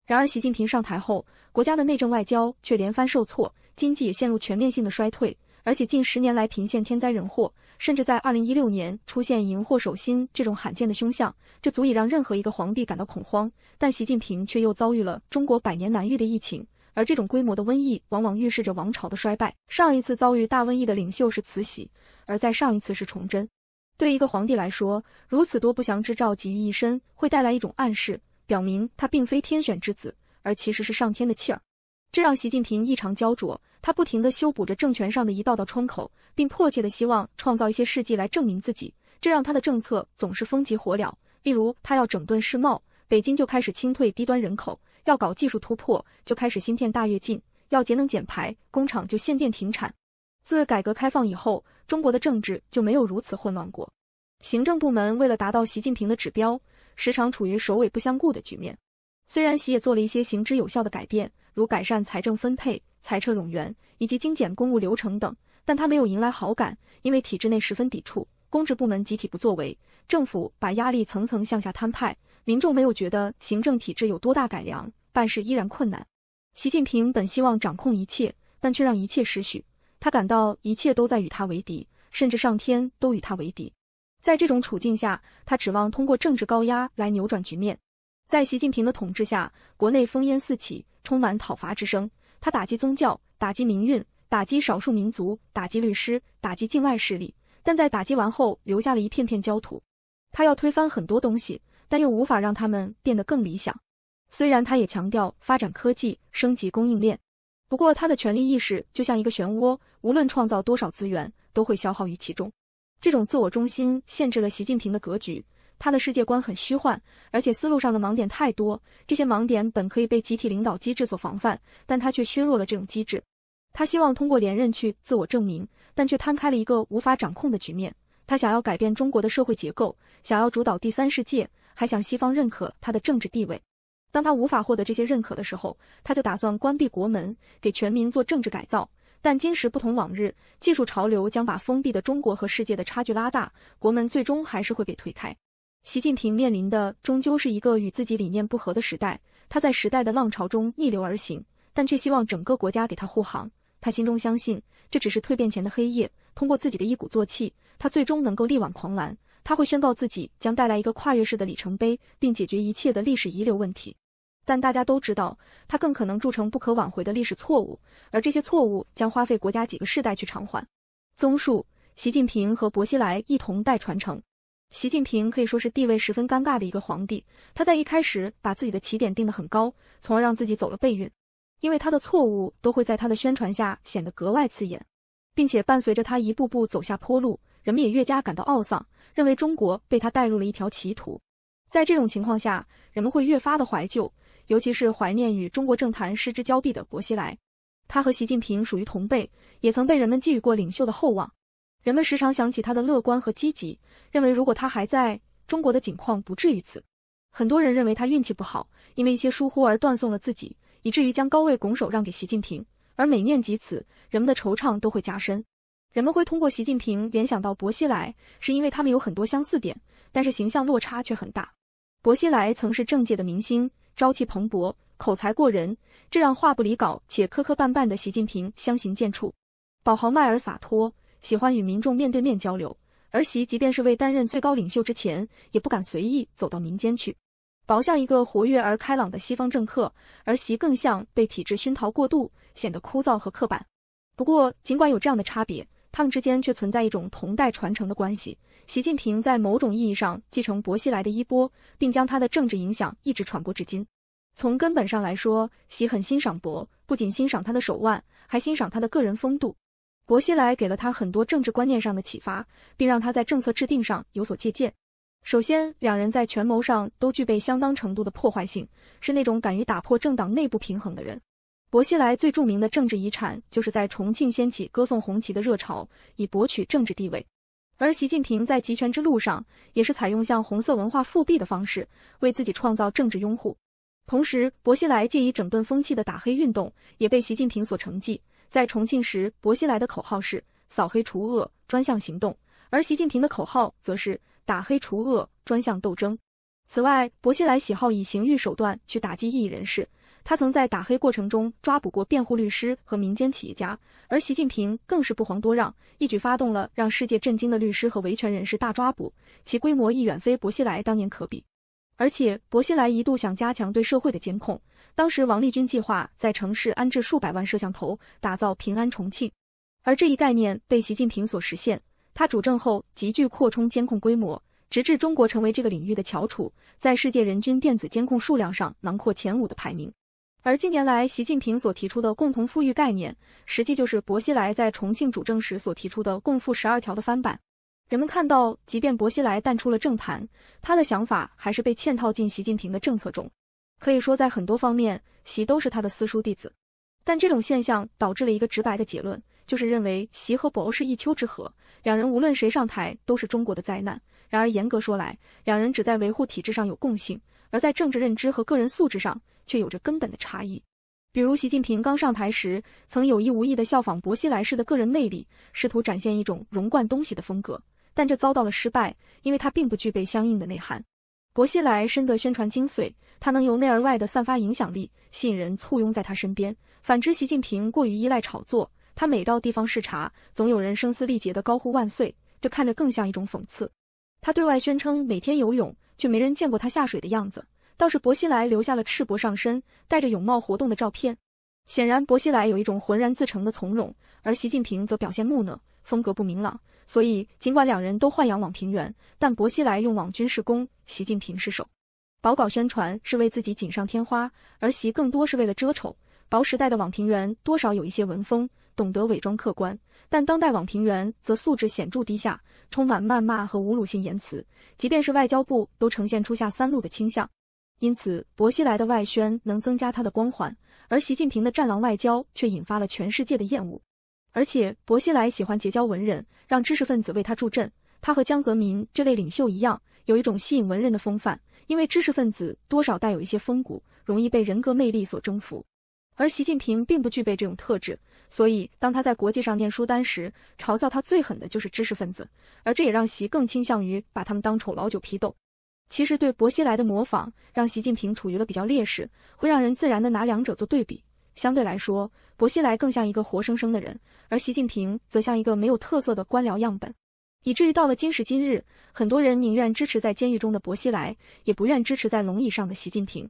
然而，习近平上台后，国家的内政外交却连番受挫，经济也陷入全面性的衰退，而且近十年来频现天灾人祸。甚至在二零一六年出现“荧惑守心”这种罕见的凶相，这足以让任何一个皇帝感到恐慌。但习近平却又遭遇了中国百年难遇的疫情，而这种规模的瘟疫往往预示着王朝的衰败。上一次遭遇大瘟疫的领袖是慈禧，而在上一次是崇祯。对一个皇帝来说，如此多不祥之兆集于一身，会带来一种暗示，表明他并非天选之子，而其实是上天的弃儿。这让习近平异常焦灼。他不停地修补着政权上的一道道窗口，并迫切的希望创造一些事迹来证明自己，这让他的政策总是风急火燎。例如，他要整顿世贸，北京就开始清退低端人口；要搞技术突破，就开始芯片大跃进；要节能减排，工厂就限电停产。自改革开放以后，中国的政治就没有如此混乱过。行政部门为了达到习近平的指标，时常处于首尾不相顾的局面。虽然习也做了一些行之有效的改变，如改善财政分配。裁撤冗员以及精简公务流程等，但他没有迎来好感，因为体制内十分抵触，公职部门集体不作为，政府把压力层层向下摊派，民众没有觉得行政体制有多大改良，办事依然困难。习近平本希望掌控一切，但却让一切失序，他感到一切都在与他为敌，甚至上天都与他为敌。在这种处境下，他指望通过政治高压来扭转局面。在习近平的统治下，国内烽烟四起，充满讨伐之声。他打击宗教，打击民运，打击少数民族，打击律师，打击境外势力，但在打击完后留下了一片片焦土。他要推翻很多东西，但又无法让他们变得更理想。虽然他也强调发展科技，升级供应链，不过他的权力意识就像一个漩涡，无论创造多少资源，都会消耗于其中。这种自我中心限制了习近平的格局。他的世界观很虚幻，而且思路上的盲点太多。这些盲点本可以被集体领导机制所防范，但他却削弱了这种机制。他希望通过连任去自我证明，但却摊开了一个无法掌控的局面。他想要改变中国的社会结构，想要主导第三世界，还想西方认可他的政治地位。当他无法获得这些认可的时候，他就打算关闭国门，给全民做政治改造。但今时不同往日，技术潮流将把封闭的中国和世界的差距拉大，国门最终还是会被推开。习近平面临的终究是一个与自己理念不合的时代，他在时代的浪潮中逆流而行，但却希望整个国家给他护航。他心中相信，这只是蜕变前的黑夜，通过自己的一鼓作气，他最终能够力挽狂澜。他会宣告自己将带来一个跨越式的里程碑，并解决一切的历史遗留问题。但大家都知道，他更可能铸成不可挽回的历史错误，而这些错误将花费国家几个世代去偿还。综述：习近平和薄熙来一同代传承。习近平可以说是地位十分尴尬的一个皇帝，他在一开始把自己的起点定得很高，从而让自己走了背运。因为他的错误都会在他的宣传下显得格外刺眼，并且伴随着他一步步走下坡路，人们也越加感到懊丧，认为中国被他带入了一条歧途。在这种情况下，人们会越发的怀旧，尤其是怀念与中国政坛失之交臂的薄熙来。他和习近平属于同辈，也曾被人们寄予过领袖的厚望。人们时常想起他的乐观和积极，认为如果他还在，中国的境况不至于此。很多人认为他运气不好，因为一些疏忽而断送了自己，以至于将高位拱手让给习近平。而每念及此，人们的惆怅都会加深。人们会通过习近平联想到薄熙来，是因为他们有很多相似点，但是形象落差却很大。薄熙来曾是政界的明星，朝气蓬勃，口才过人，这让话不离稿且磕磕绊绊的习近平相形见绌。保豪迈而洒脱。喜欢与民众面对面交流，儿媳即便是未担任最高领袖之前，也不敢随意走到民间去。薄像一个活跃而开朗的西方政客，儿媳更像被体制熏陶过度，显得枯燥和刻板。不过，尽管有这样的差别，他们之间却存在一种同代传承的关系。习近平在某种意义上继承薄熙来的衣钵，并将他的政治影响一直传播至今。从根本上来说，习很欣赏薄，不仅欣赏他的手腕，还欣赏他的个人风度。薄熙来给了他很多政治观念上的启发，并让他在政策制定上有所借鉴。首先，两人在权谋上都具备相当程度的破坏性，是那种敢于打破政党内部平衡的人。薄熙来最著名的政治遗产就是在重庆掀起歌颂红旗的热潮，以博取政治地位；而习近平在集权之路上也是采用像红色文化复辟的方式，为自己创造政治拥护。同时，薄熙来借以整顿风气的打黑运动，也被习近平所承继。在重庆时，薄熙来的口号是“扫黑除恶专项行动”，而习近平的口号则是“打黑除恶专项斗争”。此外，薄熙来喜好以刑狱手段去打击异议人士，他曾在打黑过程中抓捕过辩护律师和民间企业家。而习近平更是不遑多让，一举发动了让世界震惊的律师和维权人士大抓捕，其规模亦远非薄熙来当年可比。而且，薄熙来一度想加强对社会的监控。当时，王立军计划在城市安置数百万摄像头，打造平安重庆。而这一概念被习近平所实现。他主政后，急剧扩充监控规模，直至中国成为这个领域的翘楚，在世界人均电子监控数量上囊括前五的排名。而近年来，习近平所提出的共同富裕概念，实际就是薄熙来在重庆主政时所提出的“共富十二条”的翻版。人们看到，即便薄熙来淡出了政坛，他的想法还是被嵌套进习近平的政策中。可以说，在很多方面，习都是他的私书弟子。但这种现象导致了一个直白的结论，就是认为习和博是一丘之貉，两人无论谁上台都是中国的灾难。然而，严格说来，两人只在维护体制上有共性，而在政治认知和个人素质上却有着根本的差异。比如，习近平刚上台时，曾有意无意的效仿薄熙来式的个人魅力，试图展现一种融贯东西的风格，但这遭到了失败，因为他并不具备相应的内涵。薄熙来深得宣传精髓，他能由内而外的散发影响力，吸引人簇拥在他身边。反之，习近平过于依赖炒作，他每到地方视察，总有人声嘶力竭的高呼万岁，这看着更像一种讽刺。他对外宣称每天游泳，却没人见过他下水的样子，倒是薄熙来留下了赤膊上身、戴着泳帽活动的照片。显然，薄熙来有一种浑然自成的从容，而习近平则表现木讷。风格不明朗，所以尽管两人都豢养网平原，但薄熙来用网军事攻，习近平是守。保稿宣传是为自己锦上添花，而习更多是为了遮丑。薄时代的网平原多少有一些文风，懂得伪装客观，但当代网平原则素质显著低下，充满谩骂和侮辱性言辞。即便是外交部，都呈现出下三路的倾向。因此，薄熙来的外宣能增加他的光环，而习近平的战狼外交却引发了全世界的厌恶。而且薄熙来喜欢结交文人，让知识分子为他助阵。他和江泽民这类领袖一样，有一种吸引文人的风范。因为知识分子多少带有一些风骨，容易被人格魅力所征服。而习近平并不具备这种特质，所以当他在国际上念书单时，嘲笑他最狠的就是知识分子。而这也让习更倾向于把他们当丑老九批斗。其实对薄熙来的模仿，让习近平处于了比较劣势，会让人自然的拿两者做对比。相对来说。薄熙来更像一个活生生的人，而习近平则像一个没有特色的官僚样本，以至于到了今时今日，很多人宁愿支持在监狱中的薄熙来，也不愿支持在龙椅上的习近平。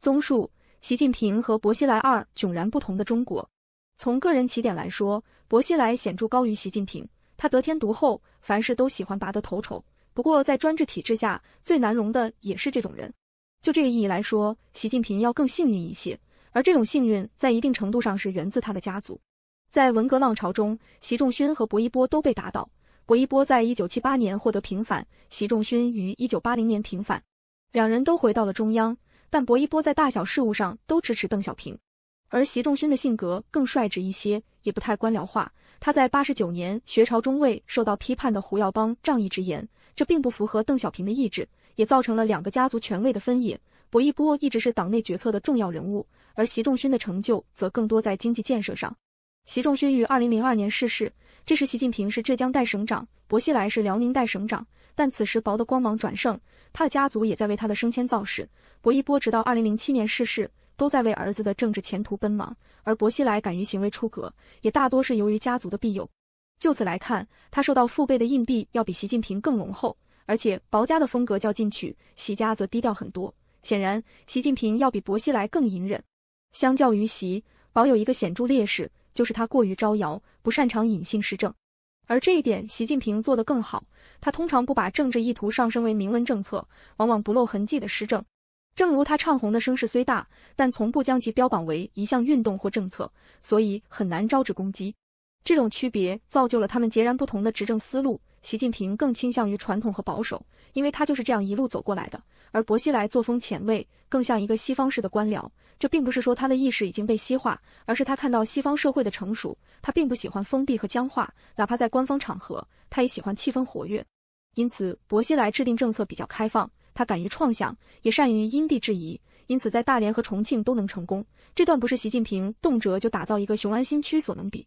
综述：习近平和薄熙来二迥然不同的中国。从个人起点来说，薄熙来显著高于习近平，他得天独厚，凡事都喜欢拔得头筹。不过在专制体制下，最难容的也是这种人。就这个意义来说，习近平要更幸运一些。而这种幸运在一定程度上是源自他的家族。在文革浪潮中，习仲勋和薄一波都被打倒。薄一波在一九七八年获得平反，习仲勋于一九八零年平反，两人都回到了中央。但薄一波在大小事务上都支持邓小平，而习仲勋的性格更率直一些，也不太官僚化。他在八十九年学潮中尉受到批判的胡耀邦仗义执言，这并不符合邓小平的意志，也造成了两个家族权位的分野。薄一波一直是党内决策的重要人物。而习仲勋的成就则更多在经济建设上。习仲勋于二零零二年逝世，这时习近平是浙江代省长，薄熙来是辽宁代省长。但此时薄的光芒转盛，他的家族也在为他的升迁造势。薄一波直到二零零七年逝世，都在为儿子的政治前途奔忙。而薄熙来敢于行为出格，也大多是由于家族的庇佑。就此来看，他受到父辈的硬币要比习近平更浓厚。而且薄家的风格较进取，习家则低调很多。显然，习近平要比薄熙来更隐忍。相较于习，保有一个显著劣势，就是他过于招摇，不擅长隐性施政。而这一点，习近平做得更好。他通常不把政治意图上升为明文政策，往往不露痕迹的施政。正如他唱红的声势虽大，但从不将其标榜为一项运动或政策，所以很难招致攻击。这种区别造就了他们截然不同的执政思路。习近平更倾向于传统和保守，因为他就是这样一路走过来的。而薄熙来作风前卫，更像一个西方式的官僚。这并不是说他的意识已经被西化，而是他看到西方社会的成熟，他并不喜欢封闭和僵化，哪怕在官方场合，他也喜欢气氛活跃。因此，薄熙来制定政策比较开放，他敢于创想，也善于因地制宜，因此在大连和重庆都能成功。这段不是习近平动辄就打造一个雄安新区所能比。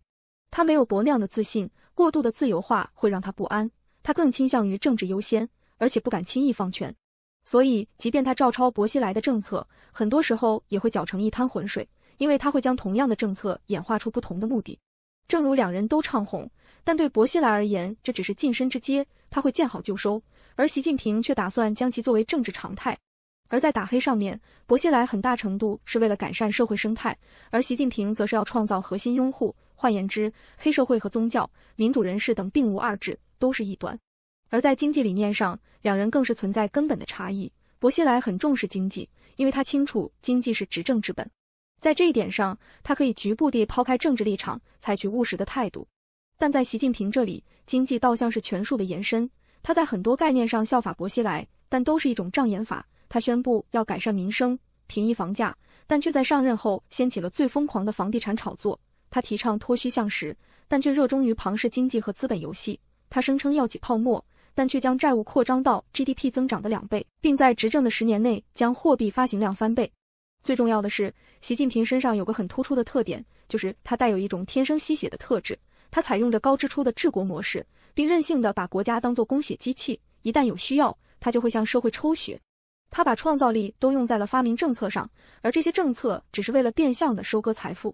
他没有薄那样的自信，过度的自由化会让他不安，他更倾向于政治优先，而且不敢轻易放权。所以，即便他照抄薄熙来的政策，很多时候也会搅成一滩浑水，因为他会将同样的政策演化出不同的目的。正如两人都唱红，但对薄熙来而言，这只是近身之阶，他会见好就收；而习近平却打算将其作为政治常态。而在打黑上面，薄熙来很大程度是为了改善社会生态，而习近平则是要创造核心拥护。换言之，黑社会和宗教、民主人士等并无二致，都是异端。而在经济理念上，两人更是存在根本的差异。薄熙来很重视经济，因为他清楚经济是执政之本，在这一点上，他可以局部地抛开政治立场，采取务实的态度。但在习近平这里，经济倒像是权术的延伸。他在很多概念上效法薄熙来，但都是一种障眼法。他宣布要改善民生、平抑房价，但却在上任后掀起了最疯狂的房地产炒作。他提倡脱虚向实，但却热衷于庞氏经济和资本游戏。他声称要挤泡沫。但却将债务扩张到 GDP 增长的两倍，并在执政的十年内将货币发行量翻倍。最重要的是，习近平身上有个很突出的特点，就是他带有一种天生吸血的特质。他采用着高支出的治国模式，并任性的把国家当作供血机器，一旦有需要，他就会向社会抽血。他把创造力都用在了发明政策上，而这些政策只是为了变相的收割财富。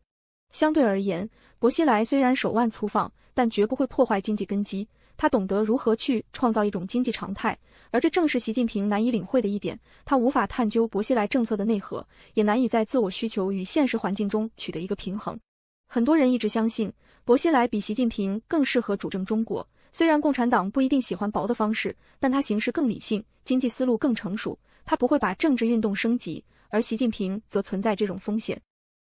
相对而言，薄熙来虽然手腕粗放，但绝不会破坏经济根基。他懂得如何去创造一种经济常态，而这正是习近平难以领会的一点。他无法探究薄西来政策的内核，也难以在自我需求与现实环境中取得一个平衡。很多人一直相信薄西来比习近平更适合主政中国。虽然共产党不一定喜欢薄的方式，但他行事更理性，经济思路更成熟，他不会把政治运动升级，而习近平则存在这种风险。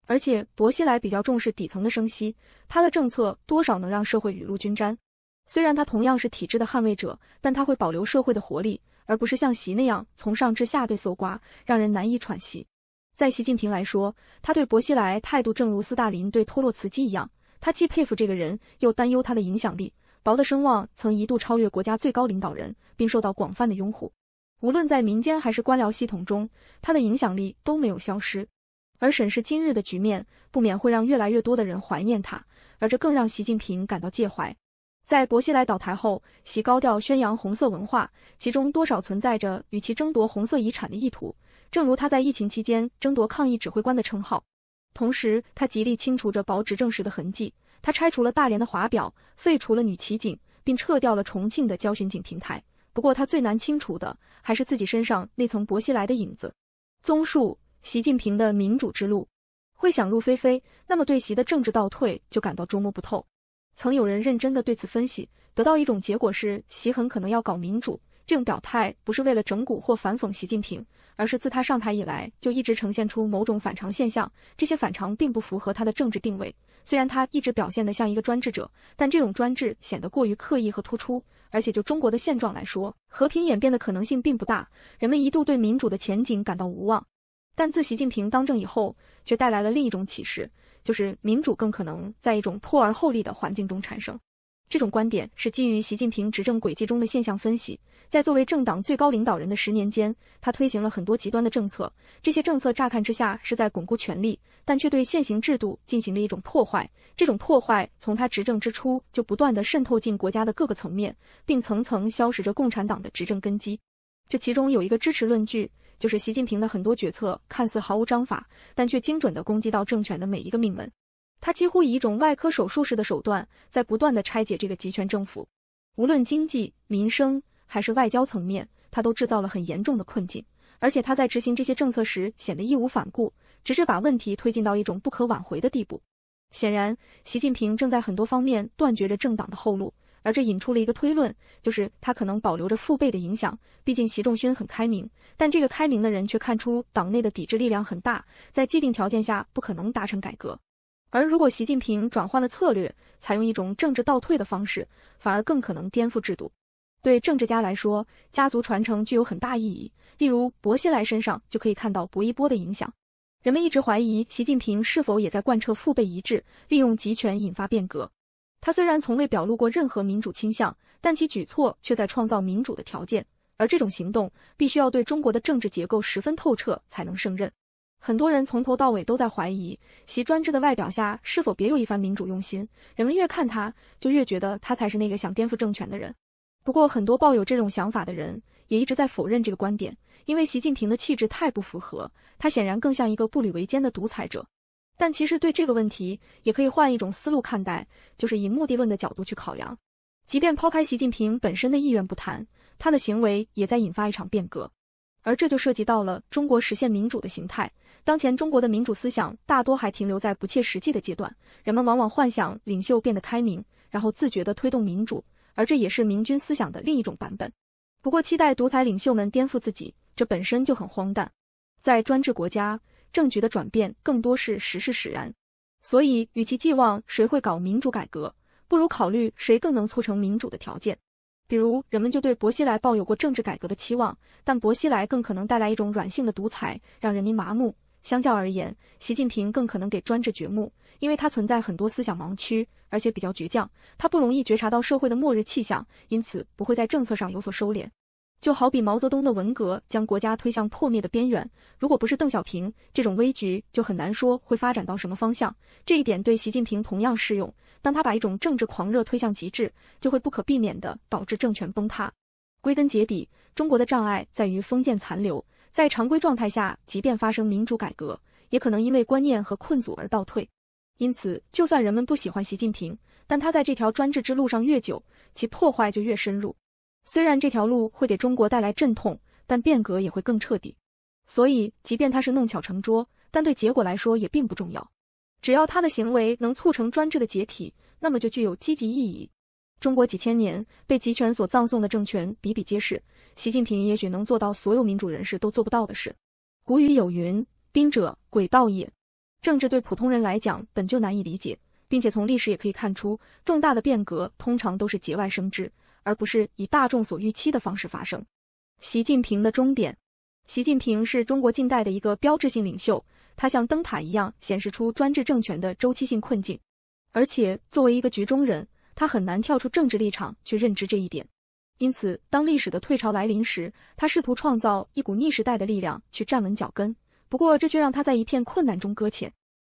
而且薄西来比较重视底层的生息，他的政策多少能让社会雨露均沾。虽然他同样是体制的捍卫者，但他会保留社会的活力，而不是像习那样从上至下对搜刮，让人难以喘息。在习近平来说，他对薄熙来态度正如斯大林对托洛茨基一样，他既佩服这个人，又担忧他的影响力。薄的声望曾一度超越国家最高领导人，并受到广泛的拥护，无论在民间还是官僚系统中，他的影响力都没有消失。而审视今日的局面，不免会让越来越多的人怀念他，而这更让习近平感到介怀。在薄熙来倒台后，习高调宣扬红色文化，其中多少存在着与其争夺红色遗产的意图。正如他在疫情期间争夺抗疫指挥官的称号。同时，他极力清除着薄执政时的痕迹。他拆除了大连的华表，废除了女骑警，并撤掉了重庆的交巡警平台。不过，他最难清除的还是自己身上那层薄熙来的影子。综述：习近平的民主之路，会想入非非，那么对习的政治倒退就感到捉摸不透。曾有人认真的对此分析，得到一种结果是，习很可能要搞民主。这种表态不是为了整蛊或反讽习近平，而是自他上台以来就一直呈现出某种反常现象。这些反常并不符合他的政治定位。虽然他一直表现得像一个专制者，但这种专制显得过于刻意和突出。而且就中国的现状来说，和平演变的可能性并不大。人们一度对民主的前景感到无望，但自习近平当政以后，却带来了另一种启示。就是民主更可能在一种破而后立的环境中产生。这种观点是基于习近平执政轨迹中的现象分析。在作为政党最高领导人的十年间，他推行了很多极端的政策，这些政策乍看之下是在巩固权力，但却对现行制度进行了一种破坏。这种破坏从他执政之初就不断地渗透进国家的各个层面，并层层消蚀着共产党的执政根基。这其中有一个支持论据。就是习近平的很多决策看似毫无章法，但却精准地攻击到政权的每一个命门。他几乎以一种外科手术式的手段，在不断地拆解这个集权政府。无论经济、民生还是外交层面，他都制造了很严重的困境。而且他在执行这些政策时，显得义无反顾，直至把问题推进到一种不可挽回的地步。显然，习近平正在很多方面断绝着政党的后路。而这引出了一个推论，就是他可能保留着父辈的影响，毕竟习仲勋很开明，但这个开明的人却看出党内的抵制力量很大，在既定条件下不可能达成改革。而如果习近平转换了策略，采用一种政治倒退的方式，反而更可能颠覆制度。对政治家来说，家族传承具有很大意义，例如薄熙来身上就可以看到薄一波的影响。人们一直怀疑习近平是否也在贯彻父辈遗志，利用集权引发变革。他虽然从未表露过任何民主倾向，但其举措却在创造民主的条件。而这种行动，必须要对中国的政治结构十分透彻才能胜任。很多人从头到尾都在怀疑，习专制的外表下是否别有一番民主用心。人们越看他，就越觉得他才是那个想颠覆政权的人。不过，很多抱有这种想法的人也一直在否认这个观点，因为习近平的气质太不符合，他显然更像一个步履维艰的独裁者。但其实对这个问题也可以换一种思路看待，就是以目的论的角度去考量。即便抛开习近平本身的意愿不谈，他的行为也在引发一场变革，而这就涉及到了中国实现民主的形态。当前中国的民主思想大多还停留在不切实际的阶段，人们往往幻想领袖变得开明，然后自觉地推动民主，而这也是民君思想的另一种版本。不过，期待独裁领袖们颠覆自己，这本身就很荒诞，在专制国家。政局的转变更多是时势使然，所以与其寄望谁会搞民主改革，不如考虑谁更能促成民主的条件。比如，人们就对薄熙来抱有过政治改革的期望，但薄熙来更可能带来一种软性的独裁，让人民麻木。相较而言，习近平更可能给专制掘墓，因为他存在很多思想盲区，而且比较倔强，他不容易觉察到社会的末日气象，因此不会在政策上有所收敛。就好比毛泽东的文革将国家推向破灭的边缘，如果不是邓小平，这种危局就很难说会发展到什么方向。这一点对习近平同样适用。当他把一种政治狂热推向极致，就会不可避免地导致政权崩塌。归根结底，中国的障碍在于封建残留，在常规状态下，即便发生民主改革，也可能因为观念和困阻而倒退。因此，就算人们不喜欢习近平，但他在这条专制之路上越久，其破坏就越深入。虽然这条路会给中国带来阵痛，但变革也会更彻底。所以，即便他是弄巧成拙，但对结果来说也并不重要。只要他的行为能促成专制的解体，那么就具有积极意义。中国几千年被集权所葬送的政权比比皆是，习近平也许能做到所有民主人士都做不到的事。古语有云：“兵者，诡道也。”政治对普通人来讲本就难以理解，并且从历史也可以看出，重大的变革通常都是节外生枝。而不是以大众所预期的方式发生。习近平的终点。习近平是中国近代的一个标志性领袖，他像灯塔一样显示出专制政权的周期性困境。而且作为一个局中人，他很难跳出政治立场去认知这一点。因此，当历史的退潮来临时，他试图创造一股逆时代的力量去站稳脚跟。不过，这却让他在一片困难中搁浅。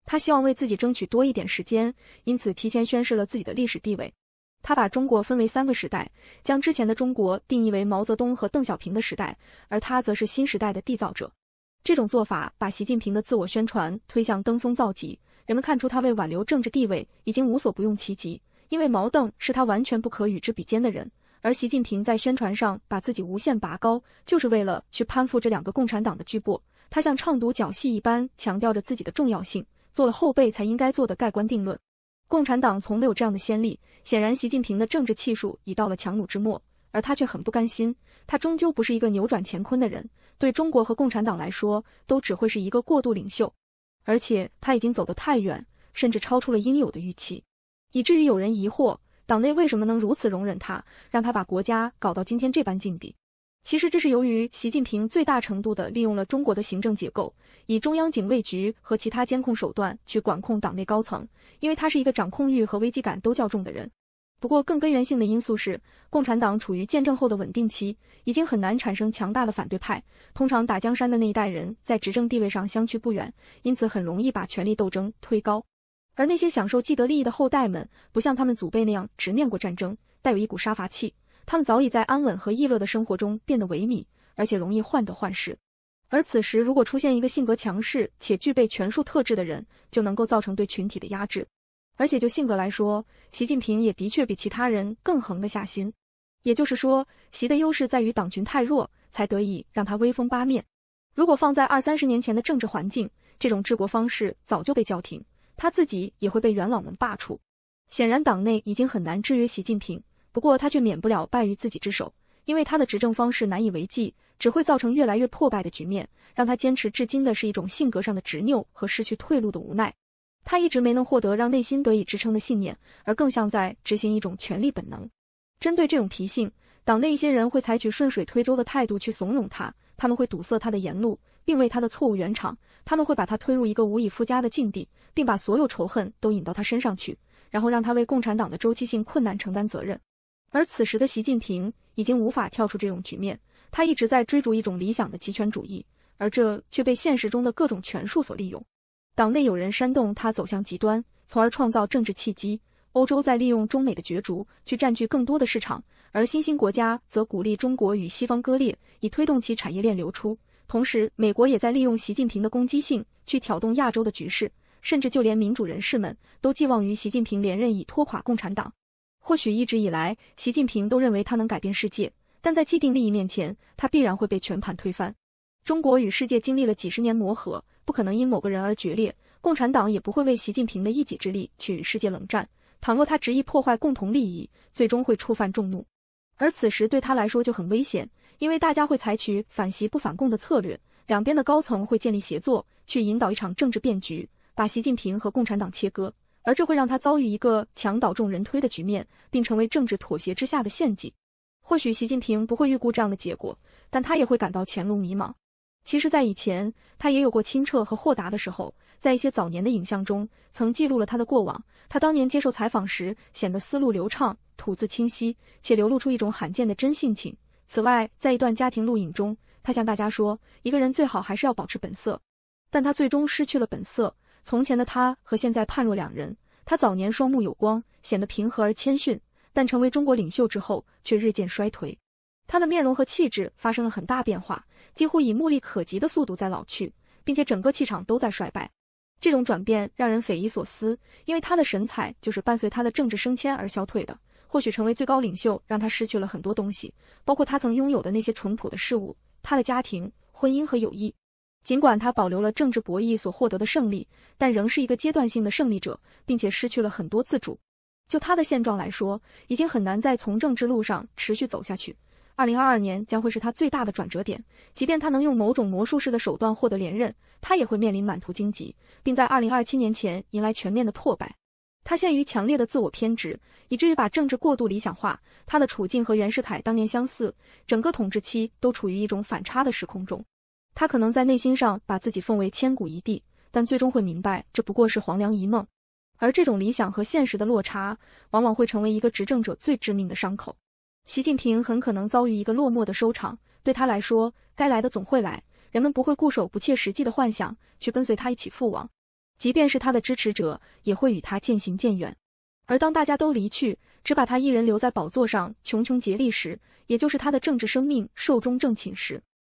他希望为自己争取多一点时间，因此提前宣示了自己的历史地位。他把中国分为三个时代，将之前的中国定义为毛泽东和邓小平的时代，而他则是新时代的缔造者。这种做法把习近平的自我宣传推向登峰造极，人们看出他为挽留政治地位已经无所不用其极，因为毛邓是他完全不可与之比肩的人，而习近平在宣传上把自己无限拔高，就是为了去攀附这两个共产党的巨擘。他像唱独角戏一般强调着自己的重要性，做了后辈才应该做的盖棺定论。共产党从没有这样的先例，显然习近平的政治气数已到了强弩之末，而他却很不甘心。他终究不是一个扭转乾坤的人，对中国和共产党来说，都只会是一个过渡领袖。而且他已经走得太远，甚至超出了应有的预期，以至于有人疑惑，党内为什么能如此容忍他，让他把国家搞到今天这般境地？其实这是由于习近平最大程度地利用了中国的行政结构。以中央警卫局和其他监控手段去管控党内高层，因为他是一个掌控欲和危机感都较重的人。不过，更根源性的因素是，共产党处于建政后的稳定期，已经很难产生强大的反对派。通常打江山的那一代人在执政地位上相去不远，因此很容易把权力斗争推高。而那些享受既得利益的后代们，不像他们祖辈那样直面过战争，带有一股杀伐气。他们早已在安稳和逸乐的生活中变得萎靡，而且容易患得患失。而此时，如果出现一个性格强势且具备权术特质的人，就能够造成对群体的压制。而且就性格来说，习近平也的确比其他人更横得下心。也就是说，习的优势在于党群太弱，才得以让他威风八面。如果放在二三十年前的政治环境，这种治国方式早就被叫停，他自己也会被元老们罢黜。显然，党内已经很难制约习近平，不过他却免不了败于自己之手，因为他的执政方式难以为继。只会造成越来越破败的局面。让他坚持至今的是一种性格上的执拗和失去退路的无奈。他一直没能获得让内心得以支撑的信念，而更像在执行一种权力本能。针对这种脾性，党内一些人会采取顺水推舟的态度去怂恿他，他们会堵塞他的言路，并为他的错误圆场，他们会把他推入一个无以复加的境地，并把所有仇恨都引到他身上去，然后让他为共产党的周期性困难承担责任。而此时的习近平已经无法跳出这种局面。他一直在追逐一种理想的集权主义，而这却被现实中的各种权术所利用。党内有人煽动他走向极端，从而创造政治契机。欧洲在利用中美的角逐去占据更多的市场，而新兴国家则鼓励中国与西方割裂，以推动其产业链流出。同时，美国也在利用习近平的攻击性去挑动亚洲的局势，甚至就连民主人士们都寄望于习近平连任以拖垮共产党。或许一直以来，习近平都认为他能改变世界。但在既定利益面前，他必然会被全盘推翻。中国与世界经历了几十年磨合，不可能因某个人而决裂。共产党也不会为习近平的一己之力去与世界冷战。倘若他执意破坏共同利益，最终会触犯众怒。而此时对他来说就很危险，因为大家会采取反习不反共的策略，两边的高层会建立协作，去引导一场政治变局，把习近平和共产党切割。而这会让他遭遇一个墙倒众人推的局面，并成为政治妥协之下的陷阱。或许习近平不会预估这样的结果，但他也会感到前路迷茫。其实，在以前，他也有过清澈和豁达的时候。在一些早年的影像中，曾记录了他的过往。他当年接受采访时，显得思路流畅，吐字清晰，且流露出一种罕见的真性情。此外，在一段家庭录影中，他向大家说：“一个人最好还是要保持本色。”但他最终失去了本色。从前的他和现在判若两人。他早年双目有光，显得平和而谦逊。但成为中国领袖之后，却日渐衰颓。他的面容和气质发生了很大变化，几乎以目力可及的速度在老去，并且整个气场都在衰败。这种转变让人匪夷所思，因为他的神采就是伴随他的政治升迁而消退的。或许成为最高领袖让他失去了很多东西，包括他曾拥有的那些淳朴的事物，他的家庭、婚姻和友谊。尽管他保留了政治博弈所获得的胜利，但仍是一个阶段性的胜利者，并且失去了很多自主。就他的现状来说，已经很难在从政之路上持续走下去。二零二二年将会是他最大的转折点，即便他能用某种魔术式的手段获得连任，他也会面临满途荆棘，并在二零二七年前迎来全面的破败。他陷于强烈的自我偏执，以至于把政治过度理想化。他的处境和袁世凯当年相似，整个统治期都处于一种反差的时空中。他可能在内心上把自己奉为千古一帝，但最终会明白这不过是黄粱一梦。而这种理想和现实的落差，往往会成为一个执政者最致命的伤口。习近平很可能遭遇一个落寞的收场。对他来说，该来的总会来，人们不会固守不切实际的幻想，去跟随他一起赴亡。即便是他的支持者，也会与他渐行渐远。而当大家都离去，只把他一人留在宝座上茕茕孑立时，也就是他的政治生命寿终正寝时。